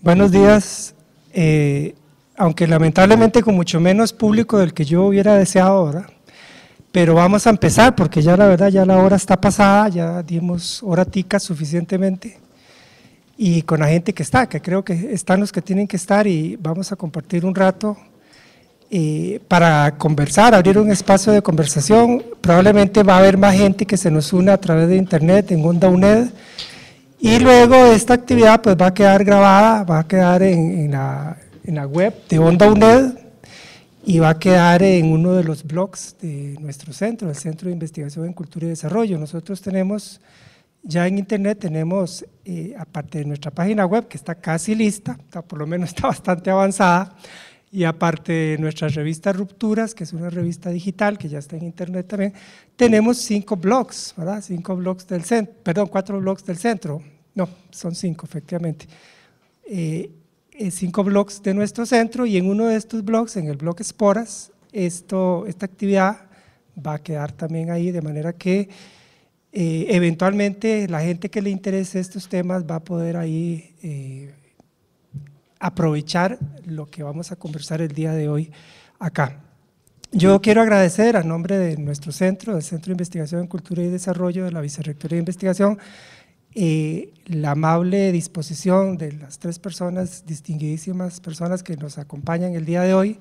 Buenos días. Eh, aunque lamentablemente con mucho menos público del que yo hubiera deseado, ¿verdad? Pero vamos a empezar porque ya la verdad ya la hora está pasada, ya dimos hora suficientemente y con la gente que está, que creo que están los que tienen que estar y vamos a compartir un rato eh, para conversar, abrir un espacio de conversación. Probablemente va a haber más gente que se nos una a través de internet en Onda UNED. Y luego esta actividad pues, va a quedar grabada, va a quedar en, la, web de Onda UNED y va a quedar en uno de los blogs de nuestro centro, el Centro de Investigación en Cultura y Desarrollo. Nosotros tenemos, ya en internet tenemos, eh, aparte de nuestra página web que está casi lista, por lo menos está bastante avanzada, y aparte de nuestra revista Rupturas, que es una revista digital que ya está en internet también, tenemos cinco blogs, ¿verdad? Cinco blogs del centro, perdón, cuatro blogs del centro. No, son cinco, efectivamente. Eh, eh, cinco blogs de nuestro centro y en uno de estos blogs, en el blog Esporas, esto, esta actividad va a quedar también ahí, de manera que eh, eventualmente la gente que le interese estos temas va a poder ahí aprovechar lo que vamos a conversar el día de hoy acá. Yo quiero agradecer a nombre de nuestro centro, del Centro de Investigación en Cultura y Desarrollo de la Vicerrectoría de Investigación, eh, la amable disposición de las tres personas, distinguidísimas personas que nos acompañan el día de hoy,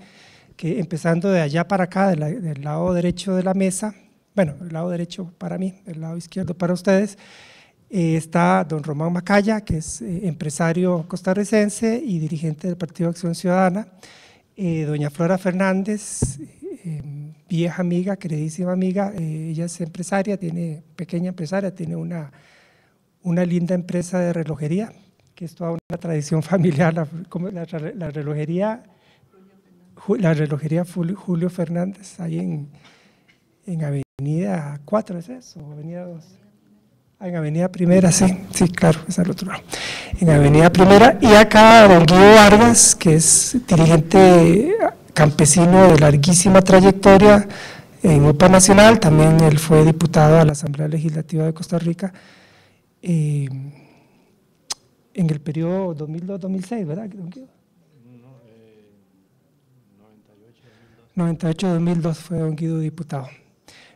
que empezando de allá para acá, del lado derecho de la mesa, bueno, el lado derecho para mí, el lado izquierdo para ustedes, eh, está don Román Macaya, que es eh, empresario costarricense y dirigente del Partido Acción Ciudadana. Eh, doña Flora Fernández, vieja amiga, queridísima amiga, ella es empresaria, tiene pequeña empresaria, tiene una, una linda empresa de relojería, que es toda una tradición familiar, la, la, relojería, la relojería Julio Fernández, ahí en, en Avenida 4, ¿es eso? Avenida 2 en Avenida Primera, sí, sí, claro, es al otro lado. En Avenida Primera y acá don Guido Vargas, que es dirigente campesino de larguísima trayectoria en UPA Nacional, también él fue diputado a la Asamblea Legislativa de Costa Rica. Eh, en el periodo 2002-2006, ¿verdad? Don Guido? 98-2002 fue don Guido diputado.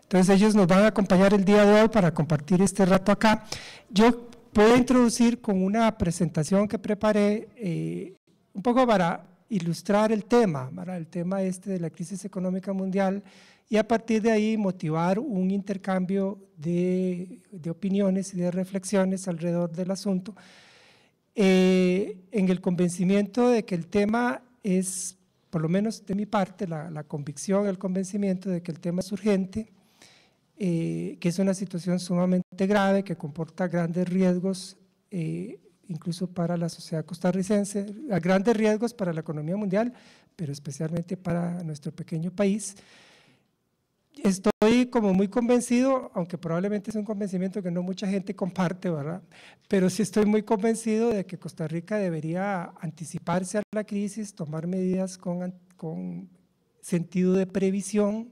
Entonces ellos nos van a acompañar el día de hoy para compartir este rato acá. Yo puedo introducir con una presentación que preparé eh, un poco para ilustrar el tema, para el tema este de la crisis económica mundial y a partir de ahí motivar un intercambio de, opiniones y de reflexiones alrededor del asunto, eh, en el convencimiento de que el tema es, por lo menos de mi parte, la convicción, el convencimiento de que el tema es urgente eh, que es una situación sumamente grave que comporta grandes riesgos eh, incluso para la sociedad costarricense, grandes riesgos para la economía mundial, pero especialmente para nuestro pequeño país. Estoy como muy convencido, aunque probablemente es un convencimiento que no mucha gente comparte, ¿verdad? Pero sí estoy muy convencido de que Costa Rica debería anticiparse a la crisis, tomar medidas con, con sentido de previsión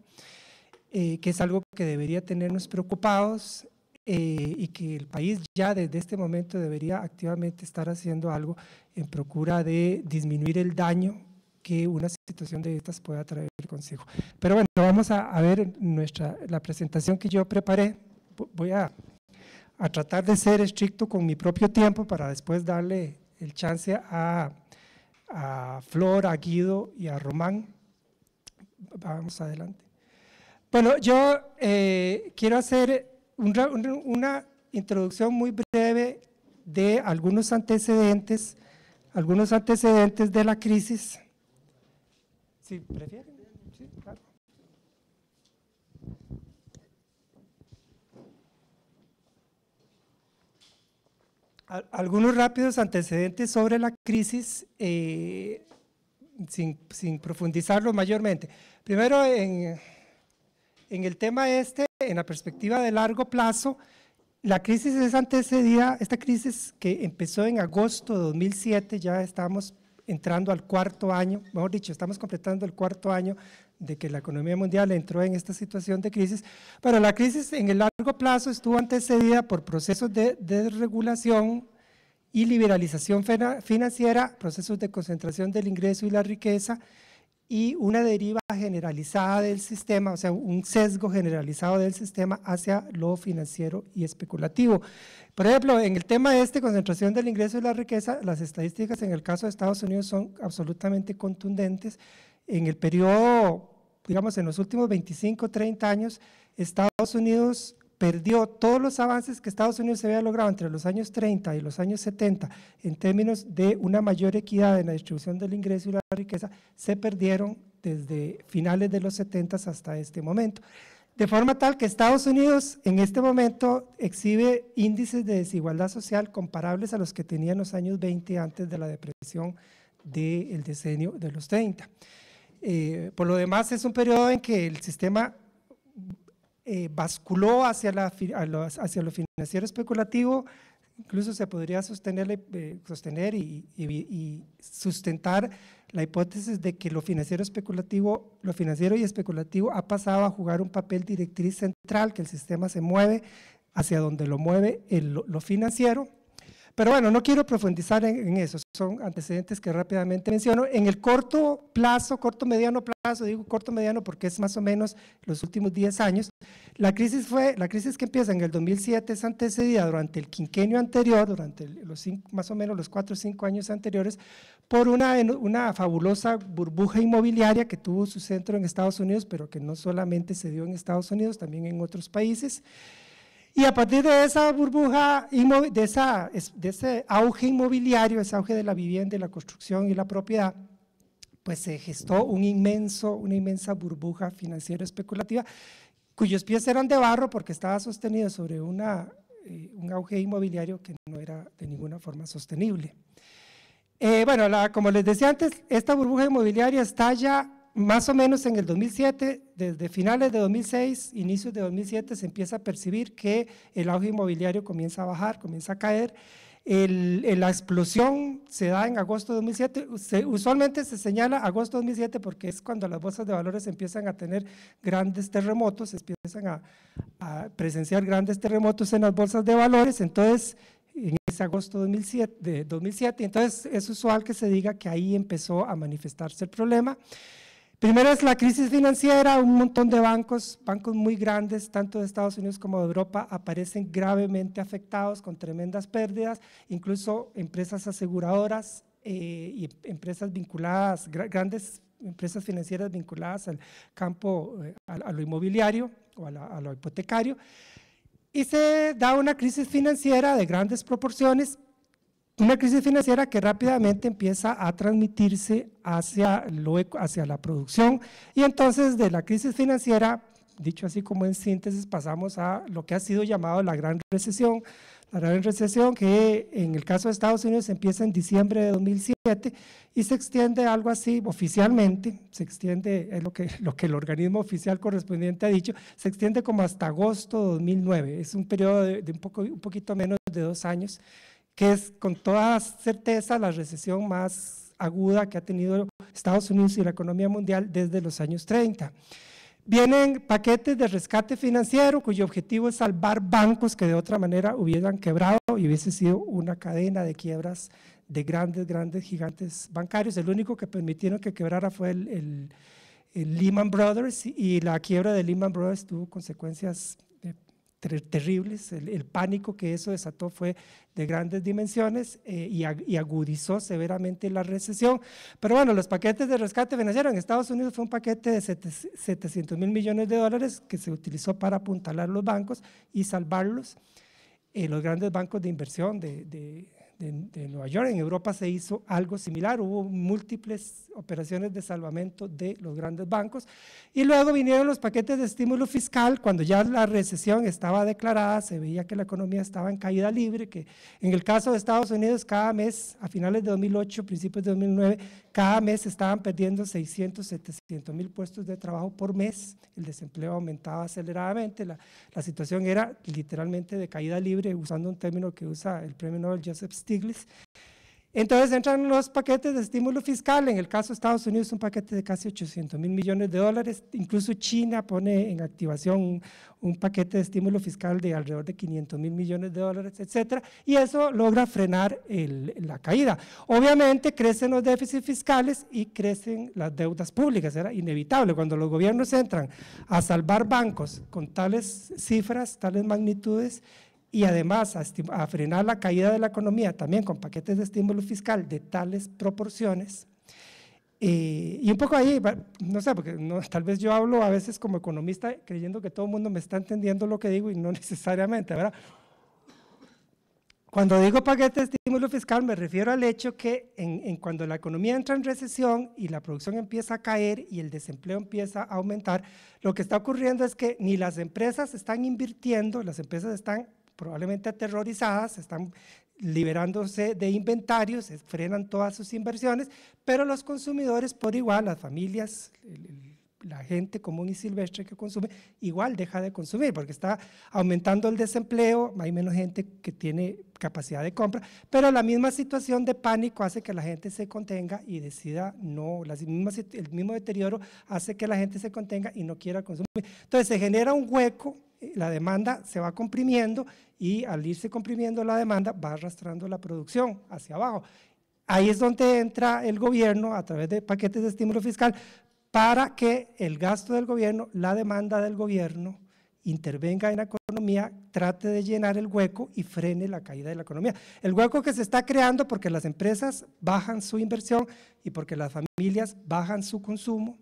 eh, que es algo que debería tenernos preocupados eh, y que el país ya desde este momento debería activamente estar haciendo algo en procura de disminuir el daño que una situación de estas pueda traer el Consejo. Pero bueno, vamos a, ver nuestra, la presentación que yo preparé. Voy a, tratar de ser estricto con mi propio tiempo para después darle el chance a, a Flor, a Guido y a Román. Vamos adelante. Bueno, yo eh, quiero hacer una introducción muy breve de algunos antecedentes, algunos antecedentes de la crisis. Si prefieren, sí, claro. Algunos rápidos antecedentes sobre la crisis, eh, sin, sin, profundizarlo mayormente. Primero, en, en el tema este, en la perspectiva de largo plazo, la crisis es antecedida, esta crisis que empezó en agosto de 2007, ya estamos entrando al cuarto año, mejor dicho, estamos completando el cuarto año de que la economía mundial entró en esta situación de crisis, pero la crisis en el largo plazo estuvo antecedida por procesos de desregulación y liberalización financiera, procesos de concentración del ingreso y la riqueza, y una deriva generalizada del sistema, o sea, un sesgo generalizado del sistema hacia lo financiero y especulativo. Por ejemplo, en el tema de este, concentración del ingreso y la riqueza, las estadísticas en el caso de Estados Unidos son absolutamente contundentes. En el periodo, digamos, en los últimos 25, 30 años, Estados Unidos perdió todos los avances que Estados Unidos se había logrado entre los años 30 y los años 70 en términos de una mayor equidad en la distribución del ingreso y la riqueza, se perdieron desde finales de los 70 hasta este momento. De forma tal que Estados Unidos en este momento exhibe índices de desigualdad social comparables a los que tenía en los años 20 antes de la depresión del decenio de los 30. Eh, por lo demás, es un periodo en que el sistema eh, basculó hacia, la, hacia lo financiero especulativo, incluso se podría sostener, eh, sostener y, sustentar la hipótesis de que lo financiero especulativo, lo financiero y especulativo ha pasado a jugar un papel directriz central, que el sistema se mueve hacia donde lo mueve el, lo financiero pero bueno, no quiero profundizar en, en, eso, son antecedentes que rápidamente menciono. En el corto plazo, corto mediano plazo, digo corto mediano porque es más o menos los últimos 10 años, la crisis, fue, la crisis que empieza en el 2007 es antecedida durante el quinquenio anterior, durante los más o menos los 4 o 5 años anteriores, por una, una fabulosa burbuja inmobiliaria que tuvo su centro en Estados Unidos, pero que no solamente se dio en Estados Unidos, también en otros países. Y a partir de esa burbuja, de, esa, de ese auge inmobiliario, ese auge de la vivienda, de la construcción y la propiedad, pues se gestó un inmenso, una inmensa burbuja financiera especulativa, cuyos pies eran de barro porque estaba sostenido sobre una, eh, un auge inmobiliario que no era de ninguna forma sostenible. Eh, bueno, como les decía antes, esta burbuja inmobiliaria estalla más o menos en el 2007, desde finales de 2006, inicios de 2007, se empieza a percibir que el auge inmobiliario comienza a bajar, comienza a caer. la explosión se da en agosto de 2007. usualmente se señala agosto de 2007 porque es cuando las bolsas de valores empiezan a tener grandes terremotos, empiezan a, presenciar grandes terremotos en las bolsas de valores. Entonces, en ese agosto 2007, de 2007, entonces es usual que se diga que ahí empezó a manifestarse el problema. Primero es la crisis financiera, un montón de bancos, bancos muy grandes, tanto de Estados Unidos como de Europa, aparecen gravemente afectados con tremendas pérdidas, incluso empresas aseguradoras eh, y empresas vinculadas, grandes empresas financieras vinculadas al campo, eh, a, lo inmobiliario o a lo hipotecario. Y se da una crisis financiera de grandes proporciones una crisis financiera que rápidamente empieza a transmitirse hacia, hacia la producción y entonces de la crisis financiera, dicho así como en síntesis, pasamos a lo que ha sido llamado la gran recesión, la gran recesión que en el caso de Estados Unidos empieza en diciembre de 2007 y se extiende algo así oficialmente, se extiende, es lo que, lo que el organismo oficial correspondiente ha dicho, se extiende como hasta agosto de 2009, es un periodo de, un, poco, un poquito menos de dos años que es con toda certeza la recesión más aguda que ha tenido Estados Unidos y la economía mundial desde los años 30. Vienen paquetes de rescate financiero cuyo objetivo es salvar bancos que de otra manera hubieran quebrado y hubiese sido una cadena de quiebras de grandes, grandes gigantes bancarios. El único que permitieron que quebrara fue el, Lehman Brothers y la quiebra de Lehman Brothers tuvo consecuencias terribles, el, pánico que eso desató fue de grandes dimensiones eh, y, agudizó severamente la recesión. Pero bueno, los paquetes de rescate financiero en Estados Unidos fue un paquete de 700 mil millones de dólares que se utilizó para apuntalar los bancos y salvarlos. Eh, los grandes bancos de inversión de de, Nueva York, en Europa se hizo algo similar, hubo múltiples operaciones de salvamento de los grandes bancos y luego vinieron los paquetes de estímulo fiscal, cuando ya la recesión estaba declarada, se veía que la economía estaba en caída libre, que en el caso de Estados Unidos cada mes a finales de 2008, principios de 2009, cada mes estaban perdiendo 600, 700 mil puestos de trabajo por mes. El desempleo aumentaba aceleradamente. La, la, situación era literalmente de caída libre, usando un término que usa el premio Nobel Joseph Stiglitz. Entonces entran los paquetes de estímulo fiscal, en el caso de Estados Unidos un paquete de casi 800 mil millones de dólares, incluso China pone en activación un, paquete de estímulo fiscal de alrededor de 500 mil millones de dólares, etcétera, y eso logra frenar la caída. Obviamente crecen los déficits fiscales y crecen las deudas públicas, era inevitable. Cuando los gobiernos entran a salvar bancos con tales cifras, tales magnitudes, y además a, frenar la caída de la economía también con paquetes de estímulo fiscal de tales proporciones. Eh, y un poco ahí, no sé, porque tal vez yo hablo a veces como economista creyendo que todo el mundo me está entendiendo lo que digo y no necesariamente, ¿verdad? Cuando digo paquete de estímulo fiscal me refiero al hecho que en, cuando la economía entra en recesión y la producción empieza a caer y el desempleo empieza a aumentar, lo que está ocurriendo es que ni las empresas están invirtiendo, las empresas están probablemente aterrorizadas, están liberándose de inventarios, frenan todas sus inversiones, pero los consumidores por igual, las familias, la gente común y silvestre que consume, igual deja de consumir porque está aumentando el desempleo, hay menos gente que tiene capacidad de compra, pero la misma situación de pánico hace que la gente se contenga y decida no, las mismas, el mismo deterioro hace que la gente se contenga y no quiera consumir. Entonces se genera un hueco la demanda se va comprimiendo y al irse comprimiendo la demanda va arrastrando la producción hacia abajo. Ahí es donde entra el gobierno a través de paquetes de estímulo fiscal para que el gasto del gobierno, la demanda del gobierno, intervenga en la economía, trate de llenar el hueco y frene la caída de la economía. El hueco que se está creando porque las empresas bajan su inversión y porque las familias bajan su consumo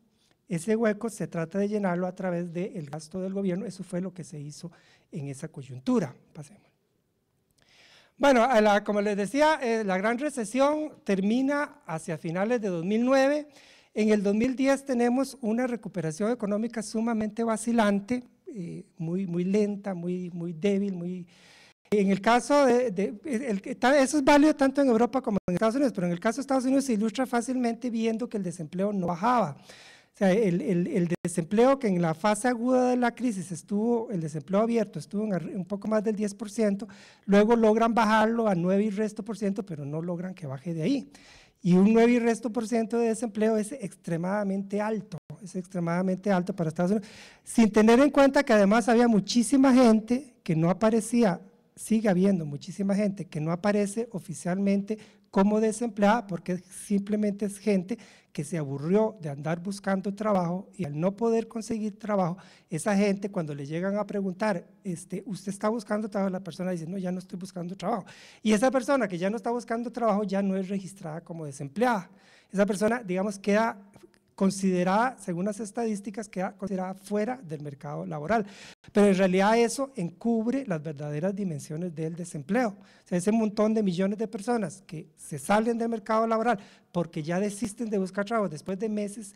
ese hueco se trata de llenarlo a través del gasto del gobierno, eso fue lo que se hizo en esa coyuntura. Pasemos. Bueno, como les decía, eh, la gran recesión termina hacia finales de 2009. En el 2010 tenemos una recuperación económica sumamente vacilante, eh, muy, muy lenta, muy, muy débil, muy... En el caso de, de, eso es válido tanto en Europa como en Estados Unidos, pero en el caso de Estados Unidos se ilustra fácilmente viendo que el desempleo no bajaba sea, el, desempleo que en la fase aguda de la crisis estuvo, el desempleo abierto estuvo en un poco más del 10%, luego logran bajarlo a 9 y resto por ciento, pero no logran que baje de ahí. Y un 9 y resto por ciento de desempleo es extremadamente alto, es extremadamente alto para Estados Unidos, sin tener en cuenta que además había muchísima gente que no aparecía, sigue habiendo muchísima gente que no aparece oficialmente como desempleada porque simplemente es gente que se aburrió de andar buscando trabajo y al no poder conseguir trabajo, esa gente cuando le llegan a preguntar, este, ¿usted está buscando trabajo? La persona dice, no, ya no estoy buscando trabajo. Y esa persona que ya no está buscando trabajo ya no es registrada como desempleada. Esa persona, digamos, queda considerada, según las estadísticas, queda considerada fuera del mercado laboral. Pero en realidad eso encubre las verdaderas dimensiones del desempleo. O sea, ese montón de millones de personas que se salen del mercado laboral porque ya desisten de buscar trabajo después de meses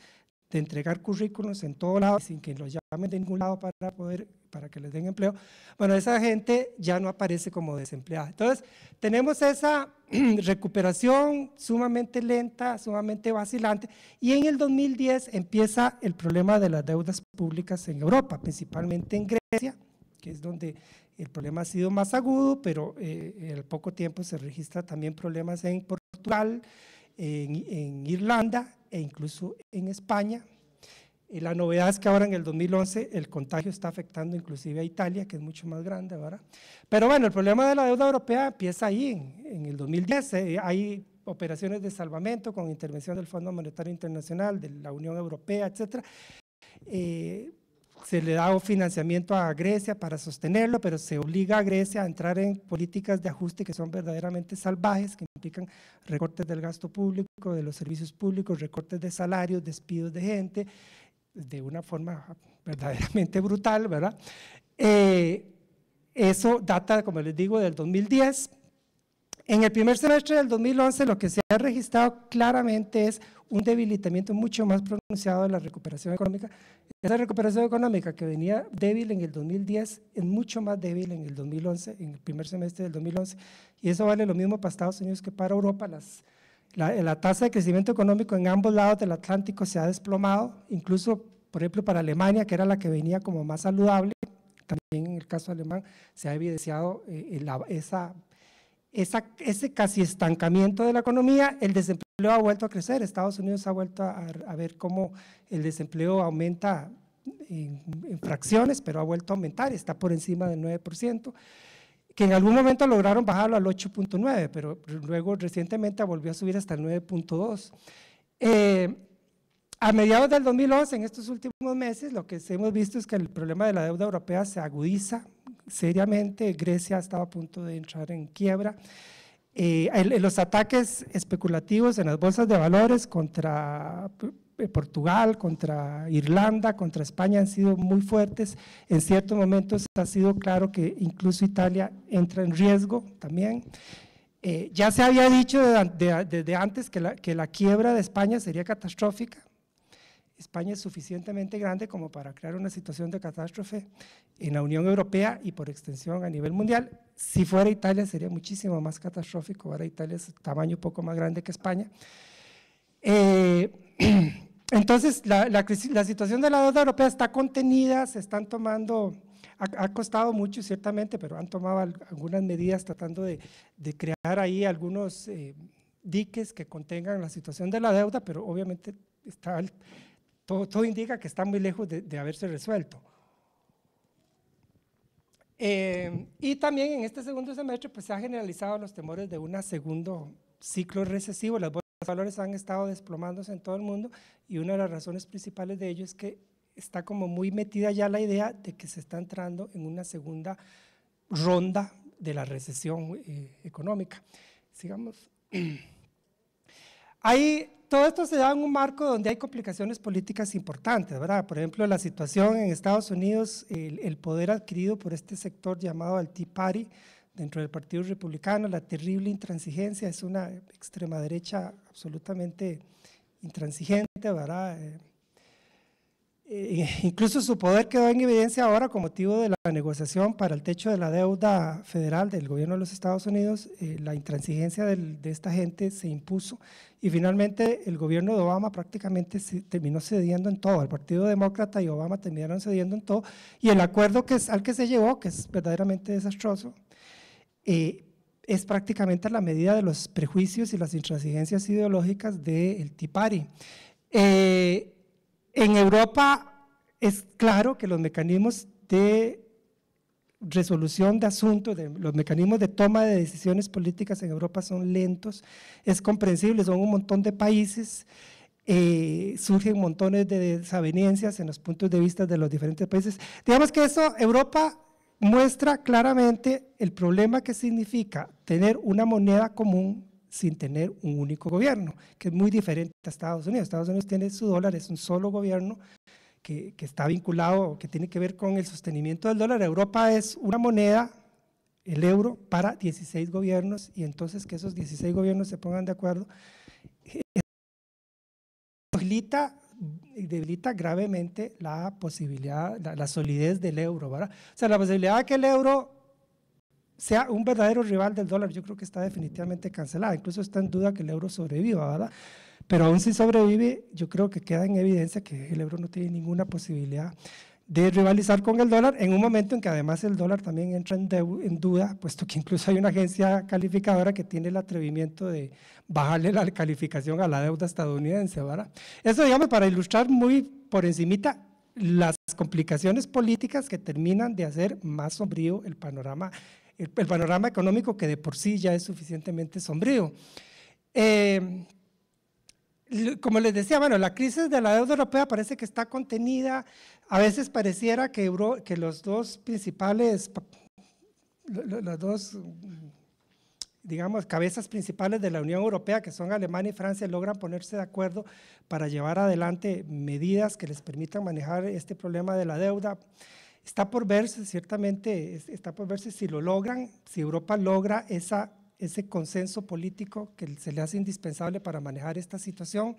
de entregar currículos en todo lado sin que los llamen de ningún lado para poder para que les den empleo, bueno, esa gente ya no aparece como desempleada. Entonces, tenemos esa recuperación sumamente lenta, sumamente vacilante, y en el 2010 empieza el problema de las deudas públicas en Europa, principalmente en Grecia, que es donde el problema ha sido más agudo, pero en eh, poco tiempo se registra también problemas en Portugal, en Irlanda e incluso en España, y la novedad es que ahora en el 2011 el contagio está afectando inclusive a Italia, que es mucho más grande, ¿verdad? Pero bueno, el problema de la deuda europea empieza ahí, en, el 2010. Eh, hay operaciones de salvamento con intervención del Fondo Monetario Internacional, de la Unión Europea, etcétera. Eh, se le da financiamiento a Grecia para sostenerlo, pero se obliga a Grecia a entrar en políticas de ajuste que son verdaderamente salvajes, que implican recortes del gasto público, de los servicios públicos, recortes de salarios, despidos de gente, de una forma verdaderamente brutal, ¿verdad? Eh, eso data, como les digo, del 2010. En el primer semestre del 2011 lo que se ha registrado claramente es un debilitamiento mucho más pronunciado de la recuperación económica. Esa recuperación económica que venía débil en el 2010 es mucho más débil en el 2011, en el primer semestre del 2011. Y eso vale lo mismo para Estados Unidos que para Europa. Las la, tasa de crecimiento económico en ambos lados del Atlántico se ha desplomado, incluso, por ejemplo, para Alemania, que era la que venía como más saludable, también en el caso alemán se ha evidenciado eh, ese casi estancamiento de la economía, el desempleo ha vuelto a crecer, Estados Unidos ha vuelto a, ver cómo el desempleo aumenta en, en, fracciones, pero ha vuelto a aumentar, está por encima del 9% que en algún momento lograron bajarlo al 8.9, pero luego recientemente volvió a subir hasta el 9.2. Eh, a mediados del 2011, en estos últimos meses, lo que hemos visto es que el problema de la deuda europea se agudiza seriamente. Grecia estaba a punto de entrar en quiebra. Eh, los ataques especulativos en las bolsas de valores contra eh, Portugal, contra Irlanda, contra España han sido muy fuertes. En ciertos momentos ha sido claro que incluso Italia entra en riesgo también. Eh, ya se había dicho desde antes que la, que la quiebra de España sería catastrófica. España es suficientemente grande como para crear una situación de catástrofe en la Unión Europea y por extensión a nivel mundial. Si fuera Italia sería muchísimo más catastrófico, ahora Italia es tamaño poco más grande que España, eh, entonces, la, situación de la deuda europea está contenida, se están tomando, ha, costado mucho ciertamente, pero han tomado algunas medidas tratando de, crear ahí algunos eh, diques que contengan la situación de la deuda, pero obviamente está, todo, indica que está muy lejos de, haberse resuelto. Eh, y también en este segundo semestre pues, se han generalizado los temores de un segundo ciclo recesivo. Los valores han estado desplomándose en todo el mundo y una de las razones principales de ello es que está como muy metida ya la idea de que se está entrando en una segunda ronda de la recesión eh, económica. Sigamos. Hay, todo esto se da en un marco donde hay complicaciones políticas importantes, ¿verdad? Por ejemplo, la situación en Estados Unidos, el, poder adquirido por este sector llamado el Tea Party, dentro del Partido Republicano, la terrible intransigencia, es una extrema derecha absolutamente intransigente, ¿verdad? Eh, eh, incluso su poder quedó en evidencia ahora con motivo de la negociación para el techo de la deuda federal del gobierno de los Estados Unidos. Eh, la intransigencia de esta gente se impuso y finalmente el gobierno de Obama prácticamente terminó cediendo en todo. El Partido Demócrata y Obama terminaron cediendo en todo y el acuerdo que al que se llegó, que es verdaderamente desastroso, eh, es prácticamente la medida de los prejuicios y las intransigencias ideológicas del Tipari. Eh, en Europa es claro que los mecanismos de resolución de asuntos, de, los mecanismos de toma de decisiones políticas en Europa son lentos, es comprensible, son un montón de países, eh, surgen montones de desavenencias en los puntos de vista de los diferentes países. Digamos que eso, Europa muestra claramente el problema que significa tener una moneda común sin tener un único gobierno, que es muy diferente a Estados Unidos. Estados Unidos tiene su dólar, es un solo gobierno que, está vinculado, que tiene que ver con el sostenimiento del dólar. Europa es una moneda, el euro, para 16 gobiernos y entonces que esos 16 gobiernos se pongan de acuerdo eh, debilita gravemente la posibilidad, la, solidez del euro, ¿verdad? O sea, la posibilidad de que el euro sea un verdadero rival del dólar, yo creo que está definitivamente cancelada. Incluso está en duda que el euro sobreviva, ¿verdad? Pero aún si sobrevive, yo creo que queda en evidencia que el euro no tiene ninguna posibilidad de rivalizar con el dólar en un momento en que además el dólar también entra en, duda, puesto que incluso hay una agencia calificadora que tiene el atrevimiento de bajarle la calificación a la deuda estadounidense. ¿verdad? Eso, digamos, para ilustrar muy por encimita las complicaciones políticas que terminan de hacer más sombrío el panorama, el, panorama económico que de por sí ya es suficientemente sombrío. Eh, como les decía, bueno, la crisis de la deuda europea parece que está contenida. A veces pareciera que, que los dos principales, las dos, digamos, cabezas principales de la Unión Europea, que son Alemania y Francia, logran ponerse de acuerdo para llevar adelante medidas que les permitan manejar este problema de la deuda. Está por verse, ciertamente, está por verse si lo logran, si Europa logra esa ese consenso político que se le hace indispensable para manejar esta situación.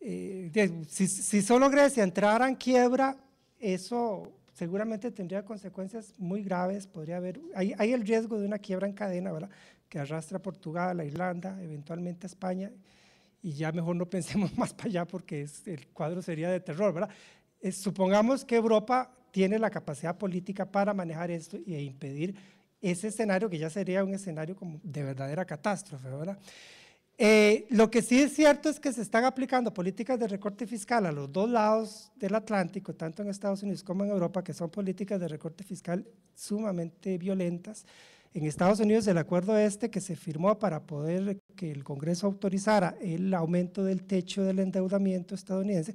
Eh, si, solo Grecia entrara en quiebra, eso seguramente tendría consecuencias muy graves, podría haber, hay, el riesgo de una quiebra en cadena, ¿verdad? que arrastra a Portugal, a Irlanda, eventualmente a España, y ya mejor no pensemos más para allá porque el cuadro sería de terror, ¿verdad? Eh, supongamos que Europa tiene la capacidad política para manejar esto y e impedir ese escenario que ya sería un escenario como de verdadera catástrofe, ¿verdad? Eh, lo que sí es cierto es que se están aplicando políticas de recorte fiscal a los dos lados del Atlántico, tanto en Estados Unidos como en Europa, que son políticas de recorte fiscal sumamente violentas. En Estados Unidos el acuerdo este que se firmó para poder que el Congreso autorizara el aumento del techo del endeudamiento estadounidense,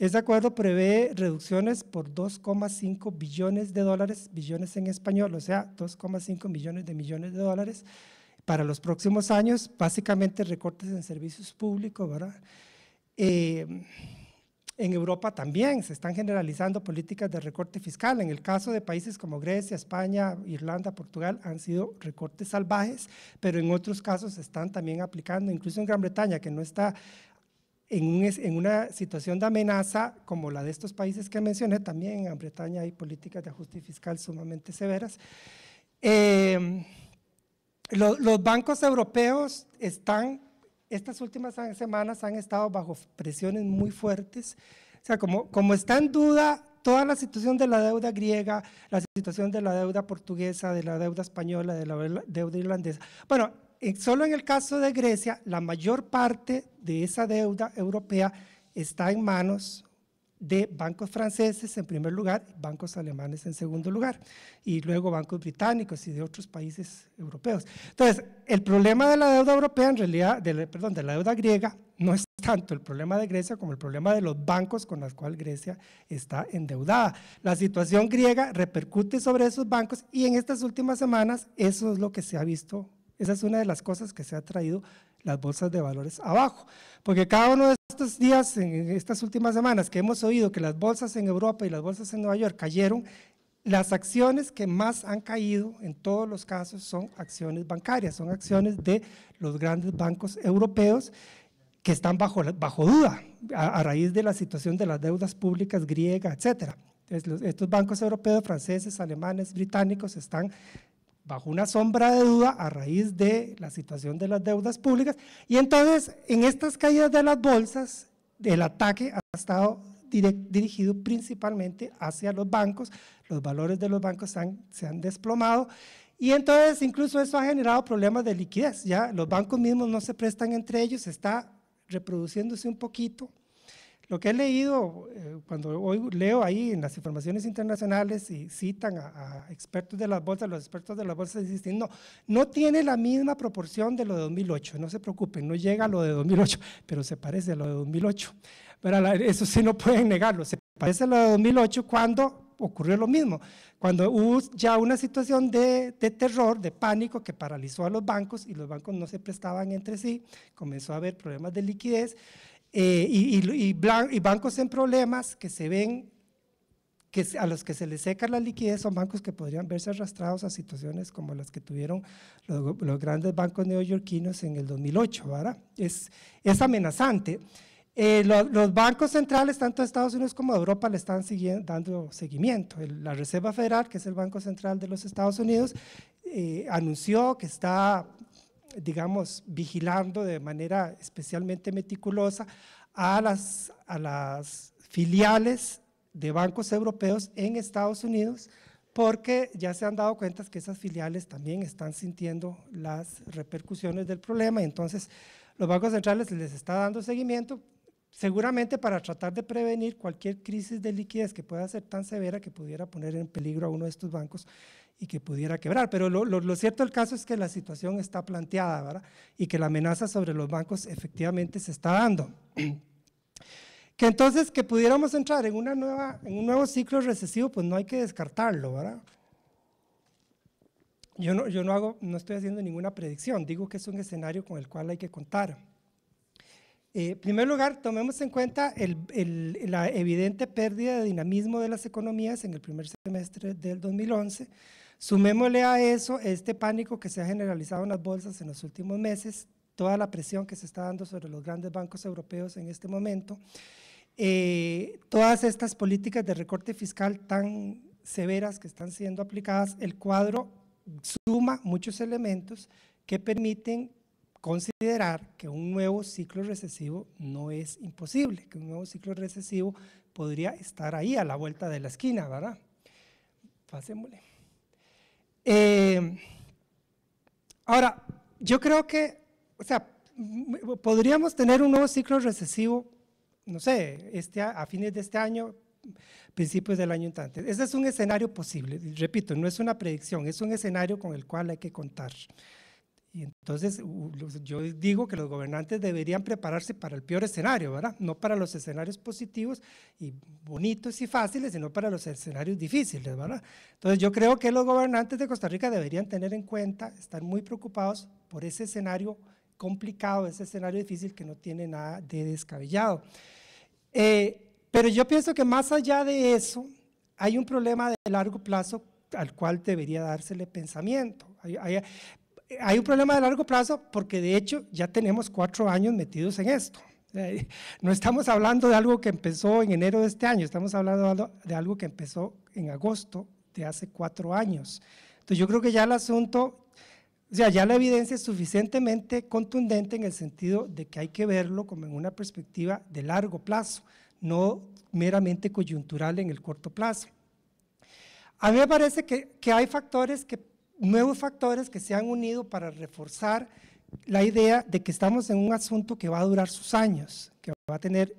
este acuerdo prevé reducciones por 2,5 billones de dólares, billones en español, o sea, 2,5 millones de millones de dólares para los próximos años, básicamente recortes en servicios públicos, ¿verdad? Eh, en Europa también se están generalizando políticas de recorte fiscal. En el caso de países como Grecia, España, Irlanda, Portugal, han sido recortes salvajes, pero en otros casos se están también aplicando, incluso en Gran Bretaña, que no está en, una situación de amenaza como la de estos países que mencioné, también en Bretaña hay políticas de ajuste fiscal sumamente severas. Em, los bancos europeos están, estas últimas semanas han estado bajo presiones muy fuertes. O sea, como, como está en duda toda la situación de la deuda griega, la situación de la deuda portuguesa, de la deuda española, de la deuda irlandesa. Bueno, solo en el caso de Grecia, la mayor parte de esa deuda europea está en manos de bancos franceses en primer lugar, bancos alemanes en segundo lugar, y luego bancos británicos y de otros países europeos. Entonces, el problema de la deuda europea, en realidad, perdón, de la deuda griega, no es tanto el problema de Grecia como el problema de los bancos con los cuales Grecia está endeudada. La situación griega repercute sobre esos bancos y en estas últimas semanas eso es lo que se ha visto esa es una de las cosas que se ha traído las bolsas de valores abajo. Porque cada uno de estos días, en estas últimas semanas que hemos oído que las bolsas en Europa y las bolsas en Nueva York cayeron, las acciones que más han caído en todos los casos son acciones bancarias, son acciones de los grandes bancos europeos que están bajo, bajo duda a, raíz de la situación de las deudas públicas griegas, etcétera. Estos bancos europeos, franceses, alemanes, británicos están bajo una sombra de duda a raíz de la situación de las deudas públicas. Y entonces, en estas caídas de las bolsas, el ataque ha estado dirigido principalmente hacia los bancos, los valores de los bancos se han desplomado y entonces incluso eso ha generado problemas de liquidez, ya los bancos mismos no se prestan entre ellos, está reproduciéndose un poquito lo que he leído, eh, cuando hoy leo ahí en las informaciones internacionales y citan a, expertos de las bolsas, los expertos de las bolsas dicen, no, no tiene la misma proporción de lo de 2008, no se preocupen, no llega a lo de 2008, pero se parece a lo de 2008. Pero eso sí no pueden negarlo, se parece a lo de 2008 cuando ocurrió lo mismo. Cuando hubo ya una situación de, de, terror, de pánico que paralizó a los bancos y los bancos no se prestaban entre sí, comenzó a haber problemas de liquidez. Eh, y, y, bancos en problemas que se ven, que a los que se les seca la liquidez son bancos que podrían verse arrastrados a situaciones como las que tuvieron los, grandes bancos neoyorquinos en el 2008, ¿verdad? Es, es amenazante. Eh, los bancos centrales, tanto de Estados Unidos como de Europa, le están dando seguimiento. la Reserva Federal, que es el Banco Central de los Estados Unidos, eh, anunció que está digamos, vigilando de manera especialmente meticulosa a las, a las filiales de bancos europeos en Estados Unidos, porque ya se han dado cuenta que esas filiales también están sintiendo las repercusiones del problema. Entonces, los bancos centrales les está dando seguimiento, seguramente para tratar de prevenir cualquier crisis de liquidez que pueda ser tan severa que pudiera poner en peligro a uno de estos bancos y que pudiera quebrar. Pero lo, cierto del caso es que la situación está planteada ¿verdad? y que la amenaza sobre los bancos efectivamente se está dando. que entonces que pudiéramos entrar en, una nueva, en un nuevo ciclo recesivo, pues no hay que descartarlo, ¿verdad? Yo yo no hago, no estoy haciendo ninguna predicción, digo que es un escenario con el cual hay que contar. Eh, en primer lugar, tomemos en cuenta la evidente pérdida de dinamismo de las economías en el primer semestre del 2011. Sumémosle a eso este pánico que se ha generalizado en las bolsas en los últimos meses, toda la presión que se está dando sobre los grandes bancos europeos en este momento, eh, todas estas políticas de recorte fiscal tan severas que están siendo aplicadas, el cuadro suma muchos elementos que permiten considerar que un nuevo ciclo recesivo no es imposible, que un nuevo ciclo recesivo podría estar ahí a la vuelta de la esquina, ¿verdad? Pasémosle. Eh, ahora, yo creo que, o sea, podríamos tener un nuevo ciclo recesivo, no sé, este, a fines de este año, principios del año entrante. Ese es un escenario posible, repito, no es una predicción, es un escenario con el cual hay que contar. Y entonces yo digo que los gobernantes deberían prepararse para el peor escenario, ¿verdad? No para los escenarios positivos y bonitos y fáciles, sino para los escenarios difíciles, ¿verdad? Entonces yo creo que los gobernantes de Costa Rica deberían tener en cuenta, estar muy preocupados por ese escenario complicado, ese escenario difícil que no tiene nada de descabellado. Eh, pero yo pienso que más allá de eso, hay un problema de largo plazo al cual debería dársele pensamiento. hay, hay un problema de largo plazo porque de hecho ya tenemos cuatro años metidos en esto. No estamos hablando de algo que empezó en enero de este año, estamos hablando de algo que empezó en agosto de hace cuatro años. Entonces yo creo que ya el asunto, o sea, ya la evidencia es suficientemente contundente en el sentido de que hay que verlo como en una perspectiva de largo plazo, no meramente coyuntural en el corto plazo. A mí me parece que, que hay factores que nuevos factores que se han unido para reforzar la idea de que estamos en un asunto que va a durar sus años, que va a tener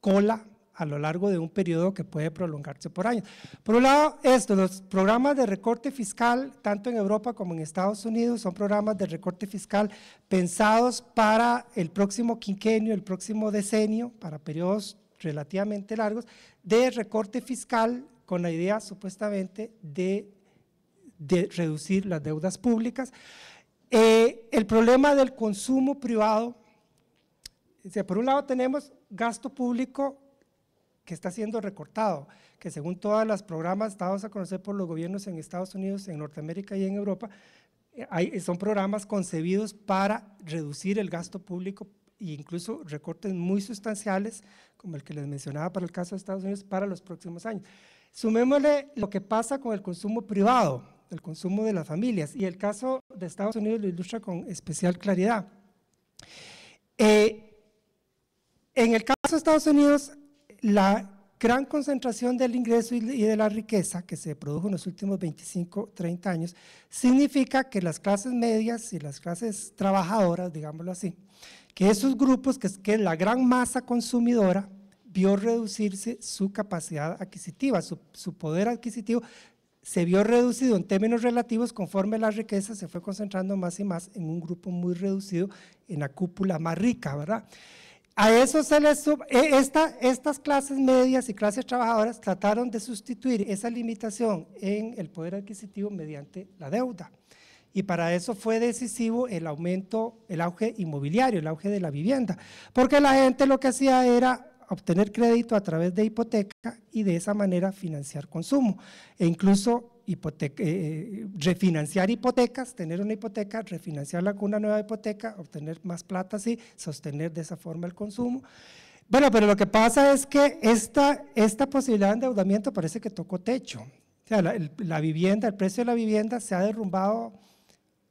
cola a lo largo de un periodo que puede prolongarse por años. Por un lado, esto, los programas de recorte fiscal, tanto en Europa como en Estados Unidos, son programas de recorte fiscal pensados para el próximo quinquenio, el próximo decenio, para periodos relativamente largos, de recorte fiscal con la idea supuestamente de de reducir las deudas públicas. Eh, el problema del consumo privado, por un lado tenemos gasto público que está siendo recortado, que según todos los programas dados a conocer por los gobiernos en Estados Unidos, en Norteamérica y en Europa, eh, son programas concebidos para reducir el gasto público e incluso recortes muy sustanciales, como el que les mencionaba para el caso de Estados Unidos, para los próximos años. Sumémosle lo que pasa con el consumo privado el consumo de las familias. Y el caso de Estados Unidos lo ilustra con especial claridad. Eh, en el caso de Estados Unidos, la gran concentración del ingreso y de la riqueza que se produjo en los últimos 25, 30 años, significa que las clases medias y las clases trabajadoras, digámoslo así, que esos grupos, que, que la gran masa consumidora, vio reducirse su capacidad adquisitiva, su poder adquisitivo se vio reducido en términos relativos conforme la riqueza se fue concentrando más y más en un grupo muy reducido, en la cúpula más rica, ¿verdad? A eso se les e, estas clases medias y clases trabajadoras trataron de sustituir esa limitación en el poder adquisitivo mediante la deuda. Y para eso fue decisivo el aumento, el auge inmobiliario, el auge de la vivienda, porque la gente lo que hacía era obtener crédito a través de hipoteca y de esa manera financiar consumo. E incluso eh, eh, refinanciar hipotecas, tener una hipoteca, refinanciarla con una nueva hipoteca, obtener más plata así, sostener de esa forma el consumo. Bueno, pero lo que pasa es que esta, esta posibilidad de endeudamiento parece que tocó techo. O sea, la, vivienda, el precio de la vivienda se ha derrumbado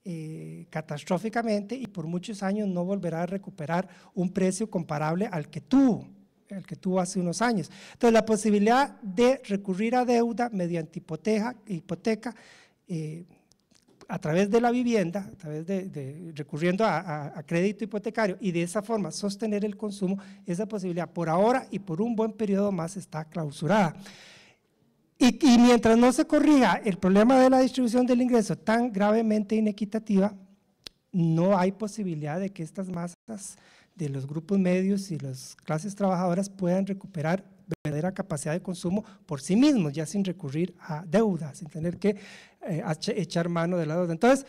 eh, catastróficamente y por muchos años no volverá a recuperar un precio comparable al que tuvo el que tuvo hace unos años. Entonces, la posibilidad de recurrir a deuda mediante hipoteca, hipoteca eh, a través de la vivienda, a través de, recurriendo a, crédito hipotecario y de esa forma sostener el consumo, esa posibilidad por ahora y por un buen periodo más está clausurada. Y, y mientras no se corrija el problema de la distribución del ingreso tan gravemente inequitativa, no hay posibilidad de que estas masas de los grupos medios y las clases trabajadoras puedan recuperar verdadera capacidad de consumo por sí mismos, ya sin recurrir a deuda, sin tener que eh, echar mano de la deuda. Entonces,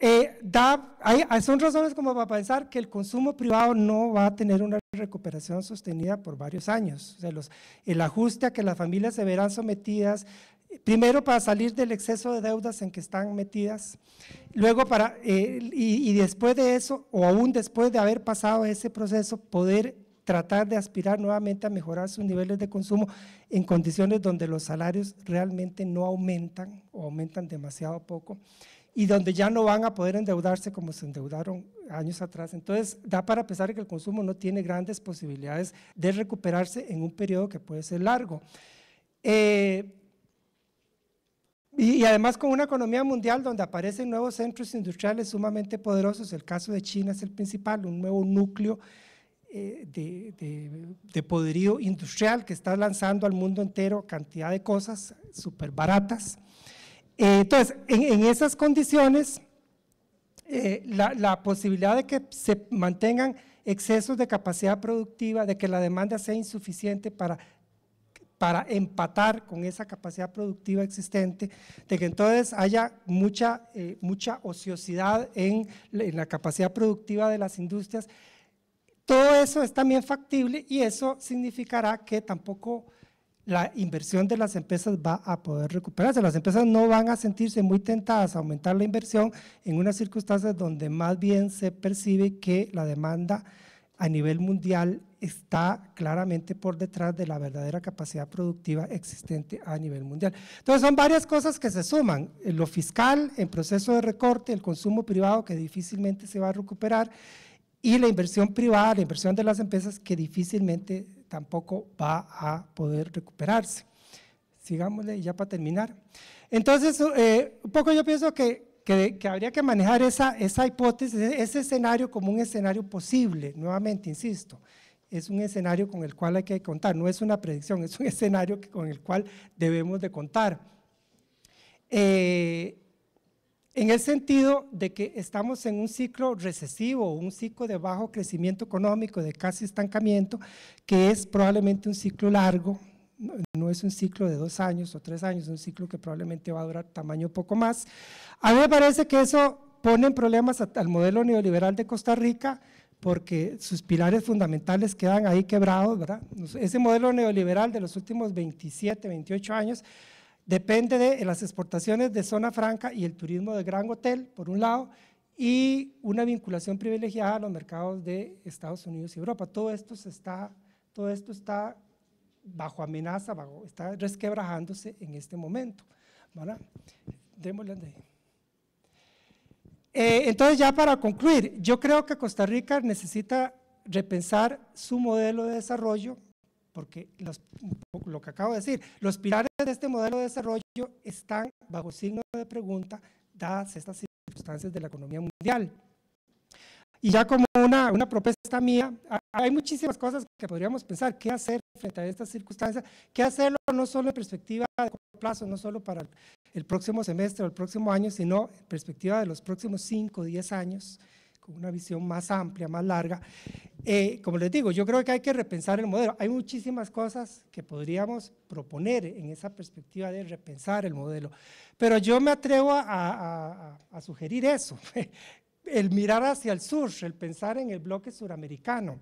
eh, da, son razones como para pensar que el consumo privado no va a tener una recuperación sostenida por varios años. el ajuste a que las familias se verán sometidas Primero para salir del exceso de deudas en que están metidas, luego para, eh, y, después de eso, o aún después de haber pasado ese proceso, poder tratar de aspirar nuevamente a mejorar sus niveles de consumo en condiciones donde los salarios realmente no aumentan o aumentan demasiado poco y donde ya no van a poder endeudarse como se endeudaron años atrás. Entonces, da para pensar que el consumo no tiene grandes posibilidades de recuperarse en un periodo que puede ser largo. Eh, y, además con una economía mundial donde aparecen nuevos centros industriales sumamente poderosos, el caso de China es el principal, un nuevo núcleo eh, de, poderío industrial que está lanzando al mundo entero cantidad de cosas súper baratas. Eh, entonces, en, esas condiciones, eh, la posibilidad de que se mantengan excesos de capacidad productiva, de que la demanda sea insuficiente para para empatar con esa capacidad productiva existente, de que entonces haya mucha, eh, mucha ociosidad en, en la capacidad productiva de las industrias. Todo eso es también factible y eso significará que tampoco la inversión de las empresas va a poder recuperarse. Las empresas no van a sentirse muy tentadas a aumentar la inversión en unas circunstancias donde más bien se percibe que la demanda a nivel mundial está claramente por detrás de la verdadera capacidad productiva existente a nivel mundial. Entonces son varias cosas que se suman, lo fiscal, en proceso de recorte, el consumo privado que difícilmente se va a recuperar y la inversión privada, la inversión de las empresas que difícilmente tampoco va a poder recuperarse. Sigámosle ya para terminar. Entonces, eh, un poco yo pienso que que, habría que manejar esa, hipótesis, ese escenario como un escenario posible, nuevamente insisto es un escenario con el cual hay que contar, no es una predicción, es un escenario con el cual debemos de contar. Eh, en el sentido de que estamos en un ciclo recesivo, un ciclo de bajo crecimiento económico, de casi estancamiento, que es probablemente un ciclo largo, no es un ciclo de dos años o tres años, es un ciclo que probablemente va a durar tamaño poco más. A mí me parece que eso pone en problemas al modelo neoliberal de Costa Rica porque sus pilares fundamentales quedan ahí quebrados, ¿verdad? Ese modelo neoliberal de los últimos 27, 28 años depende de las exportaciones de zona franca y el turismo de gran hotel, por un lado, y una vinculación privilegiada a los mercados de Estados Unidos y Europa. Todo esto, está, todo esto está bajo amenaza, está resquebrajándose en este momento. Démosle eh, entonces ya para concluir, yo creo que Costa Rica necesita repensar su modelo de desarrollo, porque lo que acabo de decir, los pilares de este modelo de desarrollo están bajo signo de pregunta, dadas estas circunstancias de la economía mundial. Y ya como una, una propuesta mía, hay muchísimas cosas que podríamos pensar, qué hacer frente a estas circunstancias, qué hacerlo no solo en perspectiva de corto plazo, no solo para el próximo semestre o el próximo año, sino en perspectiva de los próximos 5 o 10 años, con una visión más amplia, más larga. Eh, como les digo, yo creo que hay que repensar el modelo. Hay muchísimas cosas que podríamos proponer en esa perspectiva de repensar el modelo, pero yo me atrevo a, a sugerir eso. el mirar hacia el sur, el pensar en el bloque suramericano.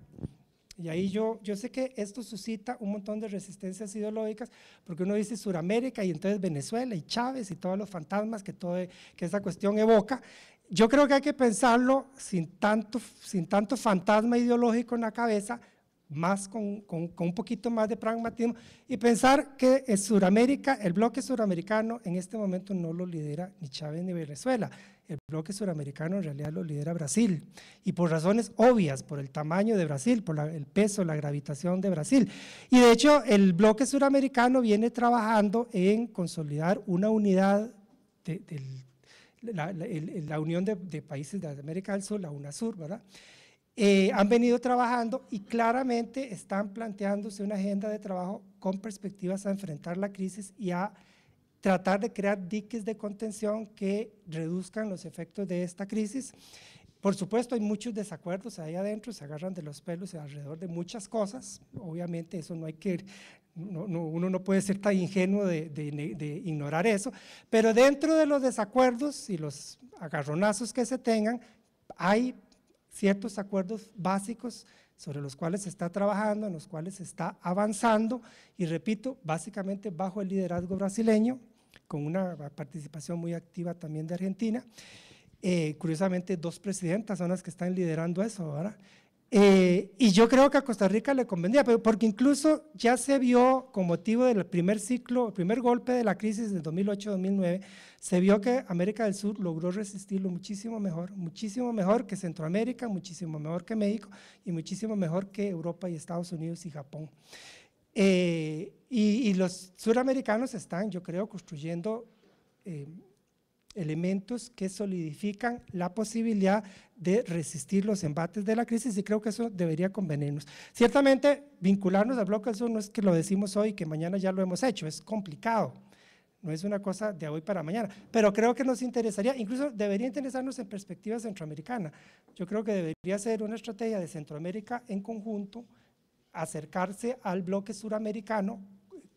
Y ahí yo, yo sé que esto suscita un montón de resistencias ideológicas, porque uno dice Suramérica y entonces Venezuela y Chávez y todos los fantasmas que, todo, que esa cuestión evoca. Yo creo que hay que pensarlo sin tanto, sin tanto fantasma ideológico en la cabeza, más con, con, con, un poquito más de pragmatismo y pensar que el bloque suramericano en este momento no lo lidera ni Chávez ni Venezuela. El bloque suramericano en realidad lo lidera Brasil y por razones obvias, por el tamaño de Brasil, por el peso, la gravitación de Brasil. Y de hecho el bloque suramericano viene trabajando en consolidar una unidad la, la, Unión de, de, Países de América del Sur, la UNASUR, ¿verdad? Eh, han venido trabajando y claramente están planteándose una agenda de trabajo con perspectivas a enfrentar la crisis y a tratar de crear diques de contención que reduzcan los efectos de esta crisis. Por supuesto, hay muchos desacuerdos ahí adentro, se agarran de los pelos alrededor de muchas cosas. Obviamente, eso no hay que, uno no puede ser tan ingenuo de, de, ignorar eso. Pero dentro de los desacuerdos y los agarronazos que se tengan, hay ciertos acuerdos básicos sobre los cuales se está trabajando, en los cuales se está avanzando y repito, básicamente bajo el liderazgo brasileño, con una participación muy activa también de Argentina. Eh, curiosamente, dos presidentas son las que están liderando eso, ¿verdad? Eh, y yo creo que a Costa Rica le convenía, porque incluso ya se vio con motivo del primer ciclo, el primer golpe de la crisis del 2008-2009, se vio que América del Sur logró resistirlo muchísimo mejor, muchísimo mejor que Centroamérica, muchísimo mejor que México y muchísimo mejor que Europa y Estados Unidos y Japón. Eh, y, los suramericanos están, yo creo, construyendo eh, elementos que solidifican la posibilidad de resistir los embates de la crisis y creo que eso debería convenirnos. Ciertamente, vincularnos al bloque del sur no es que lo decimos hoy, que mañana ya lo hemos hecho, es complicado, no es una cosa de hoy para mañana, pero creo que nos interesaría, incluso debería interesarnos en perspectiva centroamericana. Yo creo que debería ser una estrategia de Centroamérica en conjunto, acercarse al bloque suramericano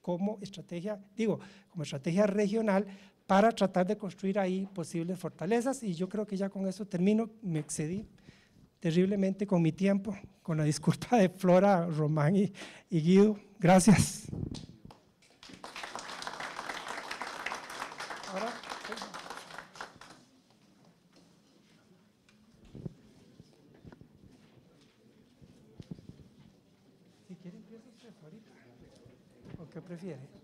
como estrategia, digo, como estrategia regional para tratar de construir ahí posibles fortalezas y yo creo que ya con eso termino, me excedí terriblemente con mi tiempo, con la disculpa de Flora, Román y, Guido. Gracias. qué prefiere?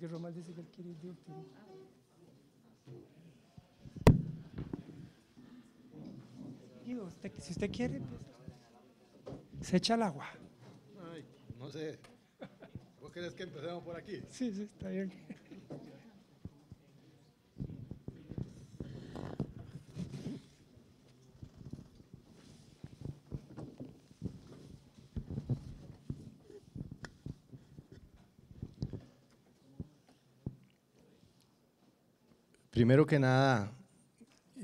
porque Román dice que él quiere ir de último. si usted quiere, empieza. Pues, se echa el agua. Ay, no sé. ¿Vos querés que empecemos por aquí? Sí, sí, está bien. Primero que nada,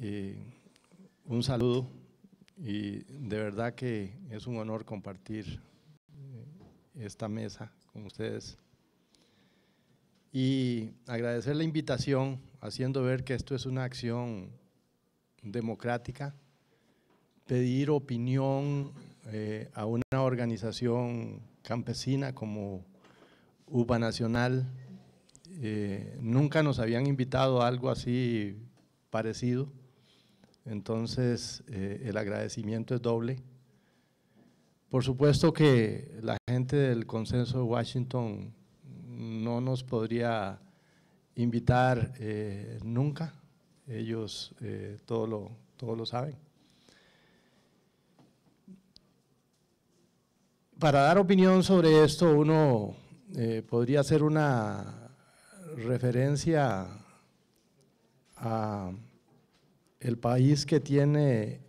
eh, un saludo y de verdad que es un honor compartir eh, esta mesa con ustedes y agradecer la invitación haciendo ver que esto es una acción democrática, pedir opinión eh, a una organización campesina como UPA Nacional, Nunca nos habían invitado a algo así parecido. Entonces, eh, el agradecimiento es doble. Por supuesto que la gente del Consenso de Washington no nos podría invitar eh, nunca. Ellos eh, todo, lo, todo lo saben. Para dar opinión sobre esto, uno podría hacer una referencia a el país que tiene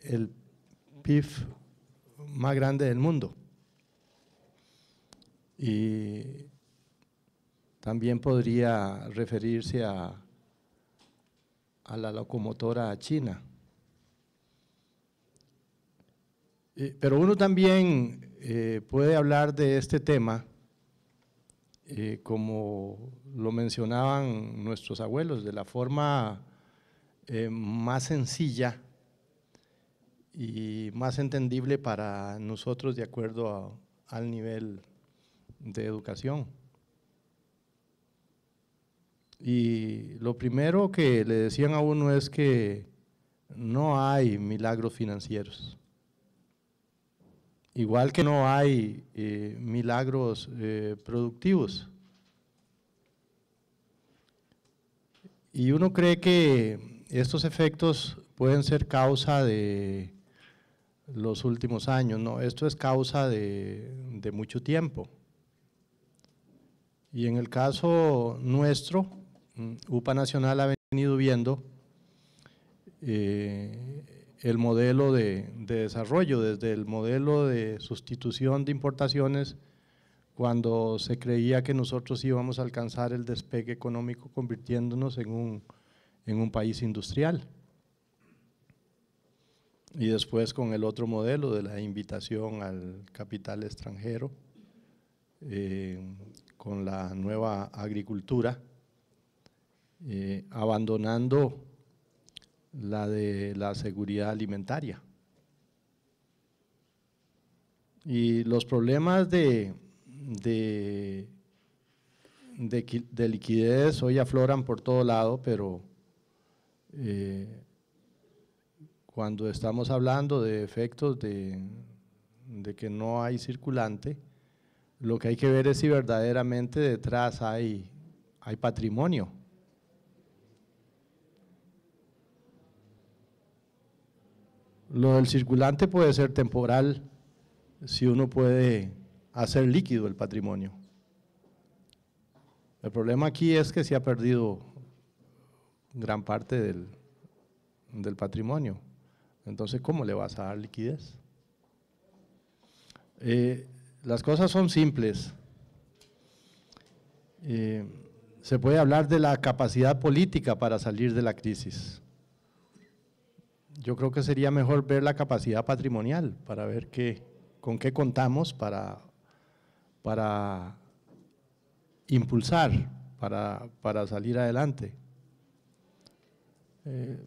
el PIB más grande del mundo. Y también podría referirse a, la locomotora china. Eh, pero uno también eh, puede hablar de este tema eh, como lo mencionaban nuestros abuelos, de la forma eh, más sencilla y más entendible para nosotros de acuerdo al nivel de educación. Y lo primero que le decían a uno es que no hay milagros financieros. Igual que no hay eh, milagros eh, productivos. Y uno cree que estos efectos pueden ser causa de los últimos años, no, esto es causa de, mucho tiempo. Y en el caso nuestro, mm, UPA Nacional ha venido viendo eh, el modelo de, desarrollo, desde el modelo de sustitución de importaciones, cuando se creía que nosotros íbamos a alcanzar el despegue económico convirtiéndonos en un, país industrial. Y después con el otro modelo de la invitación al capital extranjero, eh, con la nueva agricultura, eh, abandonando la de la seguridad alimentaria. Y los problemas de, de, liquidez hoy afloran por todo lado, pero eh, cuando estamos hablando de efectos de, de que no hay circulante, lo que hay que ver es si verdaderamente detrás hay, hay patrimonio. Lo del circulante puede ser temporal si uno puede hacer líquido el patrimonio. El problema aquí es que se ha perdido gran parte del, patrimonio. Entonces, ¿cómo le vas a dar liquidez? Eh, las cosas son simples. Eh, se puede hablar de la capacidad política para salir de la crisis yo creo que sería mejor ver la capacidad patrimonial para ver qué, con qué contamos para, para impulsar, para, salir adelante. Eh,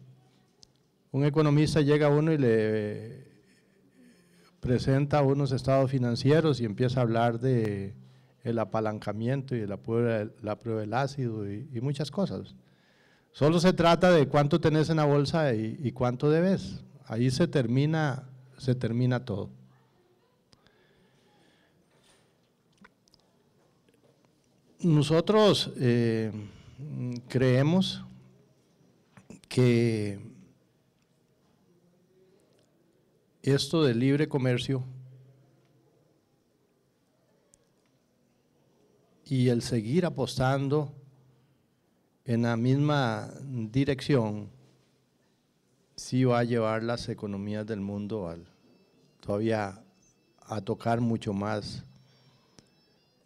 un economista llega a uno y le presenta unos estados financieros y empieza a hablar de el apalancamiento y de la prueba, la prueba del ácido y muchas cosas. Solo se trata de cuánto tenés en la bolsa y, cuánto debes. Ahí se termina, se termina todo. Nosotros eh, creemos que esto del libre comercio y el seguir apostando en la misma dirección, sí va a llevar las economías del mundo al, todavía a tocar mucho más,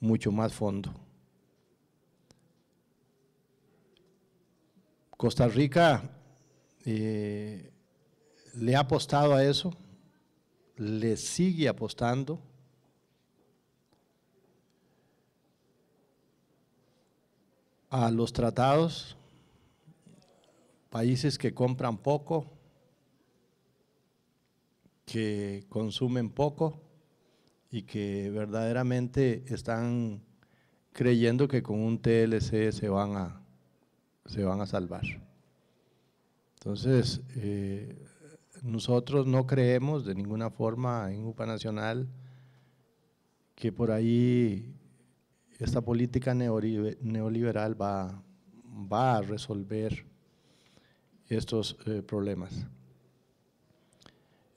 mucho más fondo. Costa Rica eh, le ha apostado a eso, le sigue apostando a los tratados, países que compran poco, que consumen poco y que verdaderamente están creyendo que con un TLC se van a, se van a salvar. Entonces, eh, nosotros no creemos de ninguna forma en UPA Nacional que por ahí esta política neoliberal va, va a resolver estos eh, problemas.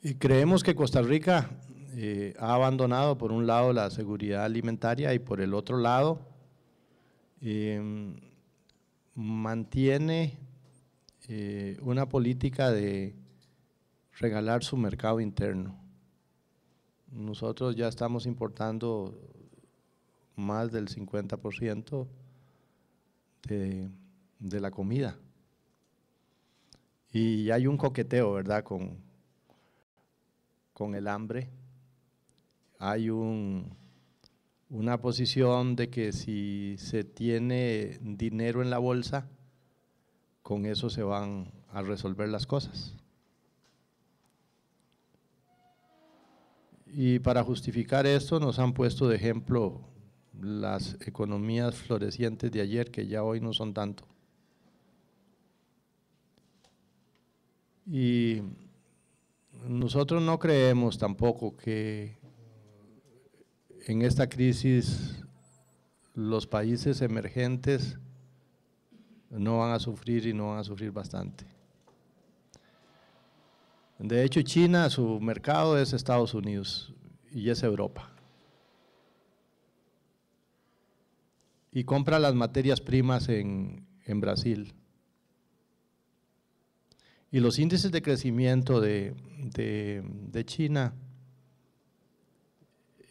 Y creemos que Costa Rica eh, ha abandonado por un lado la seguridad alimentaria y por el otro lado em, mantiene eh, una política de regalar su mercado interno. Nosotros ya estamos importando más del 50% de, la comida. Y hay un coqueteo, ¿verdad? Con, con el hambre. Hay un, una posición de que si se tiene dinero en la bolsa, con eso se van a resolver las cosas. Y para justificar esto nos han puesto de ejemplo las economías florecientes de ayer que ya hoy no son tanto. Y nosotros no creemos tampoco que en esta crisis los países emergentes no van a sufrir y no van a sufrir bastante. De hecho, China, su mercado es Estados Unidos y es Europa. y compra las materias primas en, Brasil. Y los índices de crecimiento de, China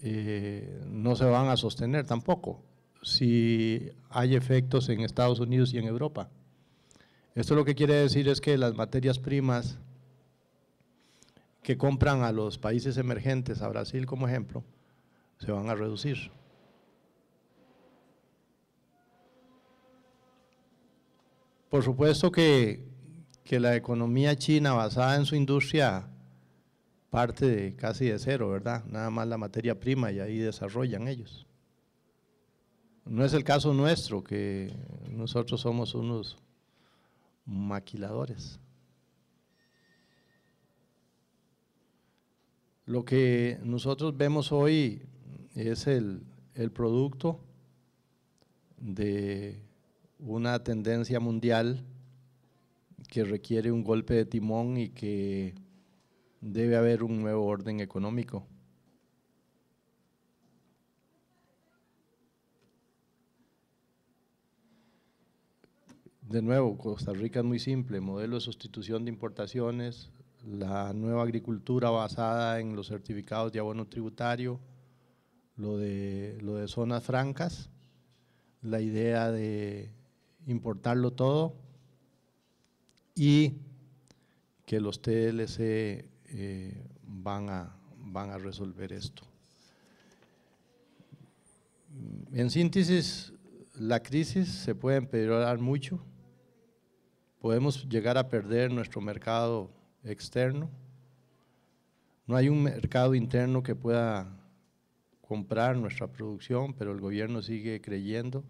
eh, no se van a sostener tampoco si hay efectos en Estados Unidos y en Europa. Esto lo que quiere decir es que las materias primas que compran a los países emergentes, a Brasil como ejemplo, se van a reducir. Por supuesto que, la economía china basada en su industria parte de casi de cero, ¿verdad? Nada más la materia prima y ahí desarrollan ellos. No es el caso nuestro, que nosotros somos unos maquiladores. Lo que nosotros vemos hoy es el producto de una tendencia mundial que requiere un golpe de timón y que debe haber un nuevo orden económico. De nuevo, Costa Rica es muy simple, modelo de sustitución de importaciones, la nueva agricultura basada en los certificados de abono tributario, lo de, lo de zonas francas, la idea de, importarlo todo y que los TLC eh, van, a, van a resolver esto. En síntesis, la crisis se puede empeorar mucho, podemos llegar a perder nuestro mercado externo, no hay un mercado interno que pueda comprar nuestra producción, pero el gobierno sigue creyendo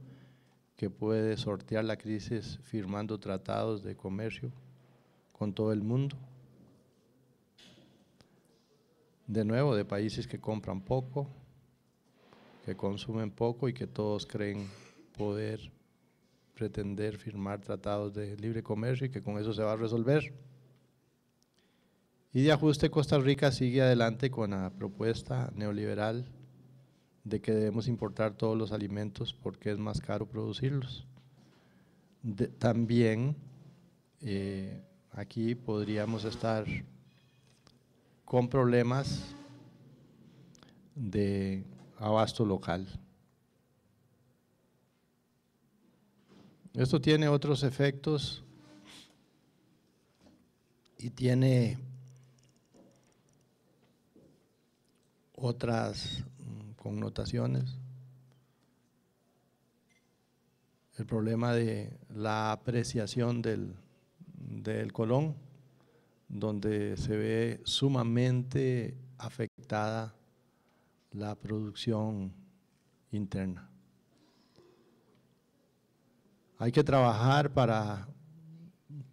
que puede sortear la crisis firmando tratados de comercio con todo el mundo. De nuevo, de países que compran poco, que consumen poco y que todos creen poder pretender firmar tratados de libre comercio y que con eso se va a resolver. Y de ajuste Costa Rica sigue adelante con la propuesta neoliberal de que debemos importar todos los alimentos porque es más caro producirlos. también eh, aquí podríamos estar con problemas de abasto local. Esto tiene otros efectos y tiene otras connotaciones. El problema de la apreciación del, del colón, donde se ve sumamente afectada la producción interna. Hay que trabajar para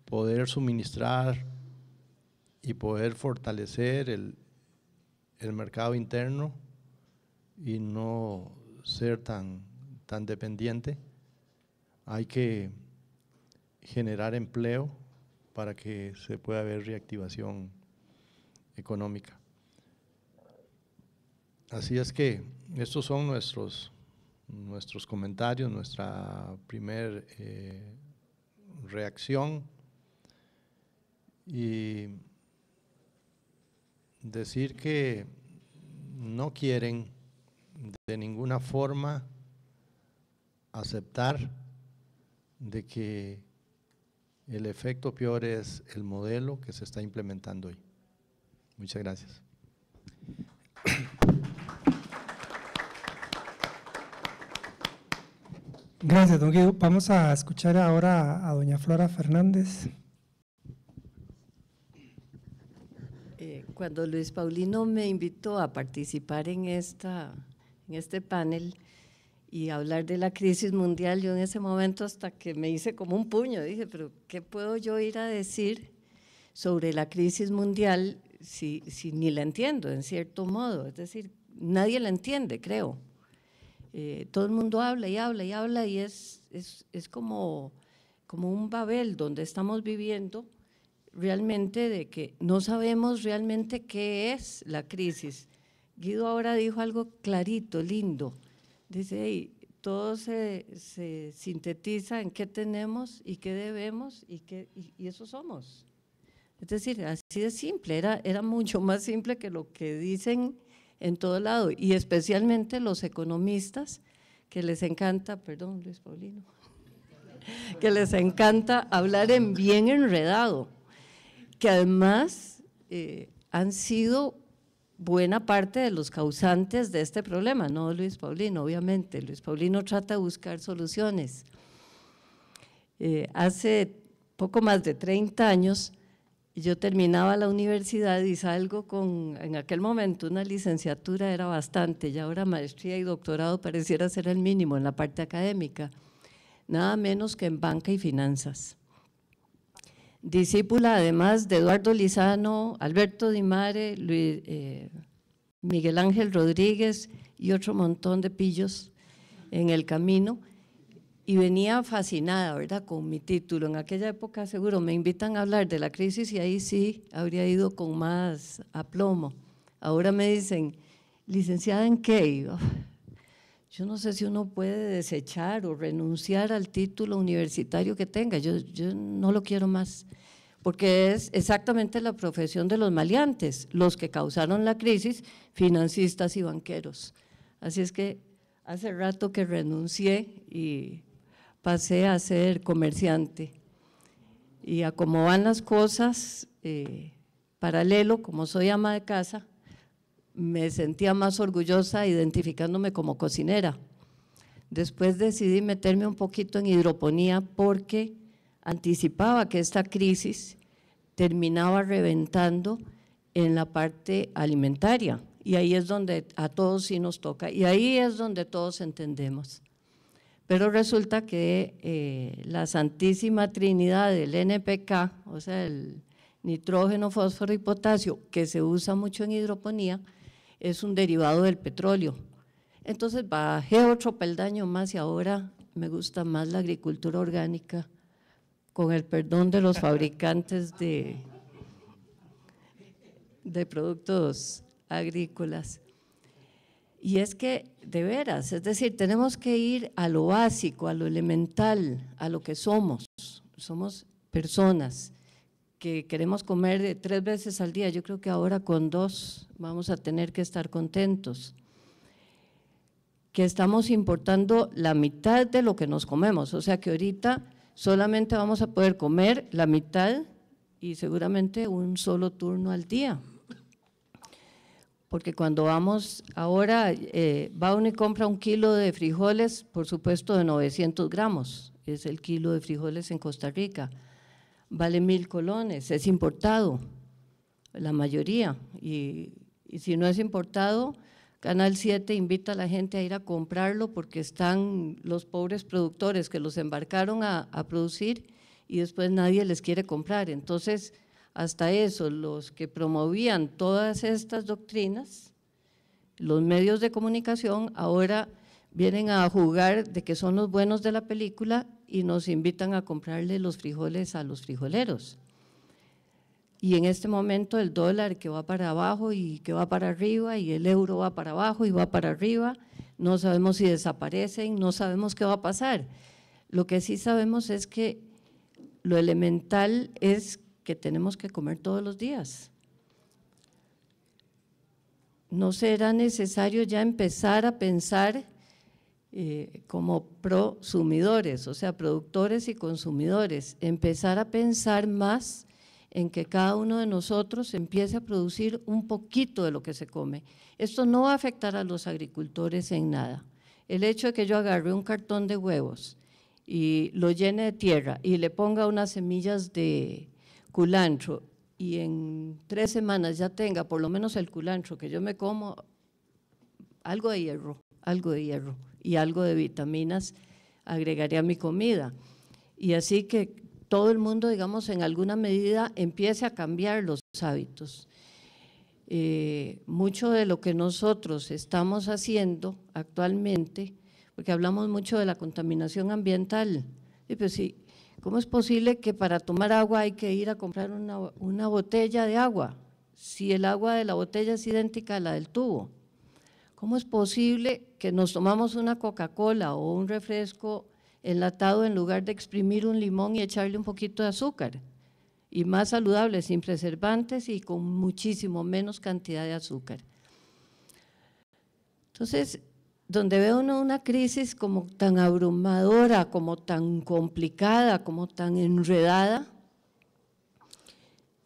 poder suministrar y poder fortalecer el, el mercado interno y no ser tan, tan dependiente. Hay que generar empleo para que se pueda haber reactivación económica. Así es que estos son nuestros, nuestros comentarios, nuestra primera eh, reacción. Y decir que no quieren de ninguna forma aceptar de que el efecto peor es el modelo que se está implementando hoy. Muchas gracias. Gracias, don Guido. Vamos a escuchar ahora a doña Flora Fernández. Eh, cuando Luis Paulino me invitó a participar en esta en este panel y hablar de la crisis mundial. Yo en ese momento hasta que me hice como un puño, dije, pero ¿qué puedo yo ir a decir sobre la crisis mundial si, si ni la entiendo, en cierto modo? Es decir, nadie la entiende, creo. Eh, todo el mundo habla y habla y habla y es, es, es como, como un Babel donde estamos viviendo realmente de que no sabemos realmente qué es la crisis Guido ahora dijo algo clarito, lindo. Dice, hey, todo se, sintetiza en qué tenemos y qué debemos y, qué, y, eso somos. Es decir, así de simple, era, era mucho más simple que lo que dicen en todo lado, y especialmente los economistas, que les encanta, perdón Luis Paulino, que les encanta hablar en bien enredado, que además eh, han sido buena parte de los causantes de este problema, no Luis Paulino, obviamente. Luis Paulino trata de buscar soluciones. Eh, hace poco más de 30 años yo terminaba la universidad y salgo con, en aquel momento una licenciatura era bastante, y ahora maestría y doctorado pareciera ser el mínimo en la parte académica, nada menos que en banca y finanzas discípula además de Eduardo Lizano, Alberto Dimare, Luis, eh, Miguel Ángel Rodríguez y otro montón de pillos en el camino. Y venía fascinada, ¿verdad?, con mi título. En aquella época seguro me invitan a hablar de la crisis y ahí sí habría ido con más aplomo. Ahora me dicen, licenciada en qué? Yo no sé si uno puede desechar o renunciar al título universitario que tenga, yo, no lo quiero más, porque es exactamente la profesión de los maleantes, los que causaron la crisis, financistas y banqueros. Así es que hace rato que renuncié y pasé a ser comerciante. Y a cómo van las cosas, eh, paralelo, como soy ama de casa, me sentía más orgullosa identificándome como cocinera. Después decidí meterme un poquito en hidroponía porque anticipaba que esta crisis terminaba reventando en la parte alimentaria. Y ahí es donde a todos sí nos toca, y ahí es donde todos entendemos. Pero resulta que eh, la Santísima Trinidad del NPK, o sea, el nitrógeno, fósforo y potasio, que se usa mucho en hidroponía, es un derivado del petróleo. Entonces bajé otro peldaño más y ahora me gusta más la agricultura orgánica, con el perdón de los fabricantes de, productos agrícolas. Y es que, de veras, es decir, tenemos que ir a lo básico, a lo elemental, a lo que somos. Somos personas que queremos comer tres veces al día, yo creo que ahora con dos vamos a tener que estar contentos, que estamos importando la mitad de lo que nos comemos, o sea que ahorita solamente vamos a poder comer la mitad y seguramente un solo turno al día. Porque cuando vamos ahora, va uno y compra un kilo de frijoles, por supuesto de 900 gramos, es el kilo de frijoles en Costa Rica vale mil colones, es importado, la mayoría. Y, si no es importado, Canal 7 invita a la gente a ir a comprarlo porque están los pobres productores que los embarcaron a producir y después nadie les quiere comprar. Entonces, hasta eso, los que promovían todas estas doctrinas, los medios de comunicación ahora vienen a jugar de que son los buenos de la película y nos invitan a comprarle los frijoles a los frijoleros. Y en este momento el dólar que va para abajo y que va para arriba y el euro va para abajo y va para arriba, no sabemos si desaparecen, no sabemos qué va a pasar. Lo que sí sabemos es que lo elemental es que tenemos que comer todos los días. ¿No será necesario ya empezar a pensar eh, como prosumidores, o sea, productores y consumidores, empezar a pensar más en que cada uno de nosotros empiece a producir un poquito de lo que se come. Esto no va a afectar a los agricultores en nada. El hecho de que yo agarre un cartón de huevos y lo llene de tierra y le ponga unas semillas de culantro y en tres semanas ya tenga por lo menos el culantro que yo me como, algo de hierro, algo de hierro y algo de vitaminas agregaría a mi comida. Y así que todo el mundo, digamos, en alguna medida empiece a cambiar los hábitos. Eh, mucho de lo que nosotros estamos haciendo actualmente, porque hablamos mucho de la contaminación ambiental, pero pues sí, ¿cómo es posible que para tomar agua hay que ir a comprar una botella de agua? Si el agua de la botella es idéntica a la del tubo. ¿Cómo es posible que nos tomamos una Coca-Cola o un refresco enlatado en lugar de exprimir un limón y echarle un poquito de azúcar? Y más saludable, sin preservantes y con muchísimo menos cantidad de azúcar. Entonces, donde ve uno una crisis como tan abrumadora, como tan complicada, como tan enredada,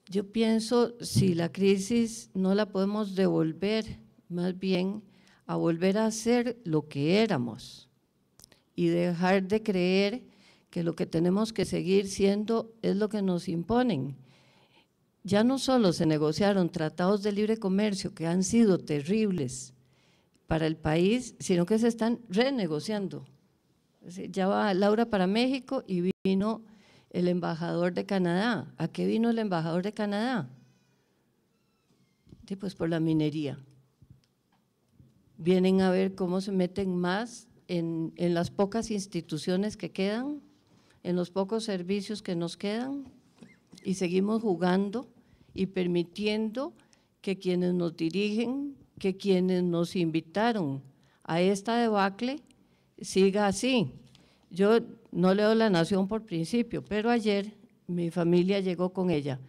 yo pienso si la crisis no la podemos devolver, más bien a volver a ser lo que éramos y dejar de creer que lo que tenemos que seguir siendo es lo que nos imponen. Ya no solo se negociaron tratados de libre comercio que han sido terribles para el país, sino que se están renegociando. Ya va Laura para México y vino el embajador de Canadá. ¿A qué vino el embajador de Canadá? pues por la minería vienen a ver cómo se meten más en, en las pocas instituciones que quedan, en los pocos servicios que nos quedan y seguimos jugando y permitiendo que quienes nos dirigen, que quienes nos invitaron a esta debacle siga así. Yo no leo La Nación por principio, pero ayer mi familia llegó con ella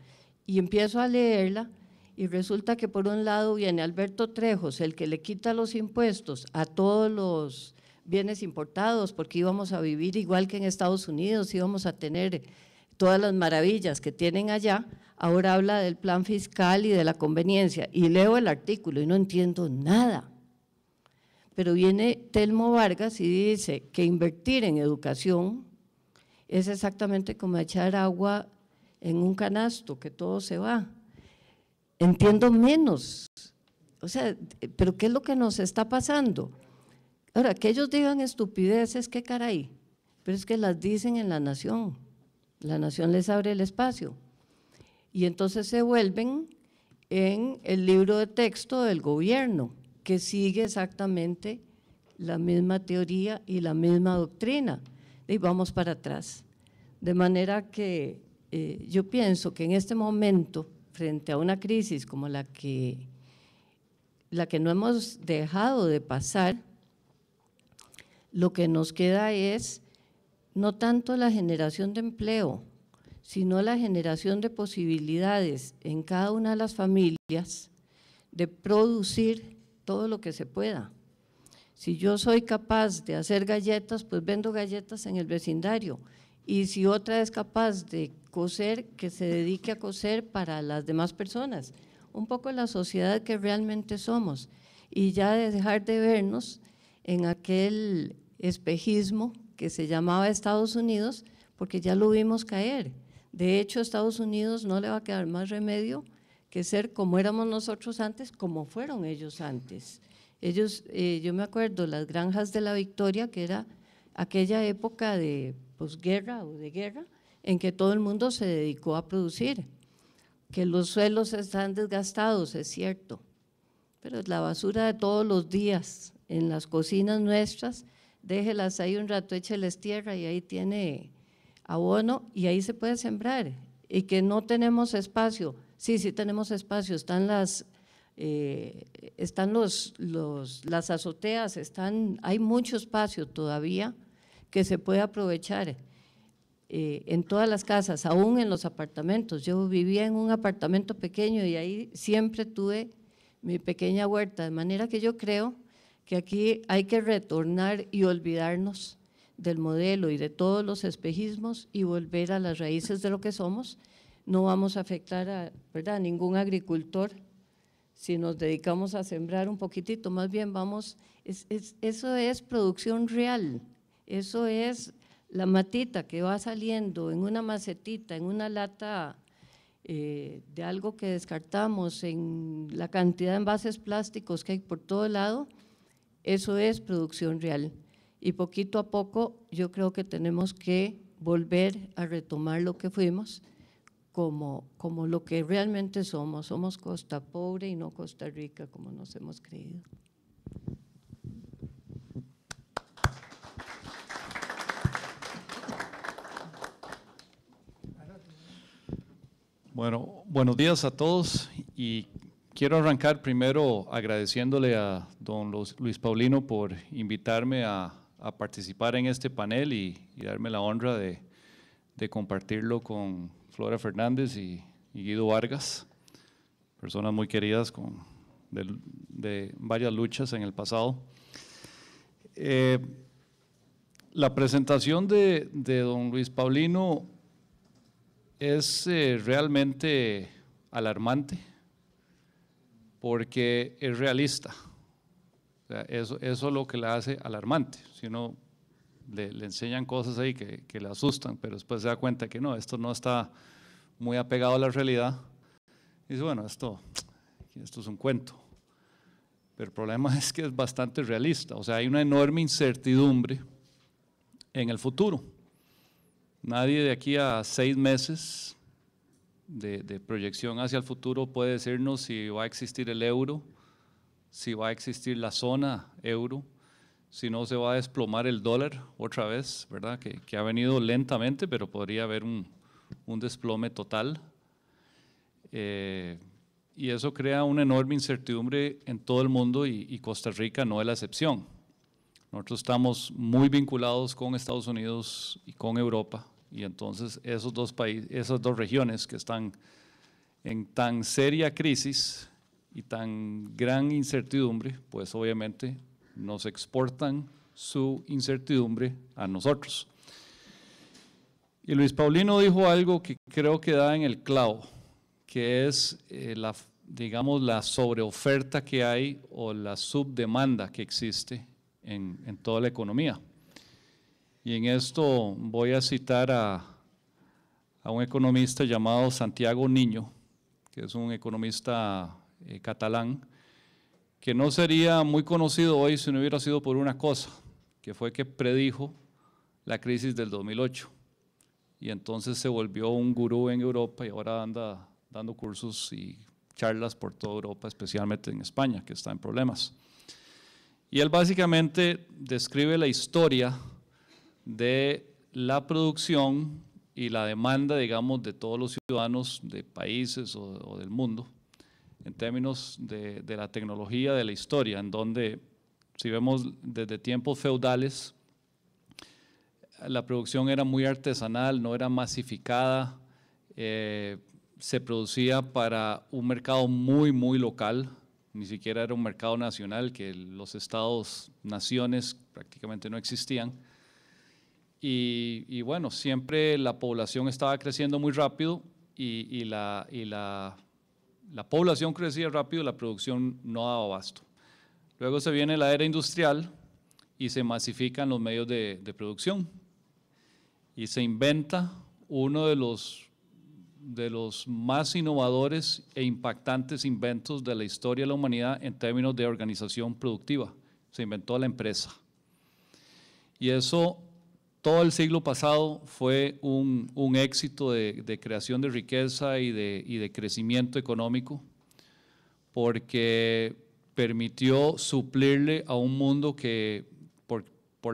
y empiezo a leerla y resulta que por un lado viene Alberto Trejos, el que le quita los impuestos a todos los bienes importados, porque íbamos a vivir igual que en Estados Unidos, íbamos a tener todas las maravillas que tienen allá, ahora habla del plan fiscal y de la conveniencia. Y leo el artículo y no entiendo nada. Pero viene Telmo Vargas y dice que invertir en educación es exactamente como echar agua en un canasto, que todo se va entiendo menos. O sea, ¿pero qué es lo que nos está pasando? Ahora, que ellos digan estupideces, qué caray, pero es que las dicen en la nación. La nación les abre el espacio. Y entonces se vuelven en el libro de texto del gobierno, que sigue exactamente la misma teoría y la misma doctrina. Y vamos para atrás. De manera que eh, yo pienso que en este momento frente a una crisis como la que, la que no hemos dejado de pasar, lo que nos queda es no tanto la generación de empleo, sino la generación de posibilidades en cada una de las familias de producir todo lo que se pueda. Si yo soy capaz de hacer galletas, pues vendo galletas en el vecindario y si otra es capaz de coser, que se dedique a coser para las demás personas. Un poco la sociedad que realmente somos y ya de dejar de vernos en aquel espejismo que se llamaba Estados Unidos, porque ya lo vimos caer. De hecho, Estados Unidos no le va a quedar más remedio que ser como éramos nosotros antes, como fueron ellos antes. Ellos, eh, yo me acuerdo, las granjas de la Victoria, que era aquella época de posguerra o de guerra, en que todo el mundo se dedicó a producir. Que los suelos están desgastados, es cierto, pero es la basura de todos los días en las cocinas nuestras, déjelas ahí un rato, écheles tierra y ahí tiene abono y ahí se puede sembrar. Y que no tenemos espacio, sí, sí tenemos espacio, están las eh, están los, las azoteas, están, hay mucho espacio todavía que se puede aprovechar eh, en todas las casas, aún en los apartamentos. Yo vivía en un apartamento pequeño y ahí siempre tuve mi pequeña huerta, de manera que yo creo que aquí hay que retornar y olvidarnos del modelo y de todos los espejismos y volver a las raíces de lo que somos. No vamos a afectar a ¿verdad? ningún agricultor si nos dedicamos a sembrar un poquitito, más bien vamos, eso es producción real, eso es la matita que va saliendo en una macetita, en una lata eh, de algo que descartamos, en la cantidad de envases plásticos que hay por todo lado, eso es producción real. Y poquito a poco yo creo que tenemos que volver a retomar lo que fuimos como lo que realmente somos. Somos Costa Pobre y no Costa Rica como nos hemos creído. Bueno, buenos días a todos y quiero arrancar primero agradeciéndole a don Luis Paulino por invitarme a, participar en este panel y, darme la honra de, compartirlo con Flora Fernández y, Guido Vargas, personas muy queridas con, de, varias luchas en el pasado. Eh, la presentación de don Luis Paulino es eh, realmente alarmante porque es realista. eso, es lo que la hace alarmante. Si uno le, enseñan cosas ahí que, le asustan, pero después se da cuenta que no, esto no está muy apegado a la realidad. Y dice, bueno, esto, esto es un cuento. Pero el problema es que es bastante realista. O sea, hay una enorme incertidumbre en el futuro. Nadie de aquí a seis meses de, proyección hacia el futuro puede decirnos si va a existir el euro, si va a existir la zona euro, si no se va a desplomar el dólar otra vez, ¿verdad? Que, ha venido lentamente, pero podría haber un, desplome total. Eh, y eso crea una enorme incertidumbre en todo el mundo y, y Costa Rica no es la excepción. Nosotros estamos muy vinculados con Estados Unidos y con Europa, y entonces esos dos países, esas dos regiones que están en tan seria crisis y tan gran incertidumbre, pues obviamente nos exportan su incertidumbre a nosotros. Y Luis Paulino dijo algo que creo que da en el clavo, que es eh, la, digamos, la sobreoferta que hay o la subdemanda que existe en, en toda la economía. Y en esto voy a citar a, un economista llamado Santiago Niño, que es un economista eh, catalán, que no sería muy conocido hoy si no hubiera sido por una cosa, que fue que predijo la crisis del 2008. Y entonces se volvió un gurú en Europa y ahora anda dando cursos y charlas por toda Europa, especialmente en España, que está en problemas. Y él básicamente describe la historia de la producción y la demanda, digamos, de todos los ciudadanos de países o, del mundo en términos de, la tecnología de la historia, en donde, si vemos desde tiempos feudales, la producción era muy artesanal, no era masificada, eh, se producía para un mercado muy, muy local, ni siquiera era un mercado nacional, que los estados, naciones prácticamente no existían. Y, bueno, siempre la población estaba creciendo muy rápido y, la, la, población crecía rápido, la producción no daba abasto. Luego se viene la era industrial y se masifican los medios de, producción y se inventa uno de los de los más innovadores e impactantes inventos de la historia de la humanidad en términos de organización productiva. Se inventó la empresa. Y eso todo el siglo pasado fue un, éxito de, creación de riqueza y de, crecimiento económico, porque permitió suplirle a un mundo que, por,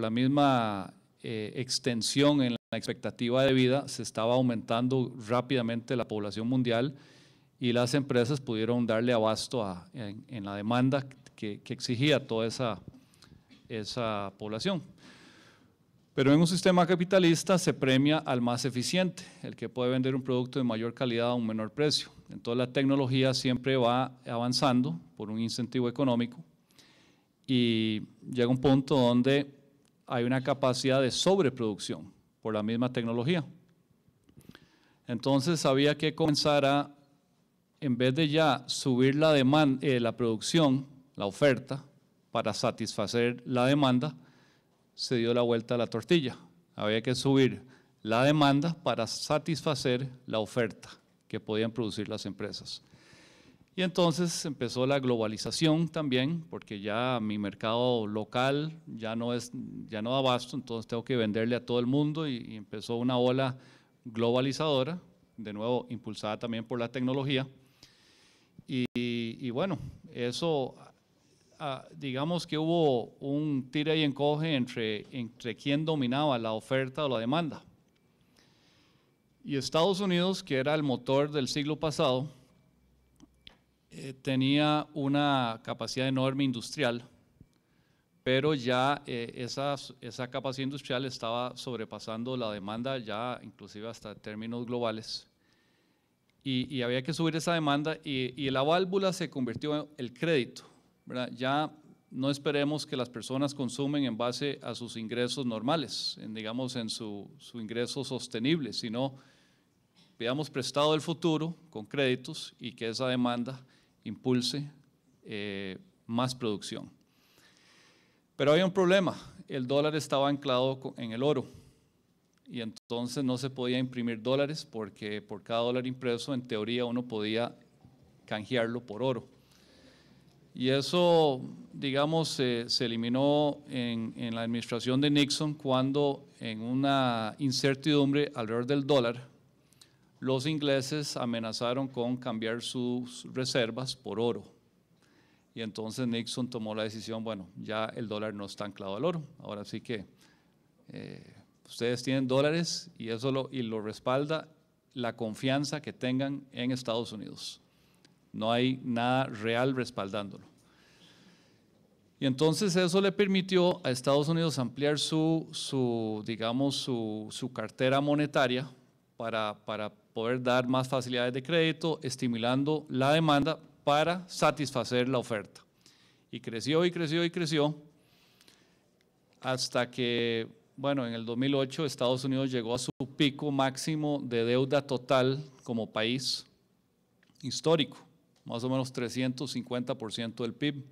la misma eh, extensión en la expectativa de vida, se estaba aumentando rápidamente la población mundial y las empresas pudieron darle abasto en, la demanda que, exigía toda esa población. Pero en un sistema capitalista se premia al más eficiente, el que puede vender un producto de mayor calidad a un menor precio. Entonces la tecnología siempre va avanzando por un incentivo económico y llega un punto donde hay una capacidad de sobreproducción por la misma tecnología. Entonces había que comenzar a, en vez de ya subir la, demanda, eh, la producción, la oferta, para satisfacer la demanda, se dio la vuelta a la tortilla. Había que subir la demanda para satisfacer la oferta que podían producir las empresas. Y entonces empezó la globalización también, porque ya mi mercado local ya no, es, ya no da abasto, entonces tengo que venderle a todo el mundo y, empezó una ola globalizadora, de nuevo impulsada también por la tecnología. Y, y bueno, eso Ah, digamos que hubo un tira y encoge entre, entre quién dominaba la oferta o la demanda. Y Estados Unidos, que era el motor del siglo pasado, eh, tenía una capacidad enorme industrial, pero ya eh, esa, capacidad industrial estaba sobrepasando la demanda ya inclusive hasta términos globales. Y, había que subir esa demanda y, la válvula se convirtió en el crédito ya no esperemos que las personas consumen en base a sus ingresos normales, digamos en su, ingreso sostenible, sino veamos prestado el futuro con créditos y que esa demanda impulse eh, más producción. Pero hay un problema, el dólar estaba anclado en el oro y entonces no se podía imprimir dólares porque por cada dólar impreso en teoría uno podía canjearlo por oro. Y eso, digamos, se eliminó en, la administración de Nixon cuando en una incertidumbre alrededor del dólar, los ingleses amenazaron con cambiar sus reservas por oro. Y entonces Nixon tomó la decisión, bueno, ya el dólar no está anclado al oro, ahora sí que eh, ustedes tienen dólares y eso lo, y lo respalda la confianza que tengan en Estados Unidos. No hay nada real respaldándolo. Y entonces eso le permitió a Estados Unidos ampliar su, digamos, su, cartera monetaria para, para poder dar más facilidades de crédito, estimulando la demanda para satisfacer la oferta. Y creció y creció y creció hasta que, bueno, en el 2008 Estados Unidos llegó a su pico máximo de deuda total como país histórico, más o menos 350% del PIB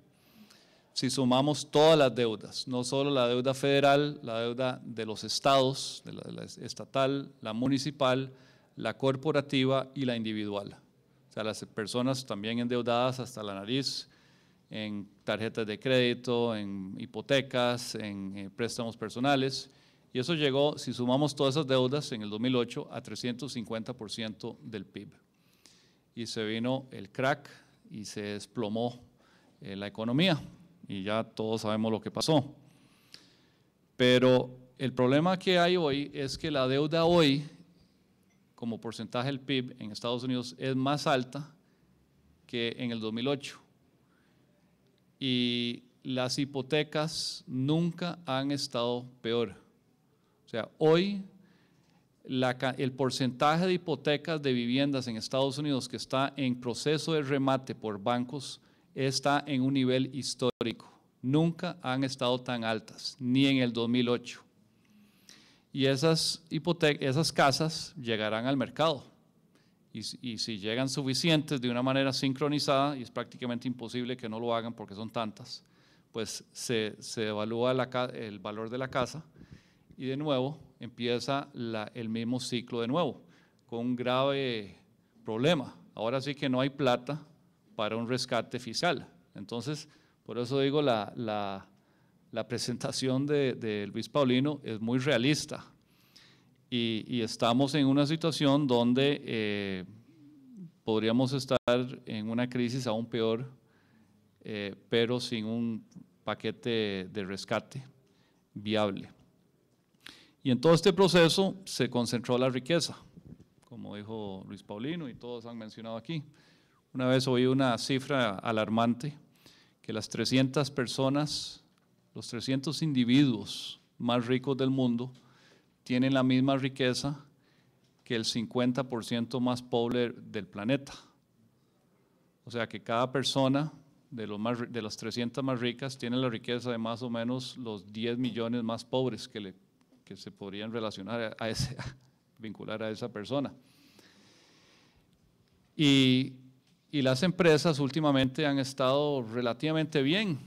si sumamos todas las deudas, no solo la deuda federal, la deuda de los estados, la, estatal, la municipal, la corporativa y la individual. O sea, las personas también endeudadas hasta la nariz en tarjetas de crédito, en hipotecas, en eh, préstamos personales. Y eso llegó, si sumamos todas esas deudas en el 2008, a 350% del PIB. Y se vino el crack y se desplomó eh, la economía y ya todos sabemos lo que pasó. Pero el problema que hay hoy es que la deuda hoy, como porcentaje del PIB en Estados Unidos, es más alta que en el 2008. Y las hipotecas nunca han estado peor. O sea, hoy el porcentaje de hipotecas de viviendas en Estados Unidos que está en proceso de remate por bancos está en un nivel histórico. Nunca han estado tan altas, ni en el 2008. Y esas, esas casas llegarán al mercado. Y, si llegan suficientes de una manera sincronizada, y es prácticamente imposible que no lo hagan porque son tantas, pues se, evalúa el valor de la casa y de nuevo empieza el mismo ciclo de nuevo, con un grave problema. Ahora sí que no hay plata para un rescate fiscal. Entonces, por eso digo, la, la, presentación de, Luis Paulino es muy realista y, estamos en una situación donde eh, podríamos estar en una crisis aún peor, eh, pero sin un paquete de rescate viable. Y en todo este proceso se concentró la riqueza, como dijo Luis Paulino y todos han mencionado aquí. Una vez oí una cifra alarmante, que las 300 personas, los 300 individuos más ricos del mundo, tienen la misma riqueza que el 50% más pobre del planeta. O sea que cada persona de, los más, de las 300 más ricas tiene la riqueza de más o menos los 10 millones más pobres que, le, que se podrían relacionar a ese, vincular a esa persona. Y y las empresas últimamente han estado relativamente bien.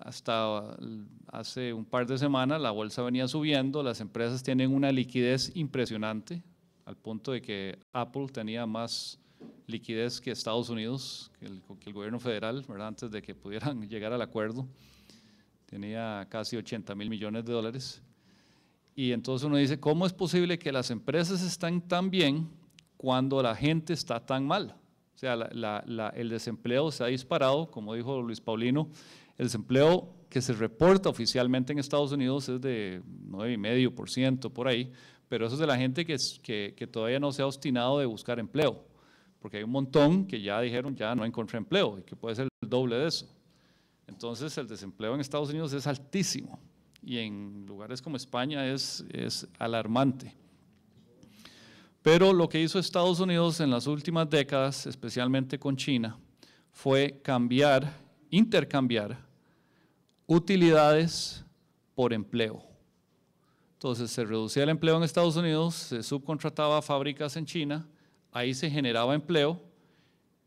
Hasta mm, hace un par de semanas la bolsa venía subiendo, las empresas tienen una liquidez impresionante, al punto de que Apple tenía más liquidez que Estados Unidos, que el, gobierno federal, antes de que pudieran llegar al acuerdo. Tenía casi 80 mil millones de dólares. Y entonces uno dice, ¿cómo es posible que las empresas están tan bien cuando la gente está tan mal? O sea, el desempleo se ha disparado, como dijo Luis Paulino, el desempleo que se reporta oficialmente en Estados Unidos es de 9,5% por ahí, pero eso es de la gente que, que, que, todavía no se ha obstinado de buscar empleo, porque hay un montón que ya dijeron ya no encontré empleo y que puede ser el doble de eso. Entonces el desempleo en Estados Unidos es altísimo y en lugares como España es, es alarmante. Pero lo que hizo Estados Unidos en las últimas décadas, especialmente con China, fue cambiar, intercambiar utilidades por empleo. Entonces se reducía el empleo en Estados Unidos, se subcontrataba fábricas en China, ahí se generaba empleo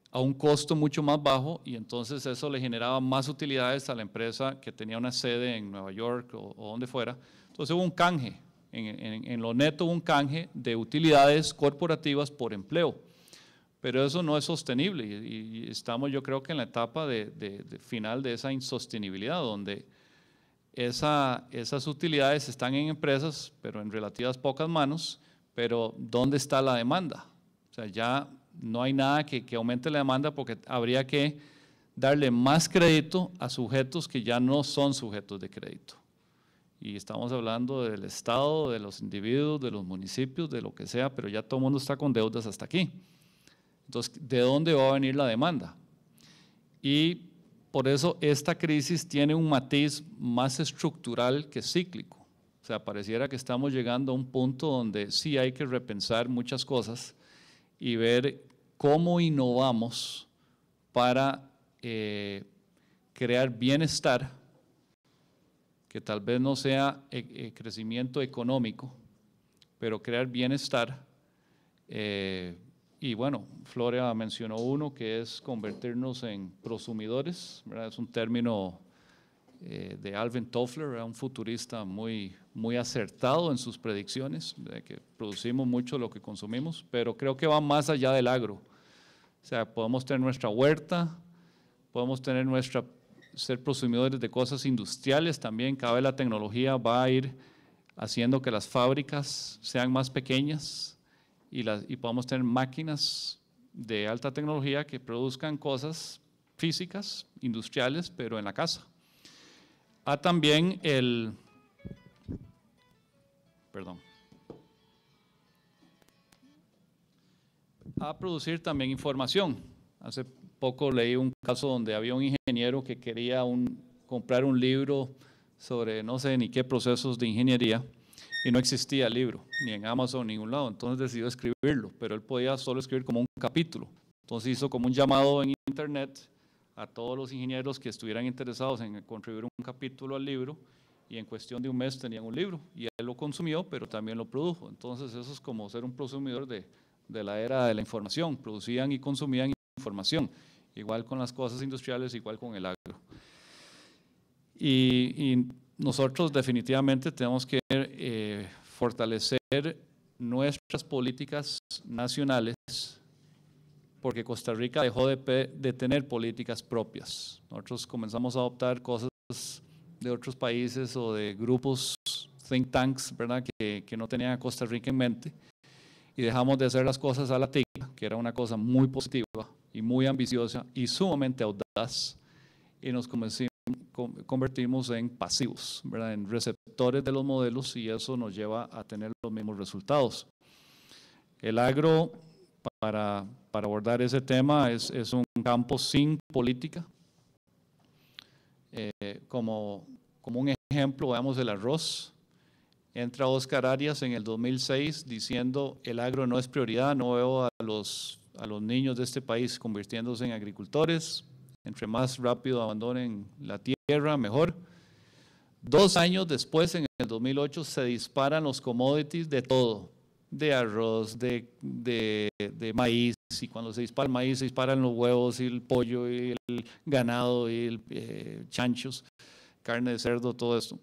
a un costo mucho más bajo y entonces eso le generaba más utilidades a la empresa que tenía una sede en Nueva York o, o donde fuera. Entonces hubo un canje, en, lo neto un canje de utilidades corporativas por empleo. Pero eso no es sostenible y, estamos yo creo que en la etapa de, final de esa insostenibilidad, donde esas utilidades están en empresas, pero en relativas pocas manos, pero ¿dónde está la demanda? O sea, ya no hay nada que aumente la demanda porque habría que darle más crédito a sujetos que ya no son sujetos de crédito y estamos hablando del Estado, de los individuos, de los municipios, de lo que sea, pero ya todo el mundo está con deudas hasta aquí. Entonces, ¿de dónde va a venir la demanda? Y por eso esta crisis tiene un matiz más estructural que cíclico. O sea, pareciera que estamos llegando a un punto donde sí hay que repensar muchas cosas y ver cómo innovamos para eh, crear bienestar que tal vez no sea eh, eh, crecimiento económico, pero crear bienestar. Eh, y bueno, Floria mencionó uno que es convertirnos en prosumidores, es un término de Alvin Toffler, un futurista muy, muy acertado en sus predicciones, de que producimos mucho lo que consumimos, pero creo que va más allá del agro. O sea, podemos tener nuestra huerta, podemos tener nuestra ser prosumidores de cosas industriales también. Cada vez la tecnología va a ir haciendo que las fábricas sean más pequeñas y, las, y podamos tener máquinas de alta tecnología que produzcan cosas físicas, industriales, pero en la casa. A ah, también el... Perdón. A producir también información. Hace poco leí un caso donde había un ingeniero que quería un, comprar un libro sobre no sé ni qué procesos de ingeniería y no existía el libro, ni en Amazon, ni en ningún lado. Entonces decidió escribirlo, pero él podía solo escribir como un capítulo. Entonces hizo como un llamado en Internet a todos los ingenieros que estuvieran interesados en contribuir un capítulo al libro y en cuestión de un mes tenían un libro y él lo consumió, pero también lo produjo. Entonces eso es como ser un prosumidor de, de la era de la información, producían y consumían información igual con las cosas industriales, igual con el agro. Y, nosotros definitivamente tenemos que eh, fortalecer nuestras políticas nacionales porque Costa Rica dejó de, tener políticas propias. Nosotros comenzamos a adoptar cosas de otros países o de grupos think tanks ¿verdad? Que, que no tenían a Costa Rica en mente y dejamos de hacer las cosas a la tica, que era una cosa muy positiva y muy ambiciosa y sumamente audaz y nos convertimos en pasivos, ¿verdad? en receptores de los modelos y eso nos lleva a tener los mismos resultados. El agro, para, para abordar ese tema, es, es, un campo sin política. Eh, como, como un ejemplo, veamos el arroz. Entra Oscar Arias en el 2006 diciendo el agro no es prioridad, no veo a los a los niños de este país convirtiéndose en agricultores. Entre más rápido abandonen la tierra, mejor. Dos años después, en el 2008, se disparan los commodities de todo, de arroz, de, de, maíz, y cuando se dispara el maíz se disparan los huevos y el pollo y el ganado y el eh, chanchos, carne de cerdo, todo esto.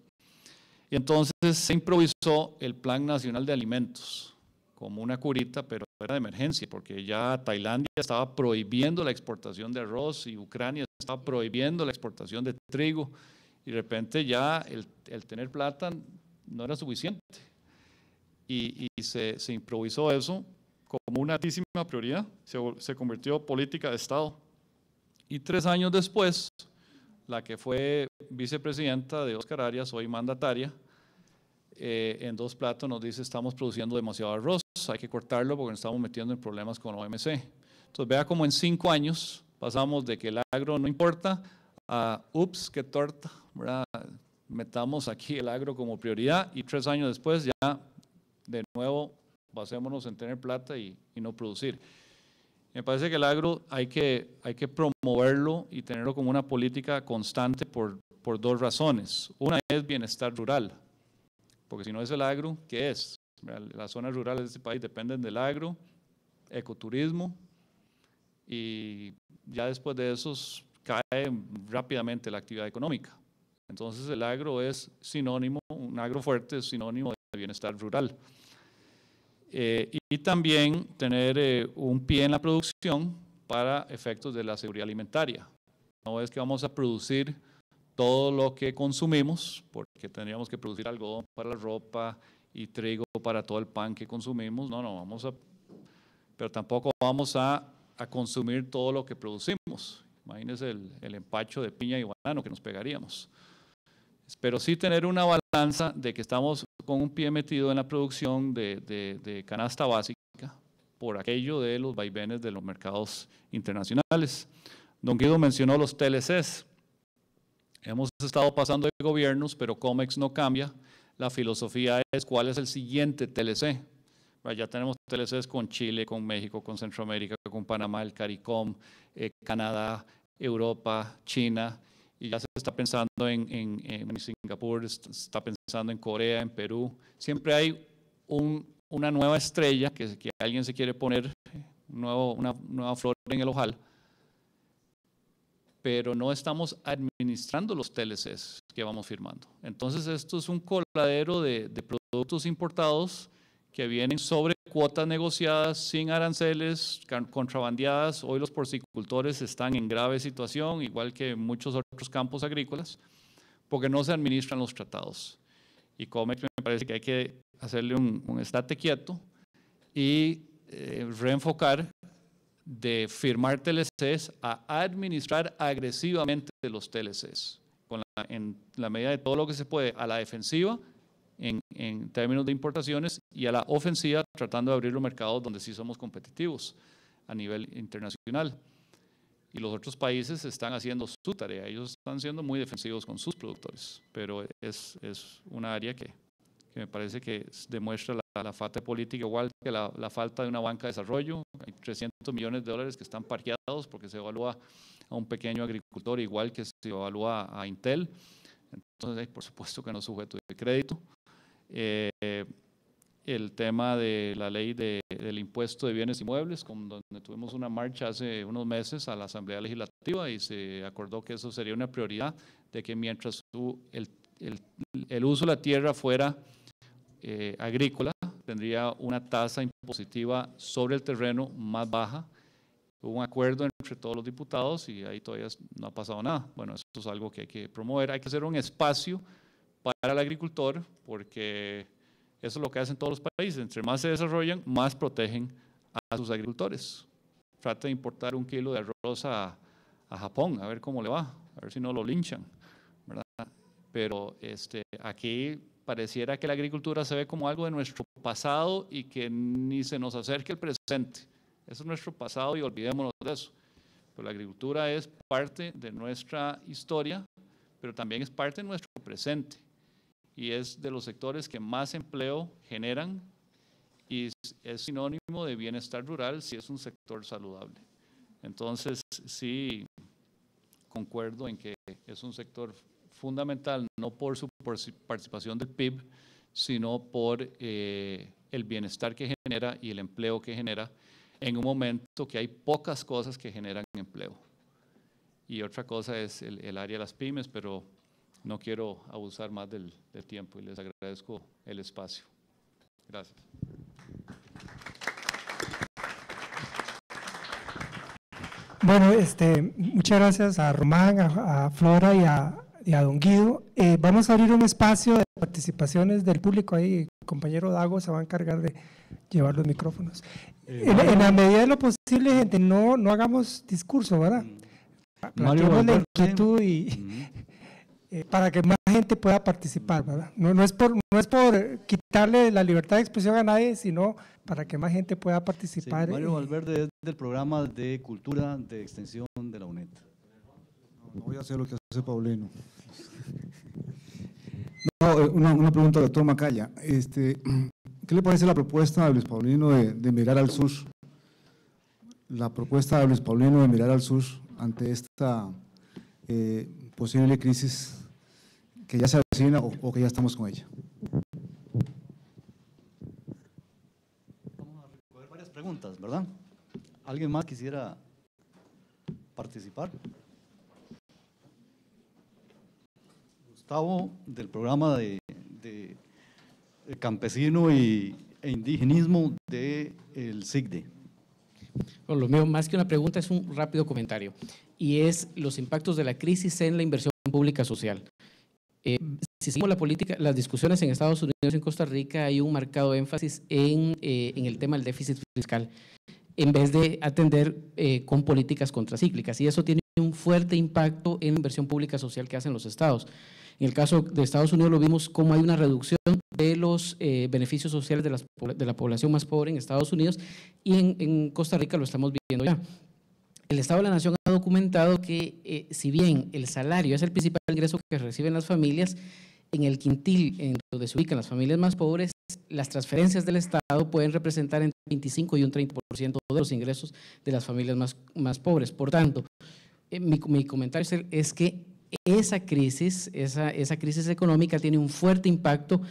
Y entonces se improvisó el Plan Nacional de Alimentos, como una curita, pero era de emergencia, porque ya Tailandia estaba prohibiendo la exportación de arroz y Ucrania estaba prohibiendo la exportación de trigo, y de repente ya el, el tener plata no era suficiente. Y, y se, se, improvisó eso como una altísima prioridad, se, se convirtió política de Estado. Y tres años después, la que fue vicepresidenta de Oscar Arias, hoy mandataria, eh, en dos platos nos dice estamos produciendo demasiado arroz, hay que cortarlo porque nos estamos metiendo en problemas con OMC. Entonces vea como en cinco años pasamos de que el agro no importa a, ups, qué torta, metamos aquí el agro como prioridad y tres años después ya de nuevo basémonos en tener plata y, y no producir. Me parece que el agro hay que, hay que promoverlo y tenerlo como una política constante por, por dos razones. Una es bienestar rural porque si no es el agro, ¿qué es? Las zonas rurales de este país dependen del agro, ecoturismo, y ya después de eso cae rápidamente la actividad económica. Entonces el agro es sinónimo, un agro fuerte es sinónimo de bienestar rural. Eh, y, también tener eh, un pie en la producción para efectos de la seguridad alimentaria. No es que vamos a producir todo lo que consumimos, porque tendríamos que producir algodón para la ropa y trigo para todo el pan que consumimos. No, no, vamos a, pero tampoco vamos a, a consumir todo lo que producimos. Imagínense el, el empacho de piña y banano que nos pegaríamos. Pero sí tener una balanza de que estamos con un pie metido en la producción de, de, de canasta básica por aquello de los vaivenes de los mercados internacionales. Don Guido mencionó los TLCs. Hemos estado pasando de gobiernos, pero COMEX no cambia. La filosofía es cuál es el siguiente TLC. Ya tenemos TLCs con Chile, con México, con Centroamérica, con Panamá, el CARICOM, eh, Canadá, Europa, China, y ya se está pensando en, Singapur, se está pensando en Corea, en Perú. Siempre hay una nueva estrella que, que, alguien se quiere poner, nuevo, una nueva flor en el ojal pero no estamos administrando los TLCs que vamos firmando. Entonces, esto es un coladero de, productos importados que vienen sobre cuotas negociadas, sin aranceles, contrabandeadas. Hoy los porcicultores están en grave situación, igual que muchos otros campos agrícolas, porque no se administran los tratados. Y como me parece que hay que hacerle un, estate quieto y eh, reenfocar de firmar TLCs a administrar agresivamente los TLCs, con la, en la medida de todo lo que se puede, a la defensiva en, en, términos de importaciones y a la ofensiva tratando de abrir los mercados donde sí somos competitivos a nivel internacional. Y los otros países están haciendo su tarea, ellos están siendo muy defensivos con sus productores, pero es, es un área que, que me parece que demuestra la la falta de política, igual que la, falta de una banca de desarrollo. Hay 300 millones de dólares que están parqueados porque se evalúa a un pequeño agricultor, igual que se evalúa a Intel. Entonces, por supuesto que no es sujeto de crédito. Eh, el tema de la ley de, del impuesto de bienes inmuebles, con, donde tuvimos una marcha hace unos meses a la Asamblea Legislativa y se acordó que eso sería una prioridad, de que mientras el, el, el uso de la tierra fuera eh, agrícola tendría una tasa impositiva sobre el terreno más baja. Hubo un acuerdo entre todos los diputados y ahí todavía no ha pasado nada. Bueno, esto es algo que hay que promover. Hay que hacer un espacio para el agricultor porque eso es lo que hacen todos los países. Entre más se desarrollan, más protegen a sus agricultores. Trata de importar un kilo de arroz a, Japón, a ver cómo le va, a ver si no lo linchan. ¿verdad? Pero este, aquí pareciera que la agricultura se ve como algo de nuestro pasado y que ni se nos acerque el presente. Eso es nuestro pasado y olvidémonos de eso. Pero la agricultura es parte de nuestra historia, pero también es parte de nuestro presente. Y es de los sectores que más empleo generan y es sinónimo de bienestar rural si es un sector saludable. Entonces, sí, concuerdo en que es un sector fundamental, no por su participación del PIB, sino por eh, el bienestar que genera y el empleo que genera en un momento que hay pocas cosas que generan empleo. Y otra cosa es el, área de las pymes, pero no quiero abusar más del, tiempo y les agradezco el espacio. Gracias. Bueno, este, muchas gracias a Román, a Flora y a, y a don Guido. Eh, vamos a abrir un espacio de participaciones del público ahí. El compañero Dago se va a encargar de llevar los micrófonos. Eh, en, la medida de lo posible, gente, no, no hagamos discurso, ¿verdad? Mm. la inquietud ¿eh? mm. para que más gente pueda participar, ¿verdad? No, no, es por, no es por quitarle la libertad de expresión a nadie, sino para que más gente pueda participar. Mario Valverde es del programa de cultura de extensión de la UNED voy a hacer lo que hace Paulino. Eh, una, pregunta al doctor Macaya. Este, ¿Qué le parece la propuesta de Luis Paulino de, mirar al sur? La propuesta de Luis Paulino de mirar al sur ante esta eh, posible crisis que ya se avecina o, o que ya estamos con ella. Vamos a recoger varias preguntas, ¿verdad? ¿Alguien más quisiera participar? Gustavo del programa de, eh, campesino y, e indigenismo del el SIGDE. Bueno, lo mío, más que una pregunta, es un rápido comentario y es los impactos de la crisis en la inversión pública social. Eh, si seguimos la política, las discusiones en Estados Unidos y en Costa Rica, hay un marcado énfasis en, eh, el tema del déficit fiscal, en vez de atender con políticas contracíclicas. Y eso tiene un fuerte impacto en la inversión pública social que hacen los estados. En el caso de Estados Unidos lo vimos como hay una reducción de los eh, beneficios sociales de, de, la población más pobre en Estados Unidos y en, Costa Rica lo estamos viendo ya. El Estado de la Nación ha documentado que eh, si bien el salario es el principal ingreso que reciben las familias, en el quintil en donde se ubican las familias más pobres, las transferencias del Estado pueden representar entre 25 y un 30% de los ingresos de las familias más, más pobres. Por tanto, eh, mi, comentario es, es que esa crisis, esa, crisis económica tiene un fuerte impacto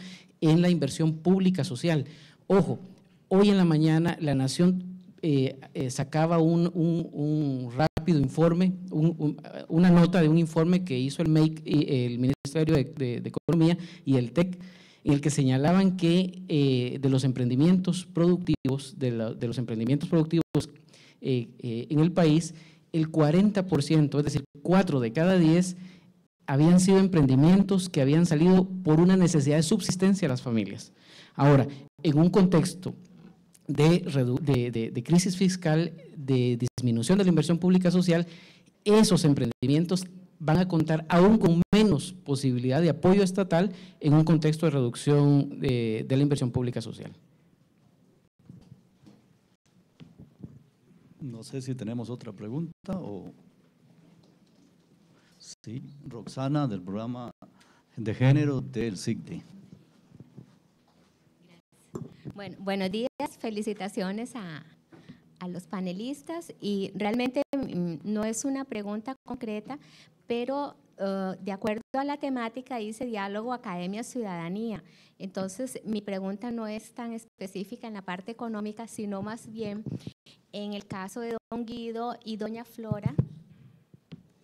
en la inversión pública social. Ojo, hoy en la mañana la Nación eh, eh, sacaba un, rápido informe, una nota de un informe que hizo el, MEIC, eh, el Ministerio de, Economía y el TEC, en el que señalaban que de los emprendimientos productivos, de los emprendimientos productivos en el país, el 40%, es decir, 4 de cada 10, habían sido emprendimientos que habían salido por una necesidad de subsistencia a las familias. Ahora, en un contexto de, crisis fiscal, de disminución de la inversión pública social, esos emprendimientos van a contar aún con menos posibilidad de apoyo estatal en un contexto de reducción de la inversión pública social. No sé si tenemos otra pregunta o... Sí, Roxana del programa de género del SIGDE. Bueno, buenos días, felicitaciones a, a los panelistas y realmente mm, no es una pregunta concreta, pero eh, de acuerdo a la temática dice diálogo academia-ciudadanía. Entonces, mi pregunta no es tan específica en la parte económica, sino más bien en el caso de don Guido y doña Flora,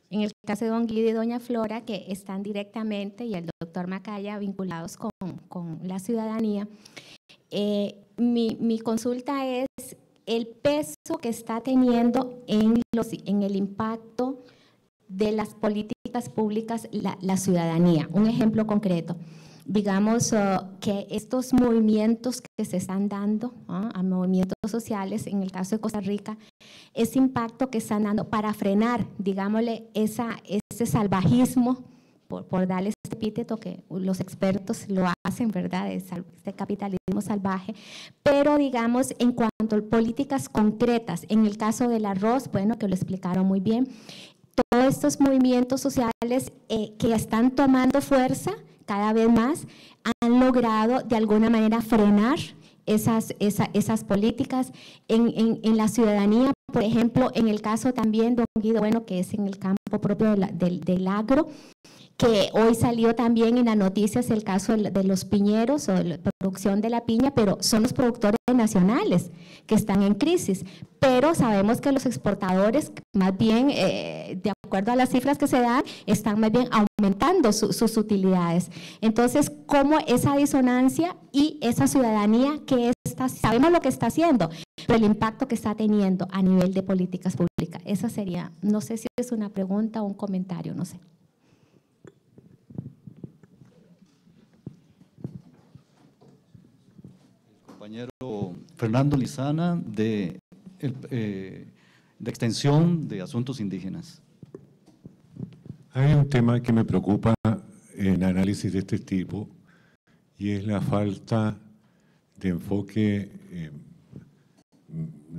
en el caso de don Guido y doña Flora, que están directamente, y el doctor Macaya, vinculados con, la ciudadanía, eh, mi, consulta es el peso que está teniendo en, en el impacto de las políticas públicas la, ciudadanía. Un ejemplo concreto digamos, oh, que estos movimientos que se están dando, ¿ah? a movimientos sociales, en el caso de Costa Rica, ese impacto que están dando para frenar, digámosle, ese salvajismo, por, por darle este epíteto que los expertos lo hacen, ¿verdad?, este capitalismo salvaje, pero digamos, en cuanto a políticas concretas, en el caso del arroz, bueno, que lo explicaron muy bien, todos estos movimientos sociales eh, que están tomando fuerza cada vez más han logrado de alguna manera frenar esas, esas, políticas en, en, en, la ciudadanía. Por ejemplo, en el caso también de Don Guido Bueno, que es en el campo propio del, del agro que hoy salió también en las noticias el caso de los piñeros o la producción de la piña, pero son los productores nacionales que están en crisis. Pero sabemos que los exportadores, más bien, eh, de acuerdo a las cifras que se dan, están más bien aumentando sus utilidades. Entonces, ¿cómo esa disonancia y esa ciudadanía que está, sabemos lo que está haciendo, pero el impacto que está teniendo a nivel de políticas públicas. Esa sería, no sé si es una pregunta o un comentario, no sé. El compañero Fernando Lizana de, eh, Extensión de Asuntos Indígenas. Hay un tema que me preocupa en análisis de este tipo y es la falta de enfoque. Eh,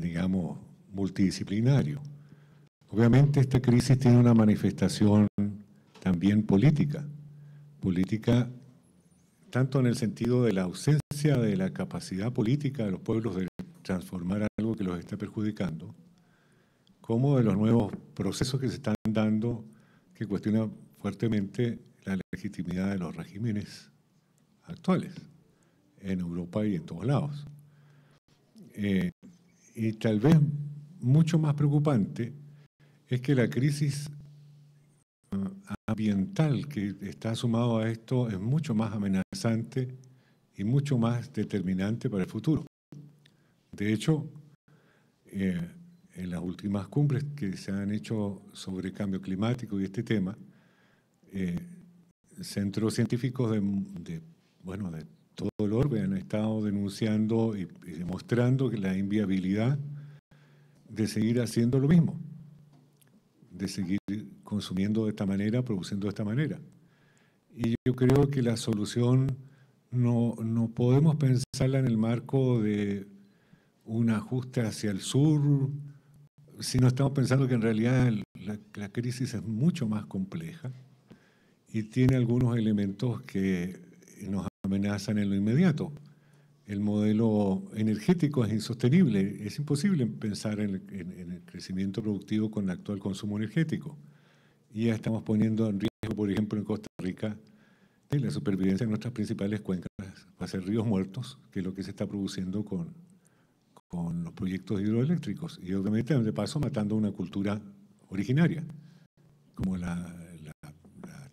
digamos, multidisciplinario. Obviamente esta crisis tiene una manifestación también política, política tanto en el sentido de la ausencia de la capacidad política de los pueblos de transformar algo que los está perjudicando, como de los nuevos procesos que se están dando que cuestionan fuertemente la legitimidad de los regímenes actuales en Europa y en todos lados. Eh, y tal vez mucho más preocupante es que la crisis ah, ambiental que está sumado a esto es mucho más amenazante y mucho más determinante para el futuro. De hecho, eh, en las últimas cumbres que se han hecho sobre cambio climático y este tema, eh, centros científicos de, bueno, de todo el han estado denunciando y, demostrando la inviabilidad de seguir haciendo lo mismo, de seguir consumiendo de esta manera, produciendo de esta manera. Y yo creo que la solución no, no podemos pensarla en el marco de un ajuste hacia el sur, sino estamos pensando que en realidad la, la, crisis es mucho más compleja y tiene algunos elementos que nos amenazan en lo inmediato. El modelo energético es insostenible, es imposible pensar en, el crecimiento productivo con el actual consumo energético. Y ya estamos poniendo en riesgo, por ejemplo, en Costa Rica, la supervivencia de nuestras principales cuencas va a ser ríos muertos, que es lo que se está produciendo con, con los proyectos hidroeléctricos. Y obviamente, de paso, matando una cultura originaria, como la, la, la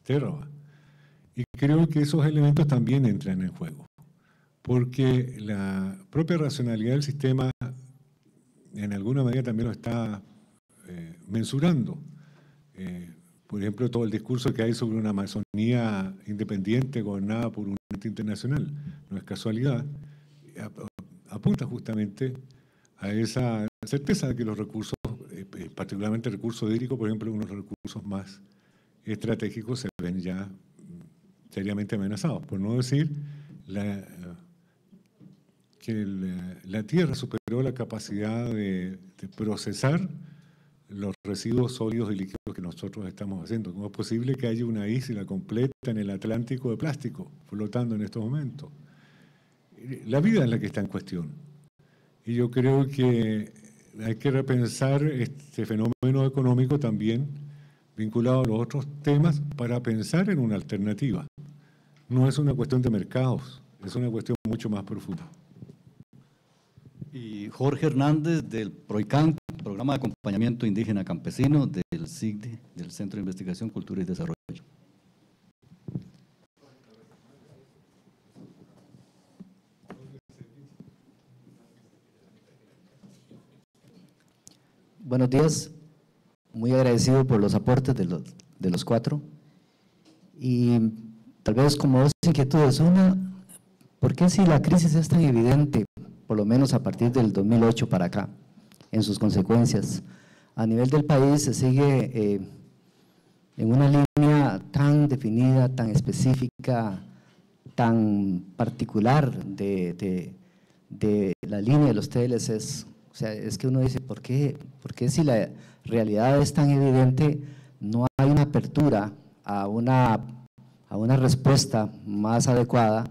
y creo que esos elementos también entran en juego, porque la propia racionalidad del sistema en alguna manera también lo está eh, mensurando. Eh, por ejemplo, todo el discurso que hay sobre una Amazonía independiente gobernada por un ente internacional, no es casualidad, apunta justamente a esa certeza de que los recursos, eh, particularmente el recurso hídrico, por ejemplo, unos recursos más estratégicos se ven ya seriamente amenazados, por no decir que la, Tierra superó la capacidad de, de procesar los residuos sólidos y líquidos que nosotros estamos haciendo. ¿Cómo es posible que haya una isla completa en el Atlántico de plástico flotando en estos momentos? La vida es la que está en cuestión. Y yo creo que hay que repensar este fenómeno económico también vinculado a los otros temas para pensar en una alternativa. No es una cuestión de mercados, es una cuestión mucho más profunda. Y Jorge Hernández del PROICAN, Programa de Acompañamiento Indígena Campesino del CIGDE, del Centro de Investigación, Cultura y Desarrollo. Buenos días, muy agradecido por los aportes de los, cuatro. Y tal vez como dos inquietudes. Una, ¿por qué si la crisis es tan evidente, por lo menos a partir del 2008 para acá, en sus consecuencias, a nivel del país se sigue eh, en una línea tan definida, tan específica, tan particular de, la línea de los TLCs? O sea, es que uno dice, ¿por qué, ¿por qué si la realidad es tan evidente, no hay una apertura a una, a una respuesta más adecuada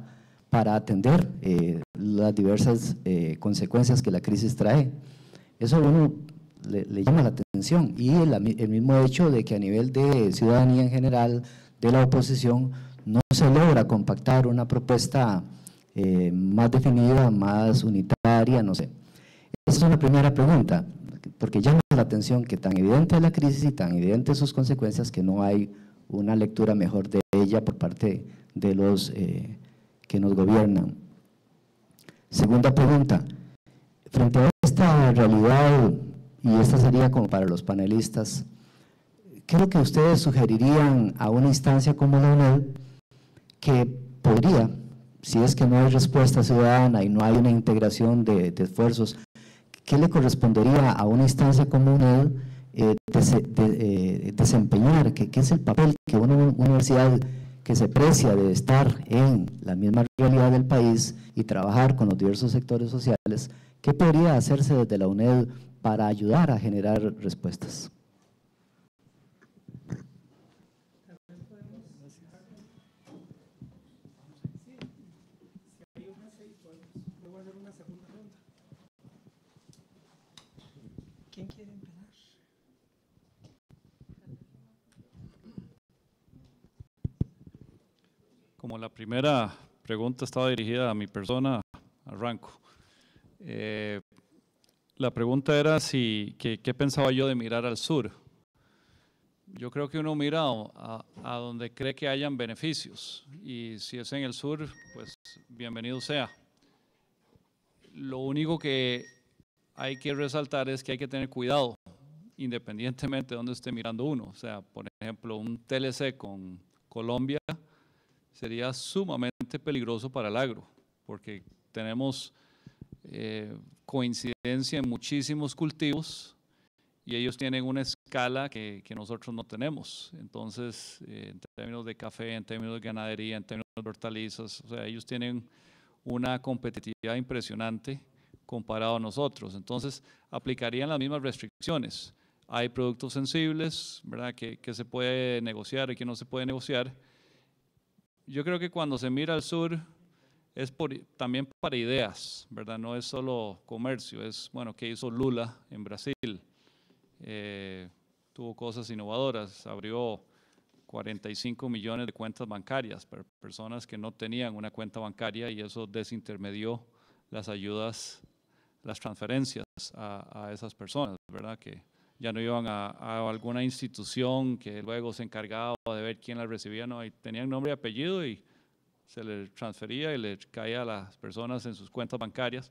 para atender eh, las diversas eh, consecuencias que la crisis trae. Eso uno le, llama la atención y el, mismo hecho de que a nivel de ciudadanía en general, de la oposición, no se logra compactar una propuesta eh, más definida, más unitaria, no sé. Esa es la primera pregunta porque llama la atención que tan evidente es la crisis y tan evidentes sus consecuencias que no hay una lectura mejor de ella por parte de los eh, que nos gobiernan. Segunda pregunta, frente a esta realidad, y esta sería como para los panelistas, ¿qué es lo que ustedes sugerirían a una instancia como la UNED que podría, si es que no hay respuesta ciudadana y no hay una integración de esfuerzos ¿qué le correspondería a una instancia como UNED eh, eh, desempeñar? ¿Qué, es el papel que una universidad que se precia de estar en la misma realidad del país y trabajar con los diversos sectores sociales, ¿qué podría hacerse desde la UNED para ayudar a generar respuestas? Como la primera pregunta estaba dirigida a mi persona, arranco. Eh, la pregunta era si qué pensaba yo de mirar al sur. Yo creo que uno mira a, a, donde cree que hayan beneficios y si es en el sur, pues bienvenido sea. Lo único que hay que resaltar es que hay que tener cuidado, independientemente de dónde esté mirando uno. O sea, por ejemplo, un TLC con Colombia sería sumamente peligroso para el agro, porque tenemos eh, coincidencia en muchísimos cultivos y ellos tienen una escala que, nosotros no tenemos. Entonces, eh, en términos de café, en términos de ganadería, en términos de hortalizas, ellos tienen una competitividad impresionante comparado a nosotros. Entonces, aplicarían las mismas restricciones. Hay productos sensibles, ¿verdad?, que se puede negociar y que no se puede negociar yo creo que cuando se mira al sur es por, también para ideas, ¿verdad? No es solo comercio, es, bueno, ¿qué hizo Lula en Brasil? Eh, tuvo cosas innovadoras, abrió 45 millones de cuentas bancarias para personas que no tenían una cuenta bancaria y eso desintermedió las ayudas, las transferencias a, a esas personas, ¿verdad? Que ya no iban a, alguna institución que luego se encargaba de ver quién las recibía, no, y tenían nombre y apellido y se les transfería y le caía a las personas en sus cuentas bancarias.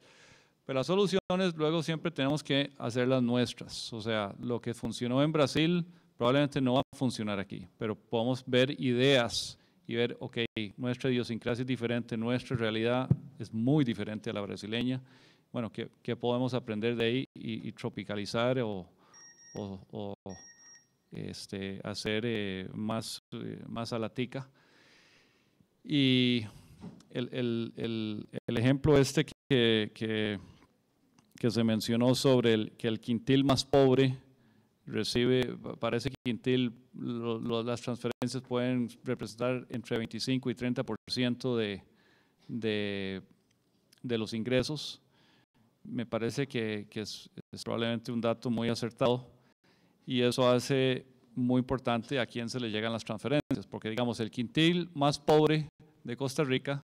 Pero las soluciones luego siempre tenemos que hacerlas nuestras, o sea, lo que funcionó en Brasil probablemente no va a funcionar aquí, pero podemos ver ideas y ver, ok, nuestra idiosincrasia es diferente, nuestra realidad es muy diferente a la brasileña, bueno, ¿qué, qué podemos aprender de ahí y, y tropicalizar o o, este, hacer eh, más, eh, más a la tica. Y el, ejemplo este que, que, que, se mencionó sobre el, que el quintil más pobre recibe, parece que quintil las transferencias pueden representar entre 25 y 30% de, de, de los ingresos. Me parece que, es probablemente un dato muy acertado y eso hace muy importante a quién se le llegan las transferencias, porque digamos el quintil más pobre de Costa Rica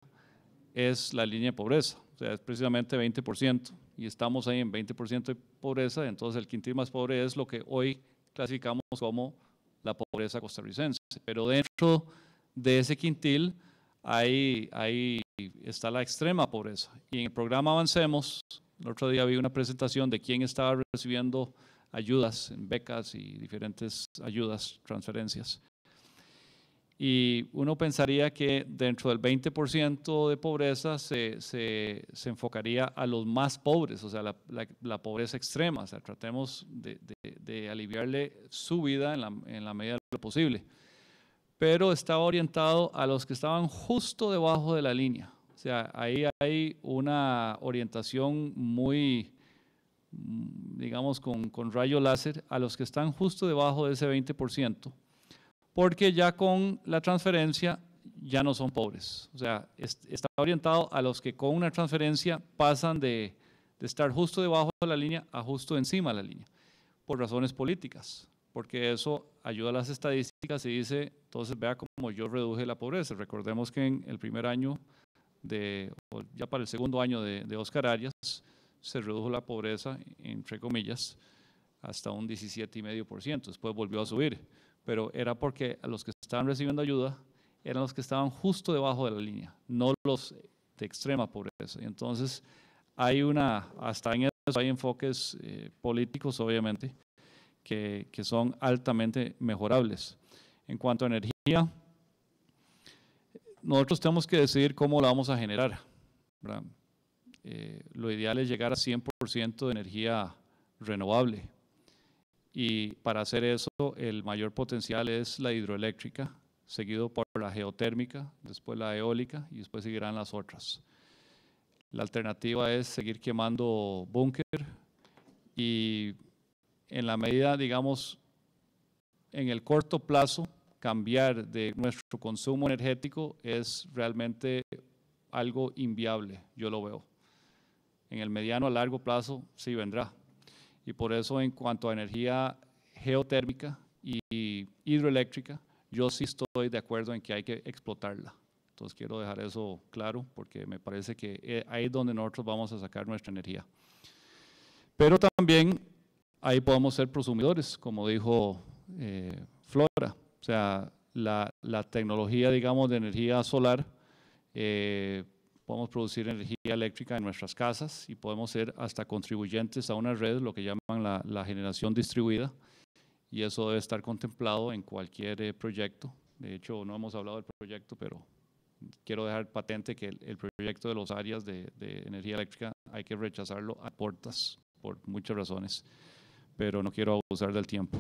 es la línea de pobreza, o sea, es precisamente 20%, y estamos ahí en 20% de pobreza, entonces el quintil más pobre es lo que hoy clasificamos como la pobreza costarricense, pero dentro de ese quintil ahí, ahí está la extrema pobreza, y en el programa Avancemos, el otro día vi una presentación de quién estaba recibiendo ayudas, en becas y diferentes ayudas, transferencias. Y uno pensaría que dentro del 20% de pobreza se, se, se, enfocaría a los más pobres, o sea, la, la, pobreza extrema. O sea, tratemos de, de, aliviarle su vida en la, en la, medida de lo posible. Pero estaba orientado a los que estaban justo debajo de la línea. O sea, ahí hay una orientación muy Mm, digamos, con, con, rayo láser a los que están justo debajo de ese 20%, porque ya con la transferencia ya no son pobres. O sea, está orientado a los que con una transferencia pasan de, de estar justo debajo de la línea a justo encima de la línea, por razones políticas, porque eso ayuda a las estadísticas y dice, entonces vea cómo yo reduje la pobreza. Recordemos que en el primer año, de, ya para el segundo año de, de Oscar Arias, se redujo la pobreza, entre comillas, hasta un 17,5%. Después volvió a subir, pero era porque los que estaban recibiendo ayuda eran los que estaban justo debajo de la línea, no los de extrema pobreza. Y entonces hay una, hasta en eso hay enfoques eh, políticos, obviamente, que, que, son altamente mejorables. En cuanto a energía, nosotros tenemos que decidir cómo la vamos a generar. ¿verdad? Eh, lo ideal es llegar a 100% de energía renovable. Y para hacer eso, el mayor potencial es la hidroeléctrica, seguido por la geotérmica, después la eólica y después seguirán las otras. La alternativa es seguir quemando búnker y en la medida, digamos, en el corto plazo, cambiar de nuestro consumo energético es realmente algo inviable, yo lo veo en el mediano a largo plazo sí vendrá. Y por eso en cuanto a energía geotérmica y hidroeléctrica, yo sí estoy de acuerdo en que hay que explotarla. Entonces quiero dejar eso claro porque me parece que eh, ahí es donde nosotros vamos a sacar nuestra energía. Pero también ahí podemos ser prosumidores, como dijo eh, Flora. O sea, la, tecnología, digamos, de energía solar eh, podemos producir energía eléctrica en nuestras casas y podemos ser hasta contribuyentes a una red, lo que llaman la, generación distribuida, y eso debe estar contemplado en cualquier eh, proyecto. De hecho, no hemos hablado del proyecto, pero quiero dejar patente que el, proyecto de los áreas de, energía eléctrica hay que rechazarlo a puertas por muchas razones, pero no quiero abusar del tiempo.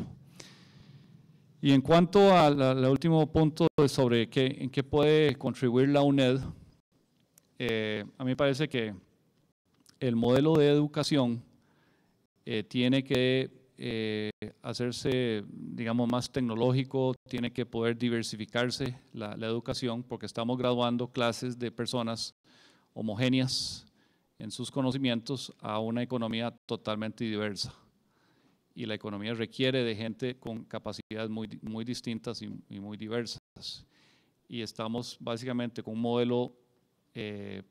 Y en cuanto al último punto sobre qué, en qué puede contribuir la UNED, eh, a mí me parece que el modelo de educación eh, tiene que eh, hacerse, digamos, más tecnológico, tiene que poder diversificarse la, educación, porque estamos graduando clases de personas homogéneas en sus conocimientos a una economía totalmente diversa. Y la economía requiere de gente con capacidades muy, distintas y, y muy diversas. Y estamos básicamente con un modelo eh,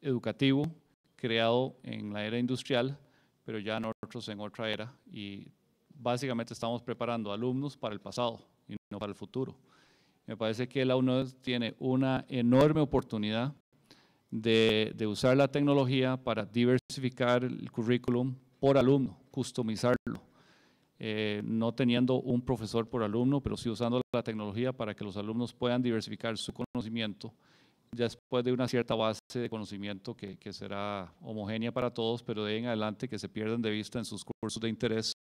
educativo creado en la era industrial, pero ya nosotros en otra era y básicamente estamos preparando alumnos para el pasado y no para el futuro. Me parece que la UNED tiene una enorme oportunidad de, usar la tecnología para diversificar el currículum por alumno, customizarlo, eh, no teniendo un profesor por alumno, pero sí usando la tecnología para que los alumnos puedan diversificar su conocimiento ya después de una cierta base de conocimiento que, que, será homogénea para todos, pero de ahí en adelante que se pierdan de vista en sus cursos de interés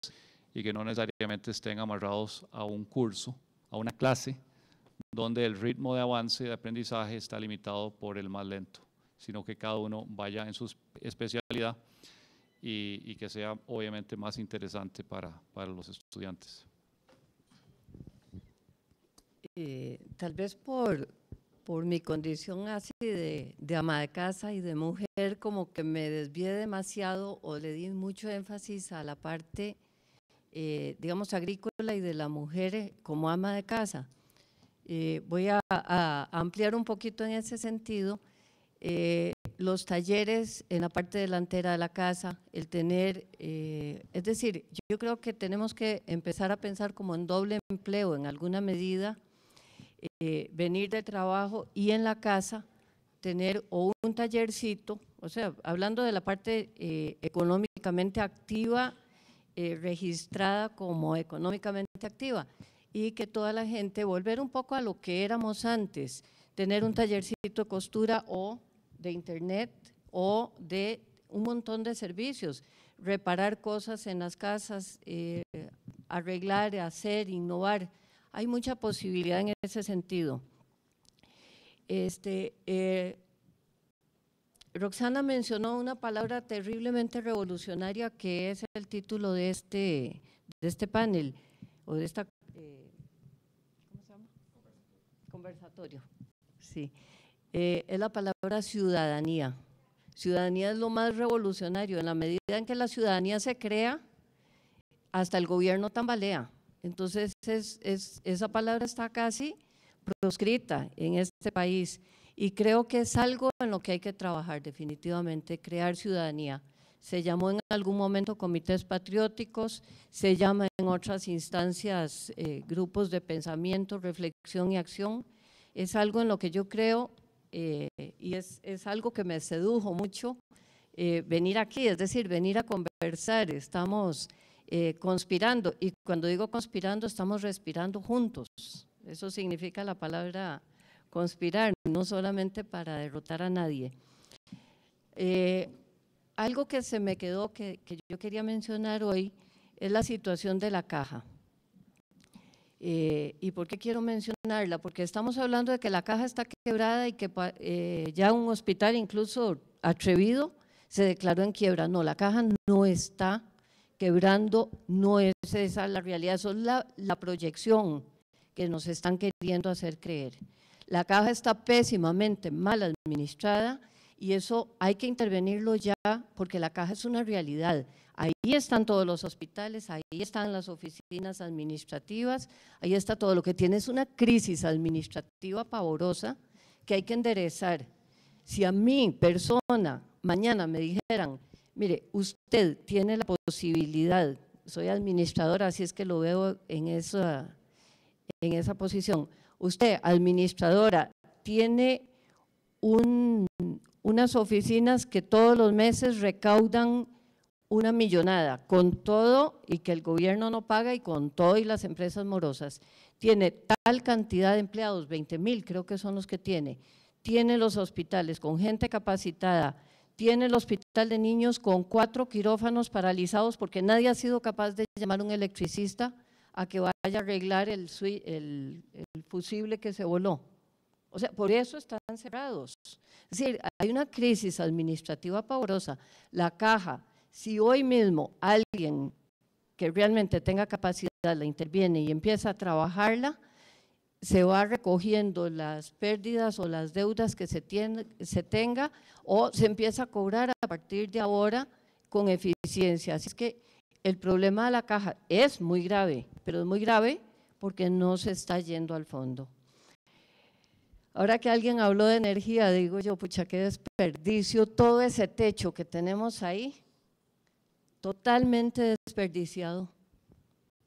y que no necesariamente estén amarrados a un curso, a una clase, donde el ritmo de avance de aprendizaje está limitado por el más lento, sino que cada uno vaya en su especialidad y, que sea obviamente más interesante para, para los estudiantes. Eh, tal vez por por mi condición así de, ama de casa y de mujer, como que me desvié demasiado o le di mucho énfasis a la parte, eh, digamos, agrícola y de la mujer eh, como ama de casa. Eh, voy a, ampliar un poquito en ese sentido. los talleres en la parte delantera de la casa, el tener, es decir, yo creo que tenemos que empezar a pensar como en doble empleo en alguna medida eh, venir de trabajo y en la casa tener o un tallercito, o sea, hablando de la parte eh, económicamente activa, eh, registrada como económicamente activa, y que toda la gente volver un poco a lo que éramos antes, tener un tallercito de costura o de internet o de un montón de servicios, reparar cosas en las casas, arreglar, hacer, innovar. Hay mucha posibilidad en ese sentido. Este, eh, Roxana mencionó una palabra terriblemente revolucionaria que es el título de este, de este panel o de esta eh, conversatorio. Sí, eh, es la palabra ciudadanía. Ciudadanía es lo más revolucionario. En la medida en que la ciudadanía se crea, hasta el gobierno tambalea. Entonces, esa palabra está casi proscrita en este país y creo que es algo en lo que hay que trabajar definitivamente, crear ciudadanía. Se llamó en algún momento comités patrióticos, se llama en otras instancias eh, grupos de pensamiento, reflexión y acción. Es algo en lo que yo creo eh, y es, algo que me sedujo mucho eh, venir aquí, es decir, venir a conversar. Estamos eh, conspirando. Y cuando digo conspirando, estamos respirando juntos. Eso significa la palabra conspirar, no solamente para derrotar a nadie. Eh, algo que se me quedó, que, yo quería mencionar hoy, es la situación de la caja. Eh, ¿Y por qué quiero mencionarla? Porque estamos hablando de que la caja está quebrada y que ya un hospital incluso atrevido se declaró en quiebra. No, la caja no está quebrando, no es esa la realidad, eso es la, la proyección que nos están queriendo hacer creer. La caja está pésimamente mal administrada y eso hay que intervenirlo ya porque la caja es una realidad. Ahí están todos los hospitales, ahí están las oficinas administrativas, ahí está todo. Lo que tiene es una crisis administrativa pavorosa que hay que enderezar. Si a mí, persona, mañana me dijeran, Mire, usted tiene la posibilidad, soy administradora, así es que lo veo en esa, en esa posición. Usted, administradora, tiene unas oficinas que todos los meses recaudan una millonada, con todo y que el gobierno no paga y con todo y las empresas morosas. Tiene tal cantidad de empleados, 20 mil creo que son los que tiene. Tiene los hospitales con gente capacitada, tiene el hospital de niños con cuatro quirófanos paralizados porque nadie ha sido capaz de llamar a un electricista a que vaya a arreglar el, el, fusible que se voló. O sea, por eso están cerrados. Es decir, hay una crisis administrativa pavorosa. La caja, si hoy mismo alguien que realmente tenga capacidad la interviene y empieza a trabajarla, se va recogiendo las pérdidas o las deudas que se, se tenga o se empieza a cobrar a partir de ahora con eficiencia. Así es que el problema de la caja es muy grave, pero es muy grave porque no se está yendo al fondo. Ahora que alguien habló de energía, digo yo, pucha, qué desperdicio todo ese techo que tenemos ahí, totalmente desperdiciado.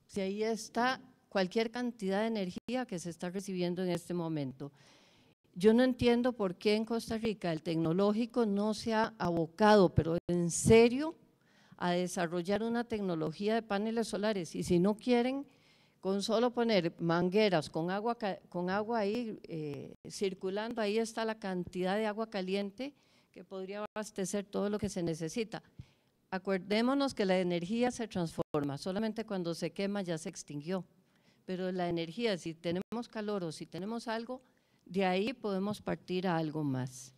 Si ahí está cualquier cantidad de energía que se está recibiendo en este momento. Yo no entiendo por qué en Costa Rica el tecnológico no se ha abocado, pero en serio, a desarrollar una tecnología de paneles solares. Y si no quieren, con solo poner mangueras con agua, con agua ahí eh, circulando, ahí está la cantidad de agua caliente que podría abastecer todo lo que se necesita. Acordémonos que la energía se transforma, solamente cuando se quema ya se extinguió pero la energía, si tenemos calor o si tenemos algo, de ahí podemos partir a algo más.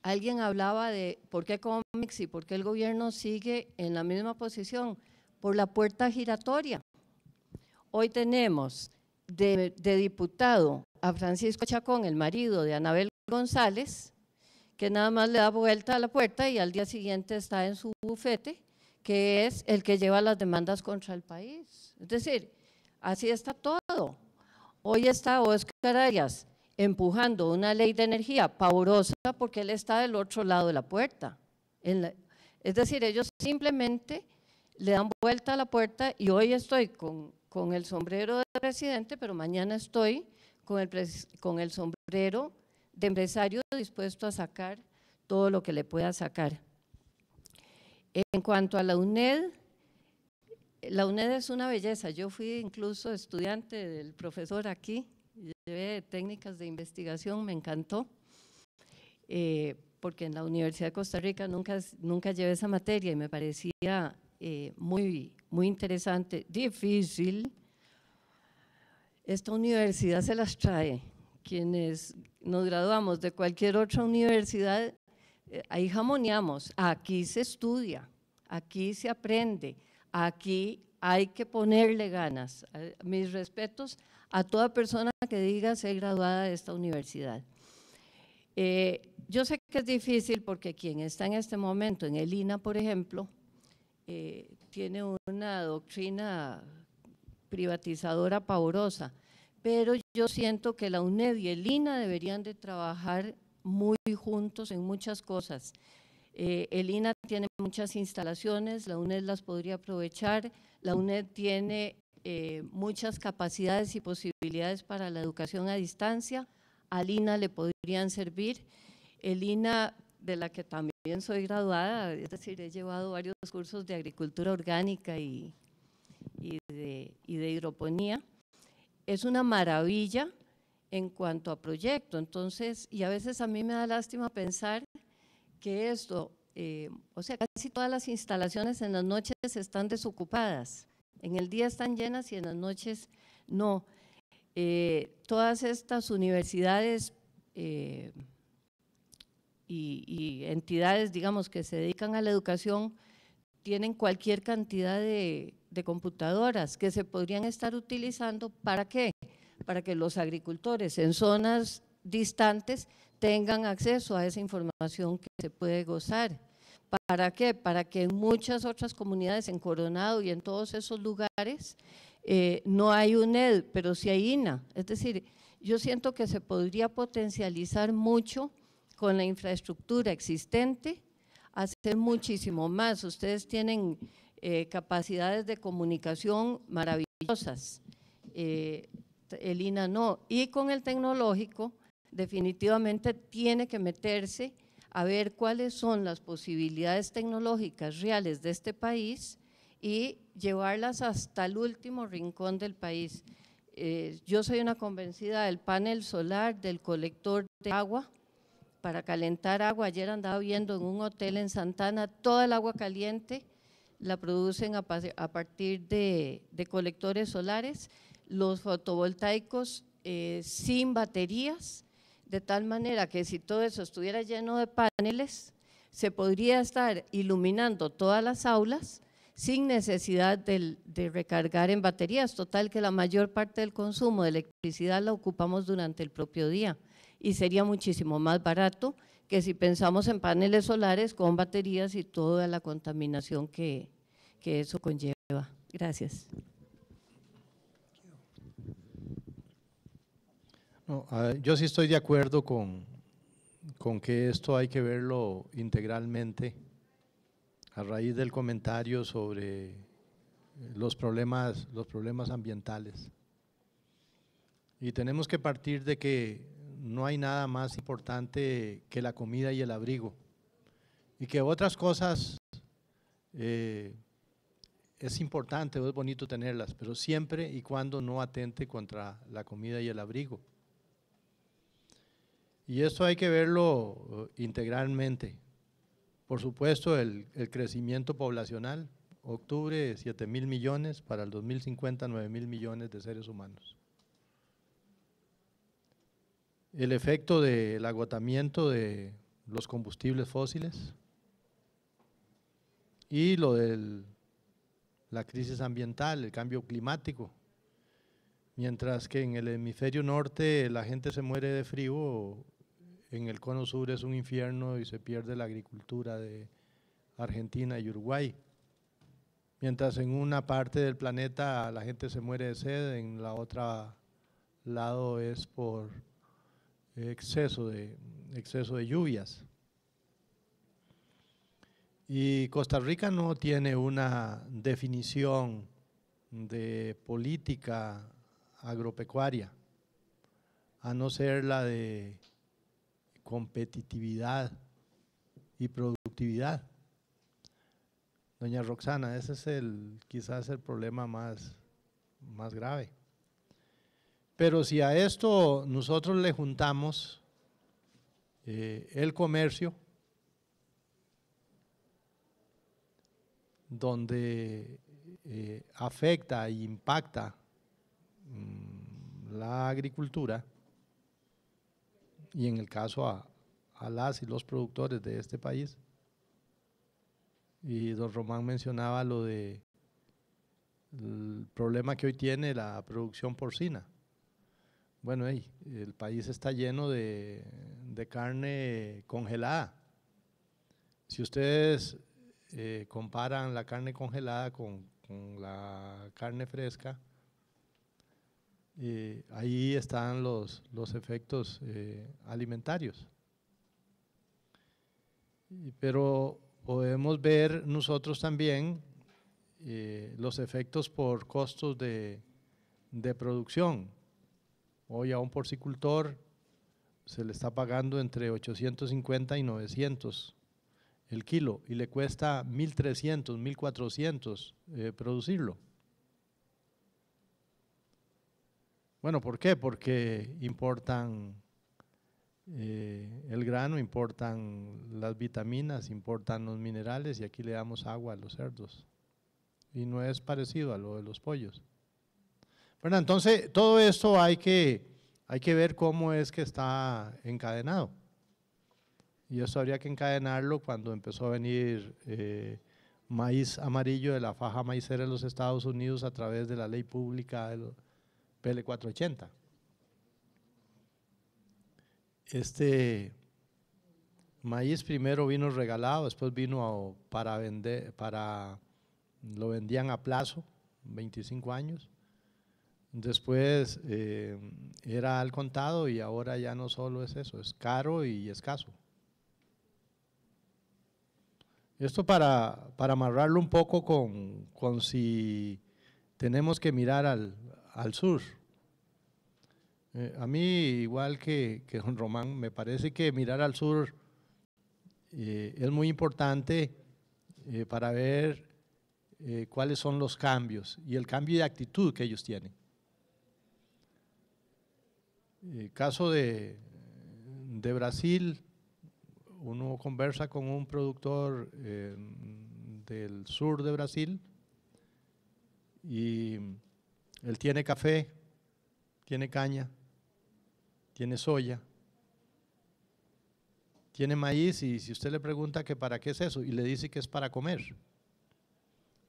Alguien hablaba de por qué cómics y por qué el gobierno sigue en la misma posición, por la puerta giratoria. Hoy tenemos de, de diputado a Francisco Chacón, el marido de Anabel González, que nada más le da vuelta a la puerta y al día siguiente está en su bufete, que es el que lleva las demandas contra el país. Es decir, Así está todo. Hoy está Oscar Arias empujando una ley de energía pavorosa porque él está del otro lado de la puerta. es decir, ellos simplemente le dan vuelta a la puerta y hoy estoy con, el sombrero de presidente, pero mañana estoy con el, con el sombrero de empresario dispuesto a sacar todo lo que le pueda sacar. En cuanto a la UNED, la UNED es una belleza. Yo fui incluso estudiante del profesor aquí, llevé técnicas de investigación, me encantó, eh, porque en la Universidad de Costa Rica nunca, nunca llevé esa materia y me parecía eh, muy, muy interesante, difícil. Esta universidad se las trae. Quienes nos graduamos de cualquier otra universidad, eh, ahí jamoneamos. Aquí se estudia, aquí se aprende Aquí hay que ponerle ganas. Eh, mis respetos a toda persona que diga ser graduada de esta universidad. Eh, yo sé que es difícil porque quien está en este momento en el INA, por ejemplo, eh, tiene una doctrina privatizadora pavorosa, pero yo siento que la UNED y el INA deberían de trabajar muy juntos en muchas cosas. Eh, el INA tiene muchas instalaciones, la UNED las podría aprovechar, la UNED tiene eh, muchas capacidades y posibilidades para la educación a distancia, al INA le podrían servir. El INA, de la que también soy graduada, es decir, he llevado varios cursos de agricultura orgánica y, y de hidroponía, es una maravilla en cuanto a proyecto. Entonces, y a veces a mí me da lástima pensar que esto, eh, o sea, casi todas las instalaciones en las noches están desocupadas. En el día están llenas y en las noches no. Eh, todas estas universidades eh, y, entidades, digamos, que se dedican a la educación, tienen cualquier cantidad de, de computadoras que se podrían estar utilizando para qué? Para que los agricultores en zonas distantes tengan acceso a esa información que se puede gozar. ¿Para qué? Para que en muchas otras comunidades, en Coronado y en todos esos lugares, eh, no hay UNED, pero sí hay INA. Es decir, yo siento que se podría potencializar mucho con la infraestructura existente, hacer muchísimo más. Ustedes tienen eh, capacidades de comunicación maravillosas, eh, el INA no. Y con el tecnológico, definitivamente tiene que meterse a ver cuáles son las posibilidades tecnológicas reales de este país y llevarlas hasta el último rincón del país. Eh, yo soy una convencida del panel solar, del colector de agua, para calentar agua. Ayer andaba viendo en un hotel en Santana, toda el agua caliente la producen a, partir de, colectores solares, los fotovoltaicos eh, sin baterías, de tal manera que si todo eso estuviera lleno de paneles, se podría estar iluminando todas las aulas sin necesidad de, recargar en baterías. Total que la mayor parte del consumo de electricidad la ocupamos durante el propio día y sería muchísimo más barato que si pensamos en paneles solares con baterías y toda la contaminación que eso conlleva. Gracias. Ah, yo sí estoy de acuerdo con, que esto hay que verlo integralmente a raíz del comentario sobre los problemas, los problemas ambientales. Y tenemos que partir de que no hay nada más importante que la comida y el abrigo. Y que otras cosas eh, es importante o es bonito tenerlas, pero siempre y cuando no atente contra la comida y el abrigo. Y eso hay que verlo eh, integralmente. Por supuesto, el, el crecimiento poblacional. Octubre, 7 mil millones, para el 2050, 9 mil millones de seres humanos. El efecto del agotamiento de los combustibles fósiles y lo de la crisis ambiental, el cambio climático. Mientras que en el hemisferio norte la gente se muere de frío, en el cono sur es un infierno y se pierde la agricultura de Argentina y Uruguay. Mientras en una parte del planeta la gente se muere de sed, en la otra lado es por exceso de, exceso de lluvias. Y Costa Rica no tiene una definición de política agropecuaria, a no ser la de competitividad y productividad. Doña Roxana, ese es el quizás el problema más, grave. Pero si a esto nosotros le juntamos eh, el comercio, donde eh, afecta e impacta mm, la agricultura, y en el caso a, a las y los productores de este país. Y don Román mencionaba lo de el problema que hoy tiene la producción porcina. Bueno, el país está lleno de, de carne congelada. Si ustedes eh, comparan la carne congelada con, con la carne fresca, eh, ahí están los, efectos eh, alimentarios. Pero podemos ver nosotros también eh, los efectos por costos de, producción. Hoy a un porcicultor se le está pagando entre 850 y 900 el kilo y le cuesta 1.300, 1.400 producirlo. Bueno, ¿por qué? Porque importan eh, el grano, importan las vitaminas, importan los minerales y aquí le damos agua a los cerdos. Y no es parecido a lo de los pollos. Bueno, entonces todo esto hay que, hay que ver cómo es que está encadenado. Y eso habría que encadenarlo cuando empezó a venir eh, maíz amarillo de la faja maicera en los Estados Unidos a través de la ley pública de PL480. Este maíz primero vino regalado, después vino para vender, para lo vendían a plazo, 25 años. Después eh, era al contado y ahora ya no solo es eso, es caro y escaso. Esto para, amarrarlo un poco con si tenemos que mirar al, al sur. Eh, a mí, igual que, que Juan Román, me parece que mirar al sur eh, es muy importante eh, para ver cuáles son los cambios y el cambio de actitud que ellos tienen. El caso de, de Brasil, uno conversa con un productor del sur de Brasil y él tiene café, tiene caña, tiene soya, tiene maíz y si usted le pregunta que para qué es eso y le dice que es para comer,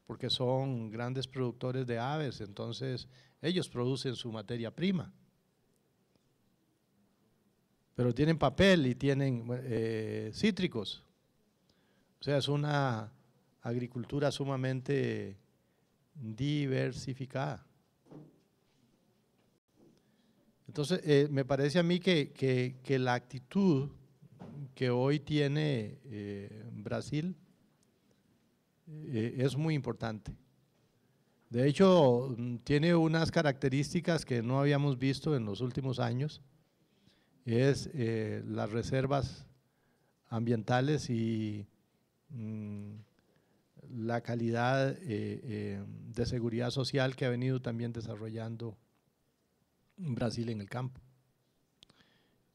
porque son grandes productores de aves, entonces ellos producen su materia prima. Pero tienen papel y tienen eh, cítricos. O sea, es una agricultura sumamente diversificada. Entonces, eh, me parece a mí que, la actitud que hoy tiene eh, Brasil eh, es muy importante. De hecho, mm, tiene unas características que no habíamos visto en los últimos años, es las reservas ambientales y mm, la calidad de seguridad social que ha venido también desarrollando Brasil en el campo.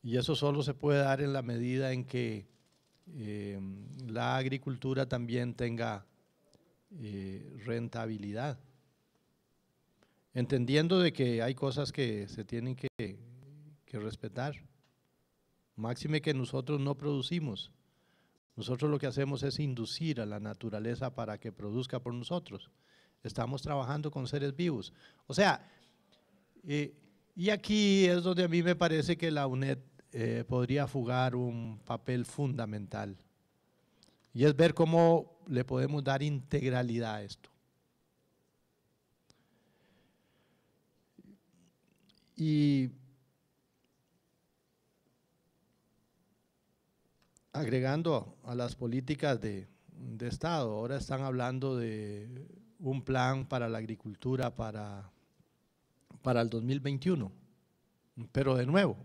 Y eso solo se puede dar en la medida en que eh, la agricultura también tenga eh, rentabilidad. Entendiendo de que hay cosas que se tienen que, respetar. Máxime que nosotros no producimos. Nosotros lo que hacemos es inducir a la naturaleza para que produzca por nosotros. Estamos trabajando con seres vivos. O sea, eh, y aquí es donde a mí me parece que la UNED eh, podría jugar un papel fundamental. Y es ver cómo le podemos dar integralidad a esto. Y agregando a las políticas de, de Estado, ahora están hablando de un plan para la agricultura, para para el 2021. Pero de nuevo,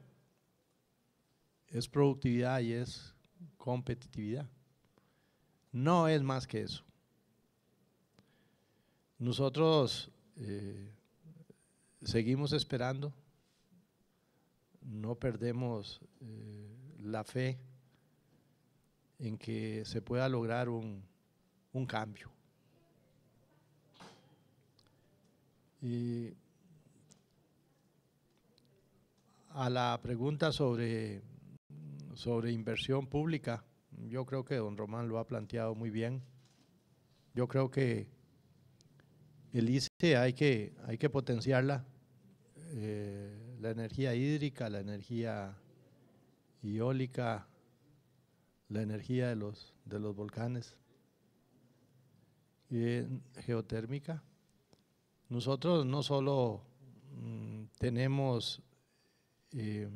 es productividad y es competitividad. No es más que eso. Nosotros eh, seguimos esperando, no perdemos eh, la fe en que se pueda lograr un, un cambio. Y a la pregunta sobre, sobre inversión pública, yo creo que don Román lo ha planteado muy bien. Yo creo que el ICE hay que, hay que potenciarla, eh, la energía hídrica, la energía eólica, la energía de los, de los volcanes, eh, geotérmica. Nosotros no solo mm, tenemos eh,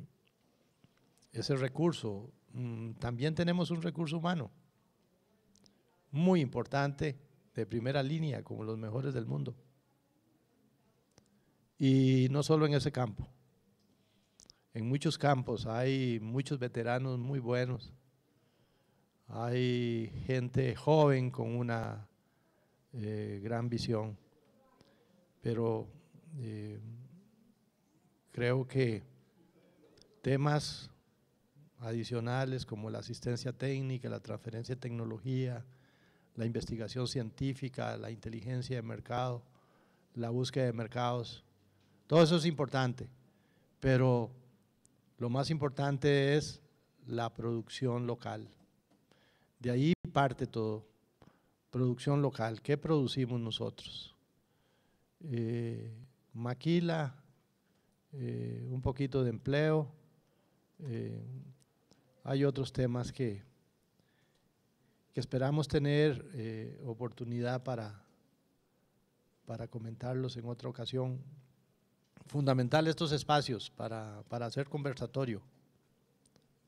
ese recurso. Mm, también tenemos un recurso humano muy importante, de primera línea, como los mejores del mundo. Y no solo en ese campo, en muchos campos hay muchos veteranos muy buenos, hay gente joven con una eh, gran visión, pero eh, creo que temas adicionales como la asistencia técnica, la transferencia de tecnología, la investigación científica, la inteligencia de mercado, la búsqueda de mercados. Todo eso es importante, pero lo más importante es la producción local. De ahí parte todo, producción local. ¿Qué producimos nosotros? Eh, maquila, eh, un poquito de empleo, eh, hay otros temas que, que esperamos tener eh, oportunidad para, para comentarlos en otra ocasión. Fundamental estos espacios para, hacer conversatorio,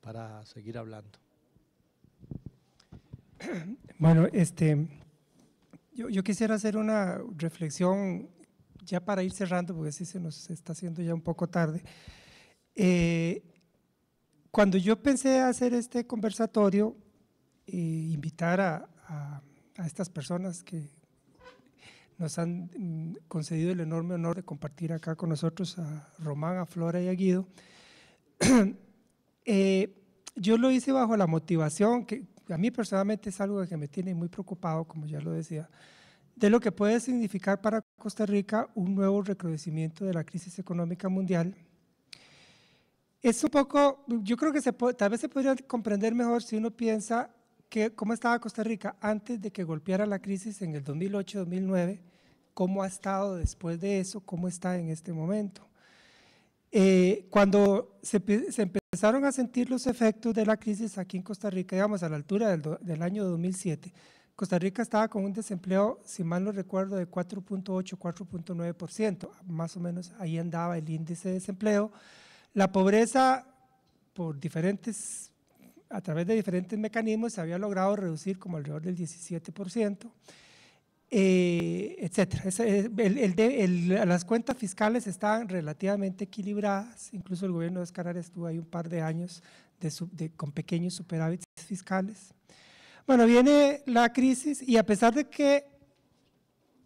para seguir hablando. Bueno, este, yo, yo, quisiera hacer una reflexión ya para ir cerrando, porque sí se nos está haciendo ya un poco tarde. Eh, cuando yo pensé hacer este conversatorio, e invitar a, estas personas que nos han mm, concedido el enorme honor de compartir acá con nosotros a Román, a Flora y a Guido. Eh, yo lo hice bajo la motivación, que a mí personalmente es algo que me tiene muy preocupado, como ya lo decía, de lo que puede significar para Costa Rica un nuevo recrudecimiento de la crisis económica mundial es un poco, yo creo que tal vez se podría comprender mejor si uno piensa que cómo estaba Costa Rica antes de que golpeara la crisis en el 2008-2009, cómo ha estado después de eso, cómo está en este momento. Eh, cuando se, empezaron a sentir los efectos de la crisis aquí en Costa Rica, digamos a la altura del, del año 2007, Costa Rica estaba con un desempleo, si mal no recuerdo, de 4.8, 4.9%, más o menos ahí andaba el índice de desempleo. La pobreza, por diferentes, a través de diferentes mecanismos, se había logrado reducir como alrededor del 17%, eh, etcétera. las cuentas fiscales estaban relativamente equilibradas, incluso el gobierno de Oscar estuvo ahí un par de años con pequeños superávits fiscales. Bueno, viene la crisis y a pesar de que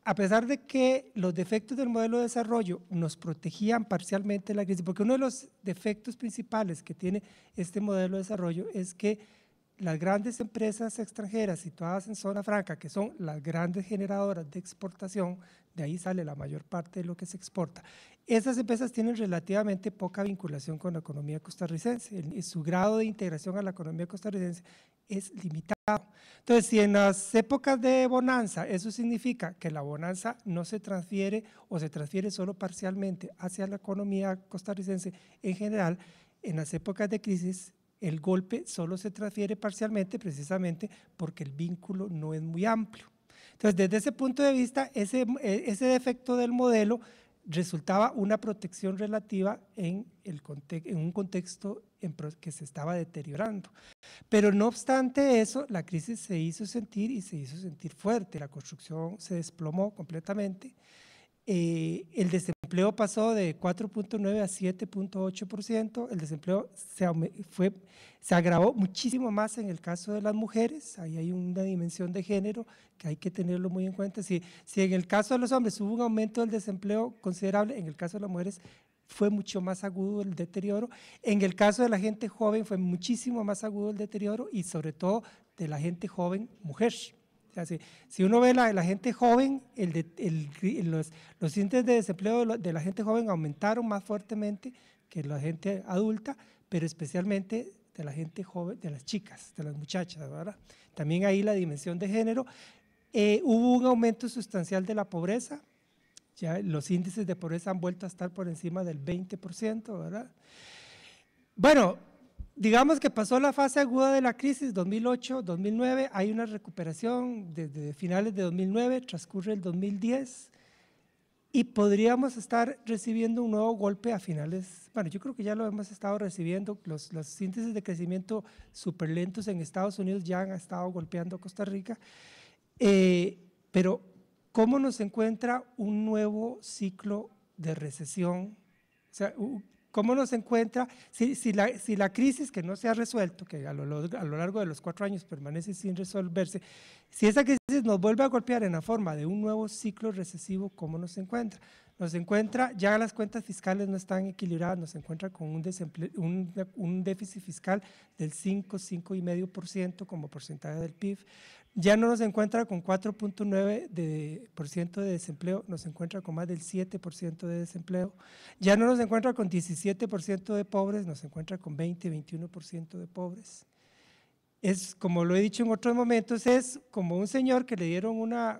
a pesar de que los defectos del modelo de desarrollo nos protegían parcialmente de la crisis, porque uno de los defectos principales que tiene este modelo de desarrollo es que las grandes empresas extranjeras situadas en zona franca, que son las grandes generadoras de exportación, de ahí sale la mayor parte de lo que se exporta, esas empresas tienen relativamente poca vinculación con la economía costarricense. y su grado de integración a la economía costarricense es limitado. Entonces, si en las épocas de bonanza eso significa que la bonanza no se transfiere o se transfiere solo parcialmente hacia la economía costarricense en general, en las épocas de crisis el golpe solo se transfiere parcialmente precisamente porque el vínculo no es muy amplio. Entonces, desde ese punto de vista, ese, e, ese defecto del modelo resultaba una protección relativa en, el en un contexto en que se estaba deteriorando. Pero no obstante eso, la crisis se hizo sentir y se hizo sentir fuerte, la construcción se desplomó completamente. Eh, el desempleo pasó de 4.9 a 7.8%, el desempleo se, fue, se agravó muchísimo más en el caso de las mujeres, ahí hay una dimensión de género que hay que tenerlo muy en cuenta, si, si en el caso de los hombres hubo un aumento del desempleo considerable, en el caso de las mujeres fue mucho más agudo el deterioro, en el caso de la gente joven fue muchísimo más agudo el deterioro y sobre todo de la gente joven mujer si, uno ve la, gente joven, los, índices de desempleo de, la gente joven aumentaron más fuertemente que la gente adulta, pero especialmente de la gente joven, de las chicas, de las muchachas, ¿verdad? También ahí la dimensión de género. Eh, hubo un aumento sustancial de la pobreza, ya los índices de pobreza han vuelto a estar por encima del 20%, ¿verdad? Bueno, digamos que pasó la fase aguda de la crisis 2008-2009, hay una recuperación desde finales de 2009, transcurre el 2010 y podríamos estar recibiendo un nuevo golpe a finales, bueno, yo creo que ya lo hemos estado recibiendo, los, síntesis de crecimiento súper lentos en Estados Unidos ya han estado golpeando Costa Rica, eh, pero ¿cómo nos encuentra un nuevo ciclo de recesión? O sea, ¿Cómo nos encuentra? Si, la, crisis que no se ha resuelto, que a lo, largo de los cuatro años permanece sin resolverse, si esa crisis nos vuelve a golpear en la forma de un nuevo ciclo recesivo, ¿cómo nos encuentra? Nos encuentra, ya las cuentas fiscales no están equilibradas, nos encuentra con un, déficit fiscal del 5, 5,5% como porcentaje del PIB, ya no nos encuentra con 4.9% de, de desempleo, nos encuentra con más del 7% de desempleo. Ya no nos encuentra con 17% de pobres, nos encuentra con 20, 21% de pobres. Es, como lo he dicho en otros momentos, es como un señor que le dieron una,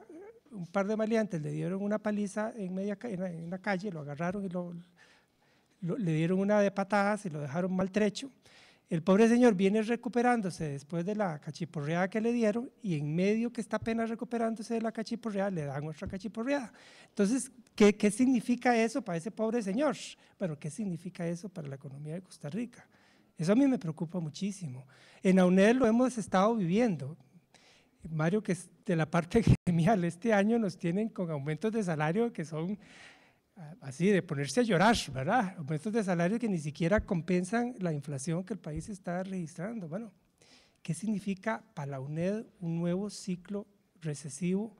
un par de maleantes, le dieron una paliza en, media, en, calle, lo agarraron y le dieron una de patadas y lo dejaron maltrecho el pobre señor viene recuperándose después de la cachiporreada que le dieron y en medio que está apenas recuperándose de la cachiporreada le dan otra cachiporreada. Entonces, ¿qué, significa eso para ese pobre señor? Bueno, ¿qué significa eso para la economía de Costa Rica? Eso a mí me preocupa muchísimo. En AUNED lo hemos estado viviendo. Mario, que es de la parte gremial este año nos tienen con aumentos de salario que son así de ponerse a llorar, ¿verdad? Aumentos de salario que ni siquiera compensan la inflación que el país está registrando. Bueno, ¿qué significa para la UNED un nuevo ciclo recesivo?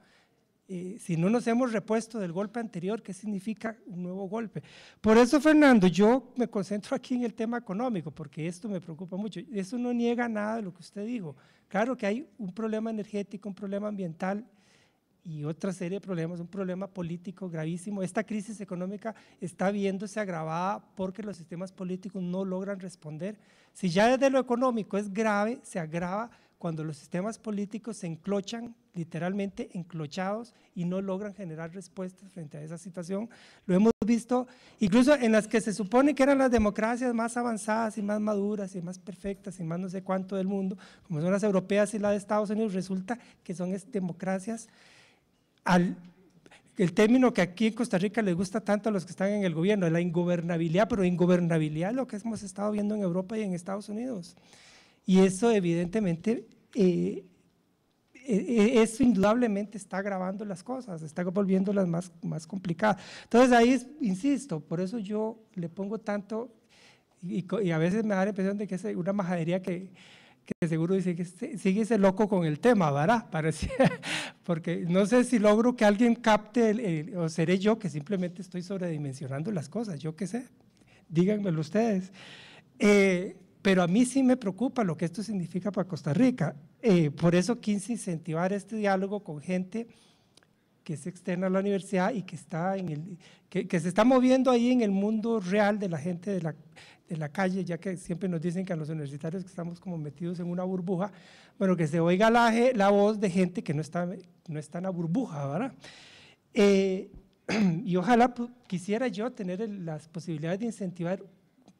Eh, si no nos hemos repuesto del golpe anterior, ¿qué significa un nuevo golpe? Por eso, Fernando, yo me concentro aquí en el tema económico, porque esto me preocupa mucho. Eso no niega nada de lo que usted dijo. Claro que hay un problema energético, un problema ambiental, y otra serie de problemas, un problema político gravísimo. Esta crisis económica está viéndose agravada porque los sistemas políticos no logran responder. Si ya desde lo económico es grave, se agrava cuando los sistemas políticos se enclochan, literalmente enclochados, y no logran generar respuestas frente a esa situación. Lo hemos visto incluso en las que se supone que eran las democracias más avanzadas y más maduras y más perfectas y más no sé cuánto del mundo, como son las europeas y las de Estados Unidos, resulta que son democracias al el término que aquí en Costa Rica les gusta tanto a los que están en el gobierno, es la ingobernabilidad, pero ingobernabilidad es lo que hemos estado viendo en Europa y en Estados Unidos. Y eso evidentemente, eh, eh, eh, eso indudablemente está agravando las cosas, está volviéndolas más, más complicadas. Entonces ahí, insisto, por eso yo le pongo tanto, y, y, a veces me da la impresión de que es una majadería que que seguro dice que este, sigue ese loco con el tema, ¿verdad? Parecía, porque no sé si logro que alguien capte, o seré yo que simplemente estoy sobredimensionando las cosas, yo qué sé, díganmelo ustedes. Eh, pero a mí sí me preocupa lo que esto significa para Costa Rica. Eh, por eso quise incentivar este diálogo con gente que es externa a la universidad y que, está en el, que, se está moviendo ahí en el mundo real de la gente de la, en la calle, ya que siempre nos dicen que a los universitarios que estamos como metidos en una burbuja, bueno, que se oiga la, voz de gente que no está, no está en la burbuja, ¿verdad? Eh, y ojalá quisiera yo tener las posibilidades de incentivar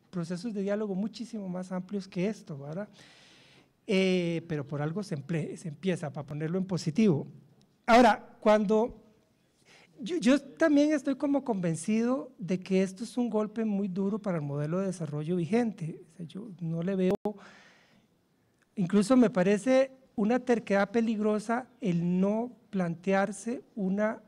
procesos de diálogo muchísimo más amplios que esto, ¿verdad? Eh, pero por algo se empieza, para ponerlo en positivo. Ahora, cuando yo, también estoy como convencido de que esto es un golpe muy duro para el modelo de desarrollo vigente. yo no le veo, incluso me parece una terquedad peligrosa el no plantearse una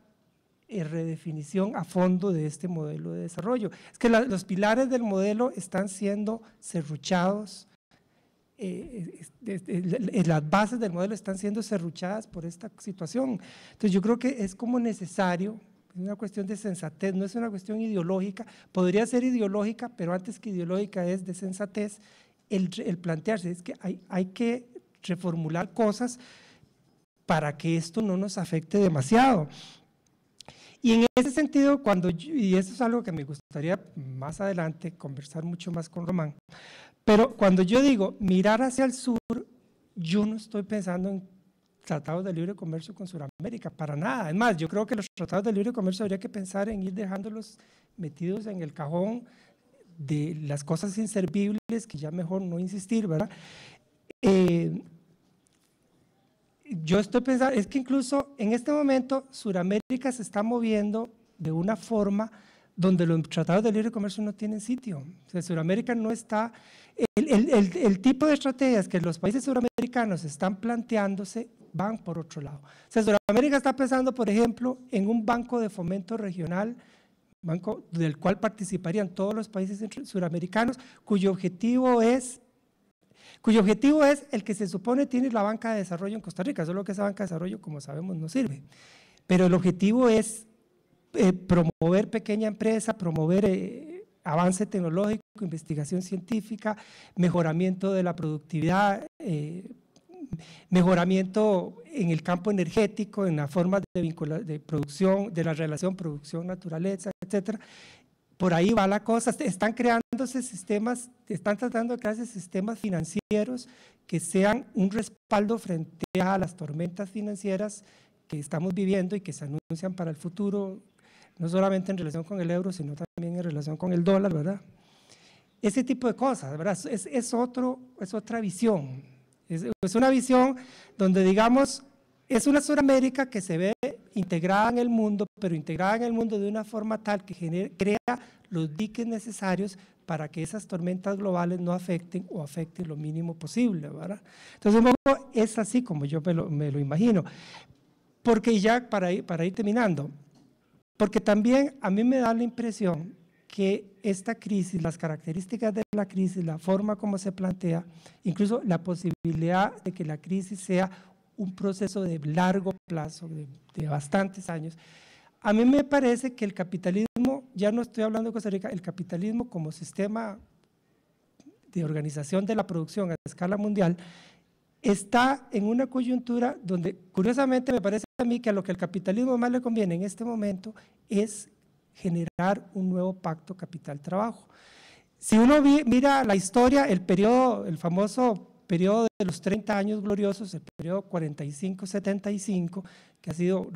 redefinición a fondo de este modelo de desarrollo. Es que los pilares del modelo están siendo serruchados, eh, eh, las bases del modelo están siendo serruchadas por esta situación. Entonces yo creo que es como necesario, es una cuestión de sensatez, no es una cuestión ideológica, podría ser ideológica, pero antes que ideológica es de sensatez el, plantearse, es que hay, hay que reformular cosas para que esto no nos afecte demasiado. Y en ese sentido, cuando y eso es algo que me gustaría más adelante conversar mucho más con Román, pero cuando yo digo mirar hacia el sur, yo no estoy pensando en tratados de libre comercio con Sudamérica, para nada. Además, yo creo que los tratados de libre comercio habría que pensar en ir dejándolos metidos en el cajón de las cosas inservibles, que ya mejor no insistir, ¿verdad? Eh, yo estoy pensando, es que incluso en este momento Sudamérica se está moviendo de una forma donde los tratados de libre comercio no tienen sitio. O sea, Sudamérica no está el, tipo de estrategias que los países suramericanos están planteándose van por otro lado. O sea, Sudamérica está pensando, por ejemplo, en un banco de fomento regional, banco del cual participarían todos los países suramericanos, cuyo objetivo es cuyo objetivo es el que se supone tiene la banca de desarrollo en Costa Rica, solo que esa banca de desarrollo, como sabemos, no sirve. Pero el objetivo es eh, promover pequeña empresa, promover eh, avance tecnológico investigación científica, mejoramiento de la productividad, eh, mejoramiento en el campo energético, en la forma de, de producción, de la relación producción-naturaleza, etcétera. Por ahí va la cosa. Están creándose sistemas, están tratando de crearse sistemas financieros que sean un respaldo frente a las tormentas financieras que estamos viviendo y que se anuncian para el futuro, no solamente en relación con el euro, sino también en relación con el dólar, ¿verdad? Ese tipo de cosas, ¿verdad? Es, es otro, es otra visión. Es, una visión donde, digamos, es una Sudamérica que se ve integrada en el mundo, pero integrada en el mundo de una forma tal que genera, crea los diques necesarios para que esas tormentas globales no afecten o afecten lo mínimo posible, ¿verdad? Entonces, es así como yo me lo, me lo imagino. Porque ya, para ir, para ir terminando, porque también a mí me da la impresión que esta crisis, las características de la crisis, la forma como se plantea, incluso la posibilidad de que la crisis sea un proceso de largo plazo, de, de bastantes años. A mí me parece que el capitalismo, ya no estoy hablando de Costa Rica, el capitalismo como sistema de organización de la producción a escala mundial, está en una coyuntura donde, curiosamente, me parece a mí que a lo que el capitalismo más le conviene en este momento es generar un nuevo pacto capital-trabajo. Si uno mira la historia, el periodo, el famoso periodo de los 30 años gloriosos, el periodo 45-75, que ha sido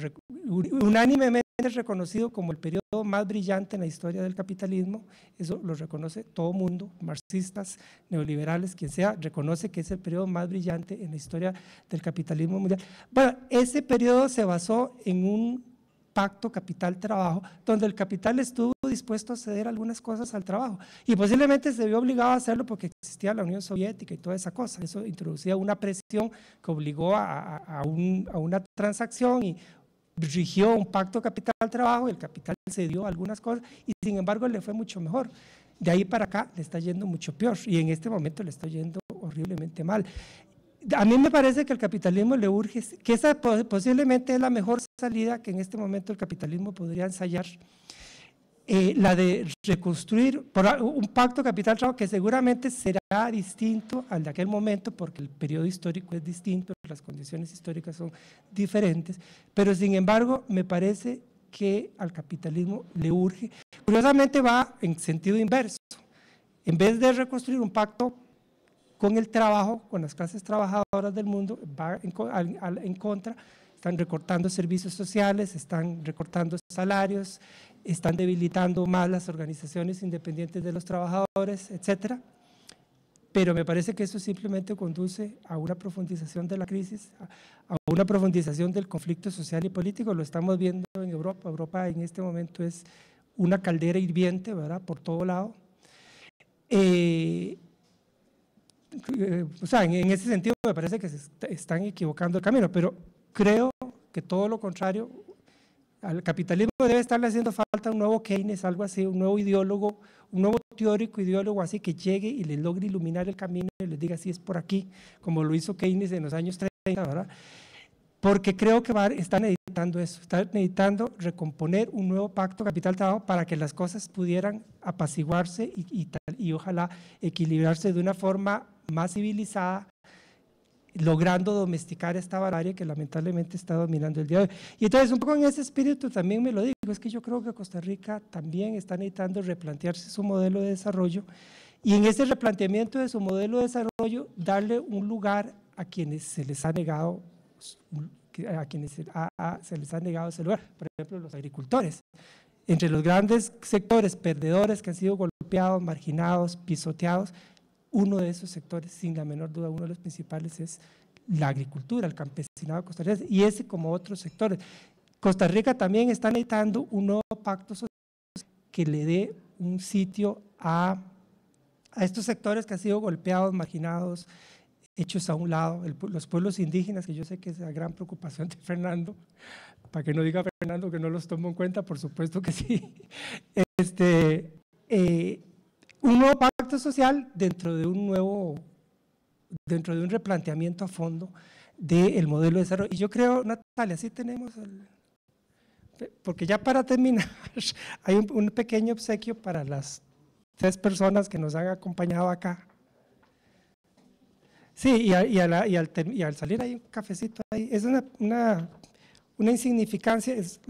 unánimemente reconocido como el periodo más brillante en la historia del capitalismo, eso lo reconoce todo mundo, marxistas, neoliberales, quien sea, reconoce que es el periodo más brillante en la historia del capitalismo mundial. Bueno, ese periodo se basó en un pacto capital-trabajo, donde el capital estuvo dispuesto a ceder algunas cosas al trabajo. Y posiblemente se vio obligado a hacerlo porque existía la Unión Soviética y toda esa cosa. Eso introducía una presión que obligó a, una transacción y rigió un pacto capital-trabajo y el capital cedió algunas cosas y sin embargo le fue mucho mejor. De ahí para acá le está yendo mucho peor y en este momento le está yendo horriblemente mal a mí me parece que al capitalismo le urge, que esa posiblemente es la mejor salida que en este momento el capitalismo podría ensayar, eh, la de reconstruir por un pacto capital-trabajo que seguramente será distinto al de aquel momento, porque el periodo histórico es distinto, las condiciones históricas son diferentes, pero sin embargo me parece que al capitalismo le urge. Curiosamente va en sentido inverso. En vez de reconstruir un pacto con el trabajo, con las clases trabajadoras del mundo, va en, contra, están recortando servicios sociales, están recortando salarios, están debilitando más las organizaciones independientes de los trabajadores, etcétera. Pero me parece que eso simplemente conduce a una profundización de la crisis, a una profundización del conflicto social y político. Lo estamos viendo en Europa. Europa en este momento es una caldera hirviente, ¿verdad? Por todo lado. Eh, eh, o sea, en, ese sentido me parece que se están equivocando el camino, pero creo que todo lo contrario, al capitalismo debe estarle haciendo falta un nuevo Keynes, algo así, un nuevo ideólogo, un nuevo teórico ideólogo así que llegue y le logre iluminar el camino y le diga si es por aquí, como lo hizo Keynes en los años 30, ¿verdad? Porque creo que va, están eso, está necesitando recomponer un nuevo pacto capital-trabajo para que las cosas pudieran apaciguarse y, y ojalá equilibrarse de una forma más civilizada, logrando domesticar esta barbarie que lamentablemente está dominando el día de hoy. Y entonces, un poco en ese espíritu también me lo digo, es que yo creo que Costa Rica también está necesitando replantearse su modelo de desarrollo y en ese replanteamiento de su modelo de desarrollo darle un lugar a quienes se les ha negado pues, a quienes se, les ha negado ese lugar, por ejemplo, los agricultores. Entre los grandes sectores perdedores que han sido golpeados, marginados, pisoteados, uno de esos sectores, sin la menor duda, uno de los principales es la agricultura, el campesinado costarricense, y ese como otros sectores. Costa Rica también está necesitando un nuevo pacto social que le dé un sitio a, a estos sectores que han sido golpeados, marginados, hechos a un lado, los pueblos indígenas, que yo sé que es la gran preocupación de Fernando, para que no diga Fernando que no los tomo en cuenta, por supuesto que sí. Este, eh, un nuevo pacto social dentro de un nuevo, dentro de un replanteamiento a fondo del modelo de desarrollo. Y yo creo, Natalia, sí tenemos porque ya para terminar, hay un pequeño obsequio para las tres personas que nos han acompañado acá. Sí, y, y, a la, y, al, y, al, salir hay un cafecito ahí, es una, una, una insignificancia. les,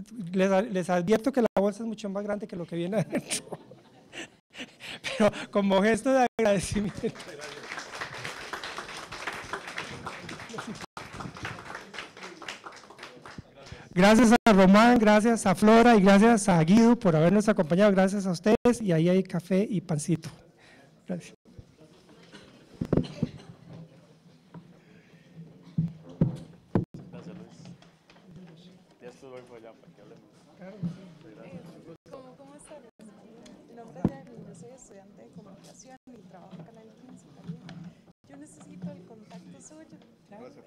les, advierto que la bolsa es mucho más grande que lo que viene adentro. Pero como gesto de agradecimiento. Gracias a Román, gracias a Flora y gracias a Guido por habernos acompañado. Gracias a ustedes y ahí hay café y pancito. Gracias.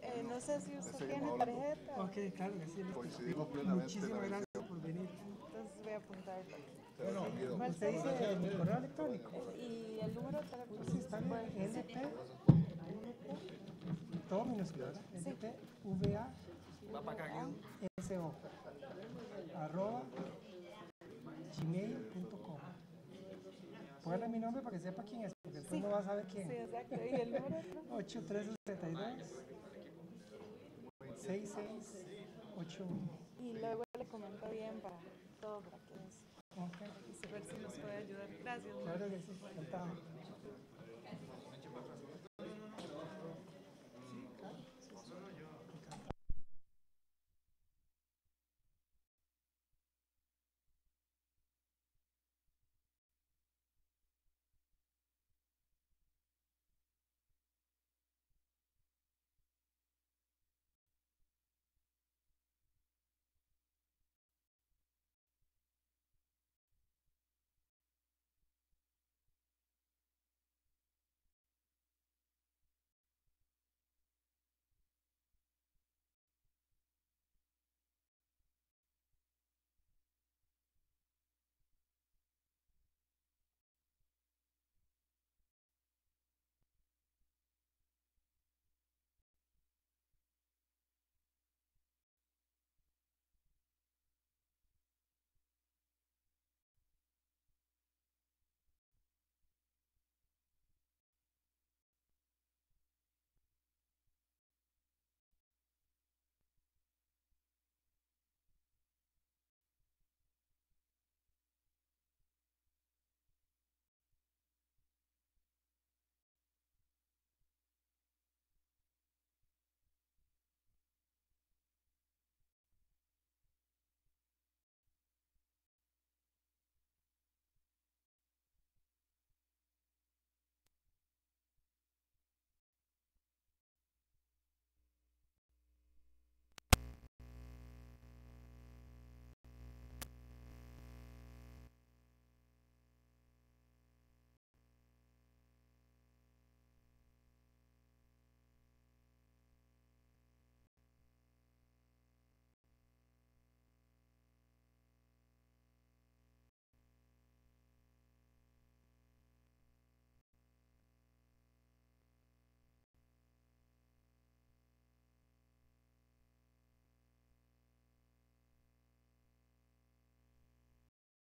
Eh, no sé si usted tiene tarjeta. Ok, claro, sí. Coincidimos plenamente. Muchísimas gracias por venir. Entonces voy a apuntar no, Bueno, se dice el correo electrónico. Eh, y el número Sí, está en Todo Póngale mi nombre para que sepa quién es, porque después no va a saber quién. Sí, exacto. ¿Y el número? 8362. 6681. Y luego le comento bien para todo, para que, okay. Y saber ver si nos puede ayudar. Gracias. Claro que sí, encantado.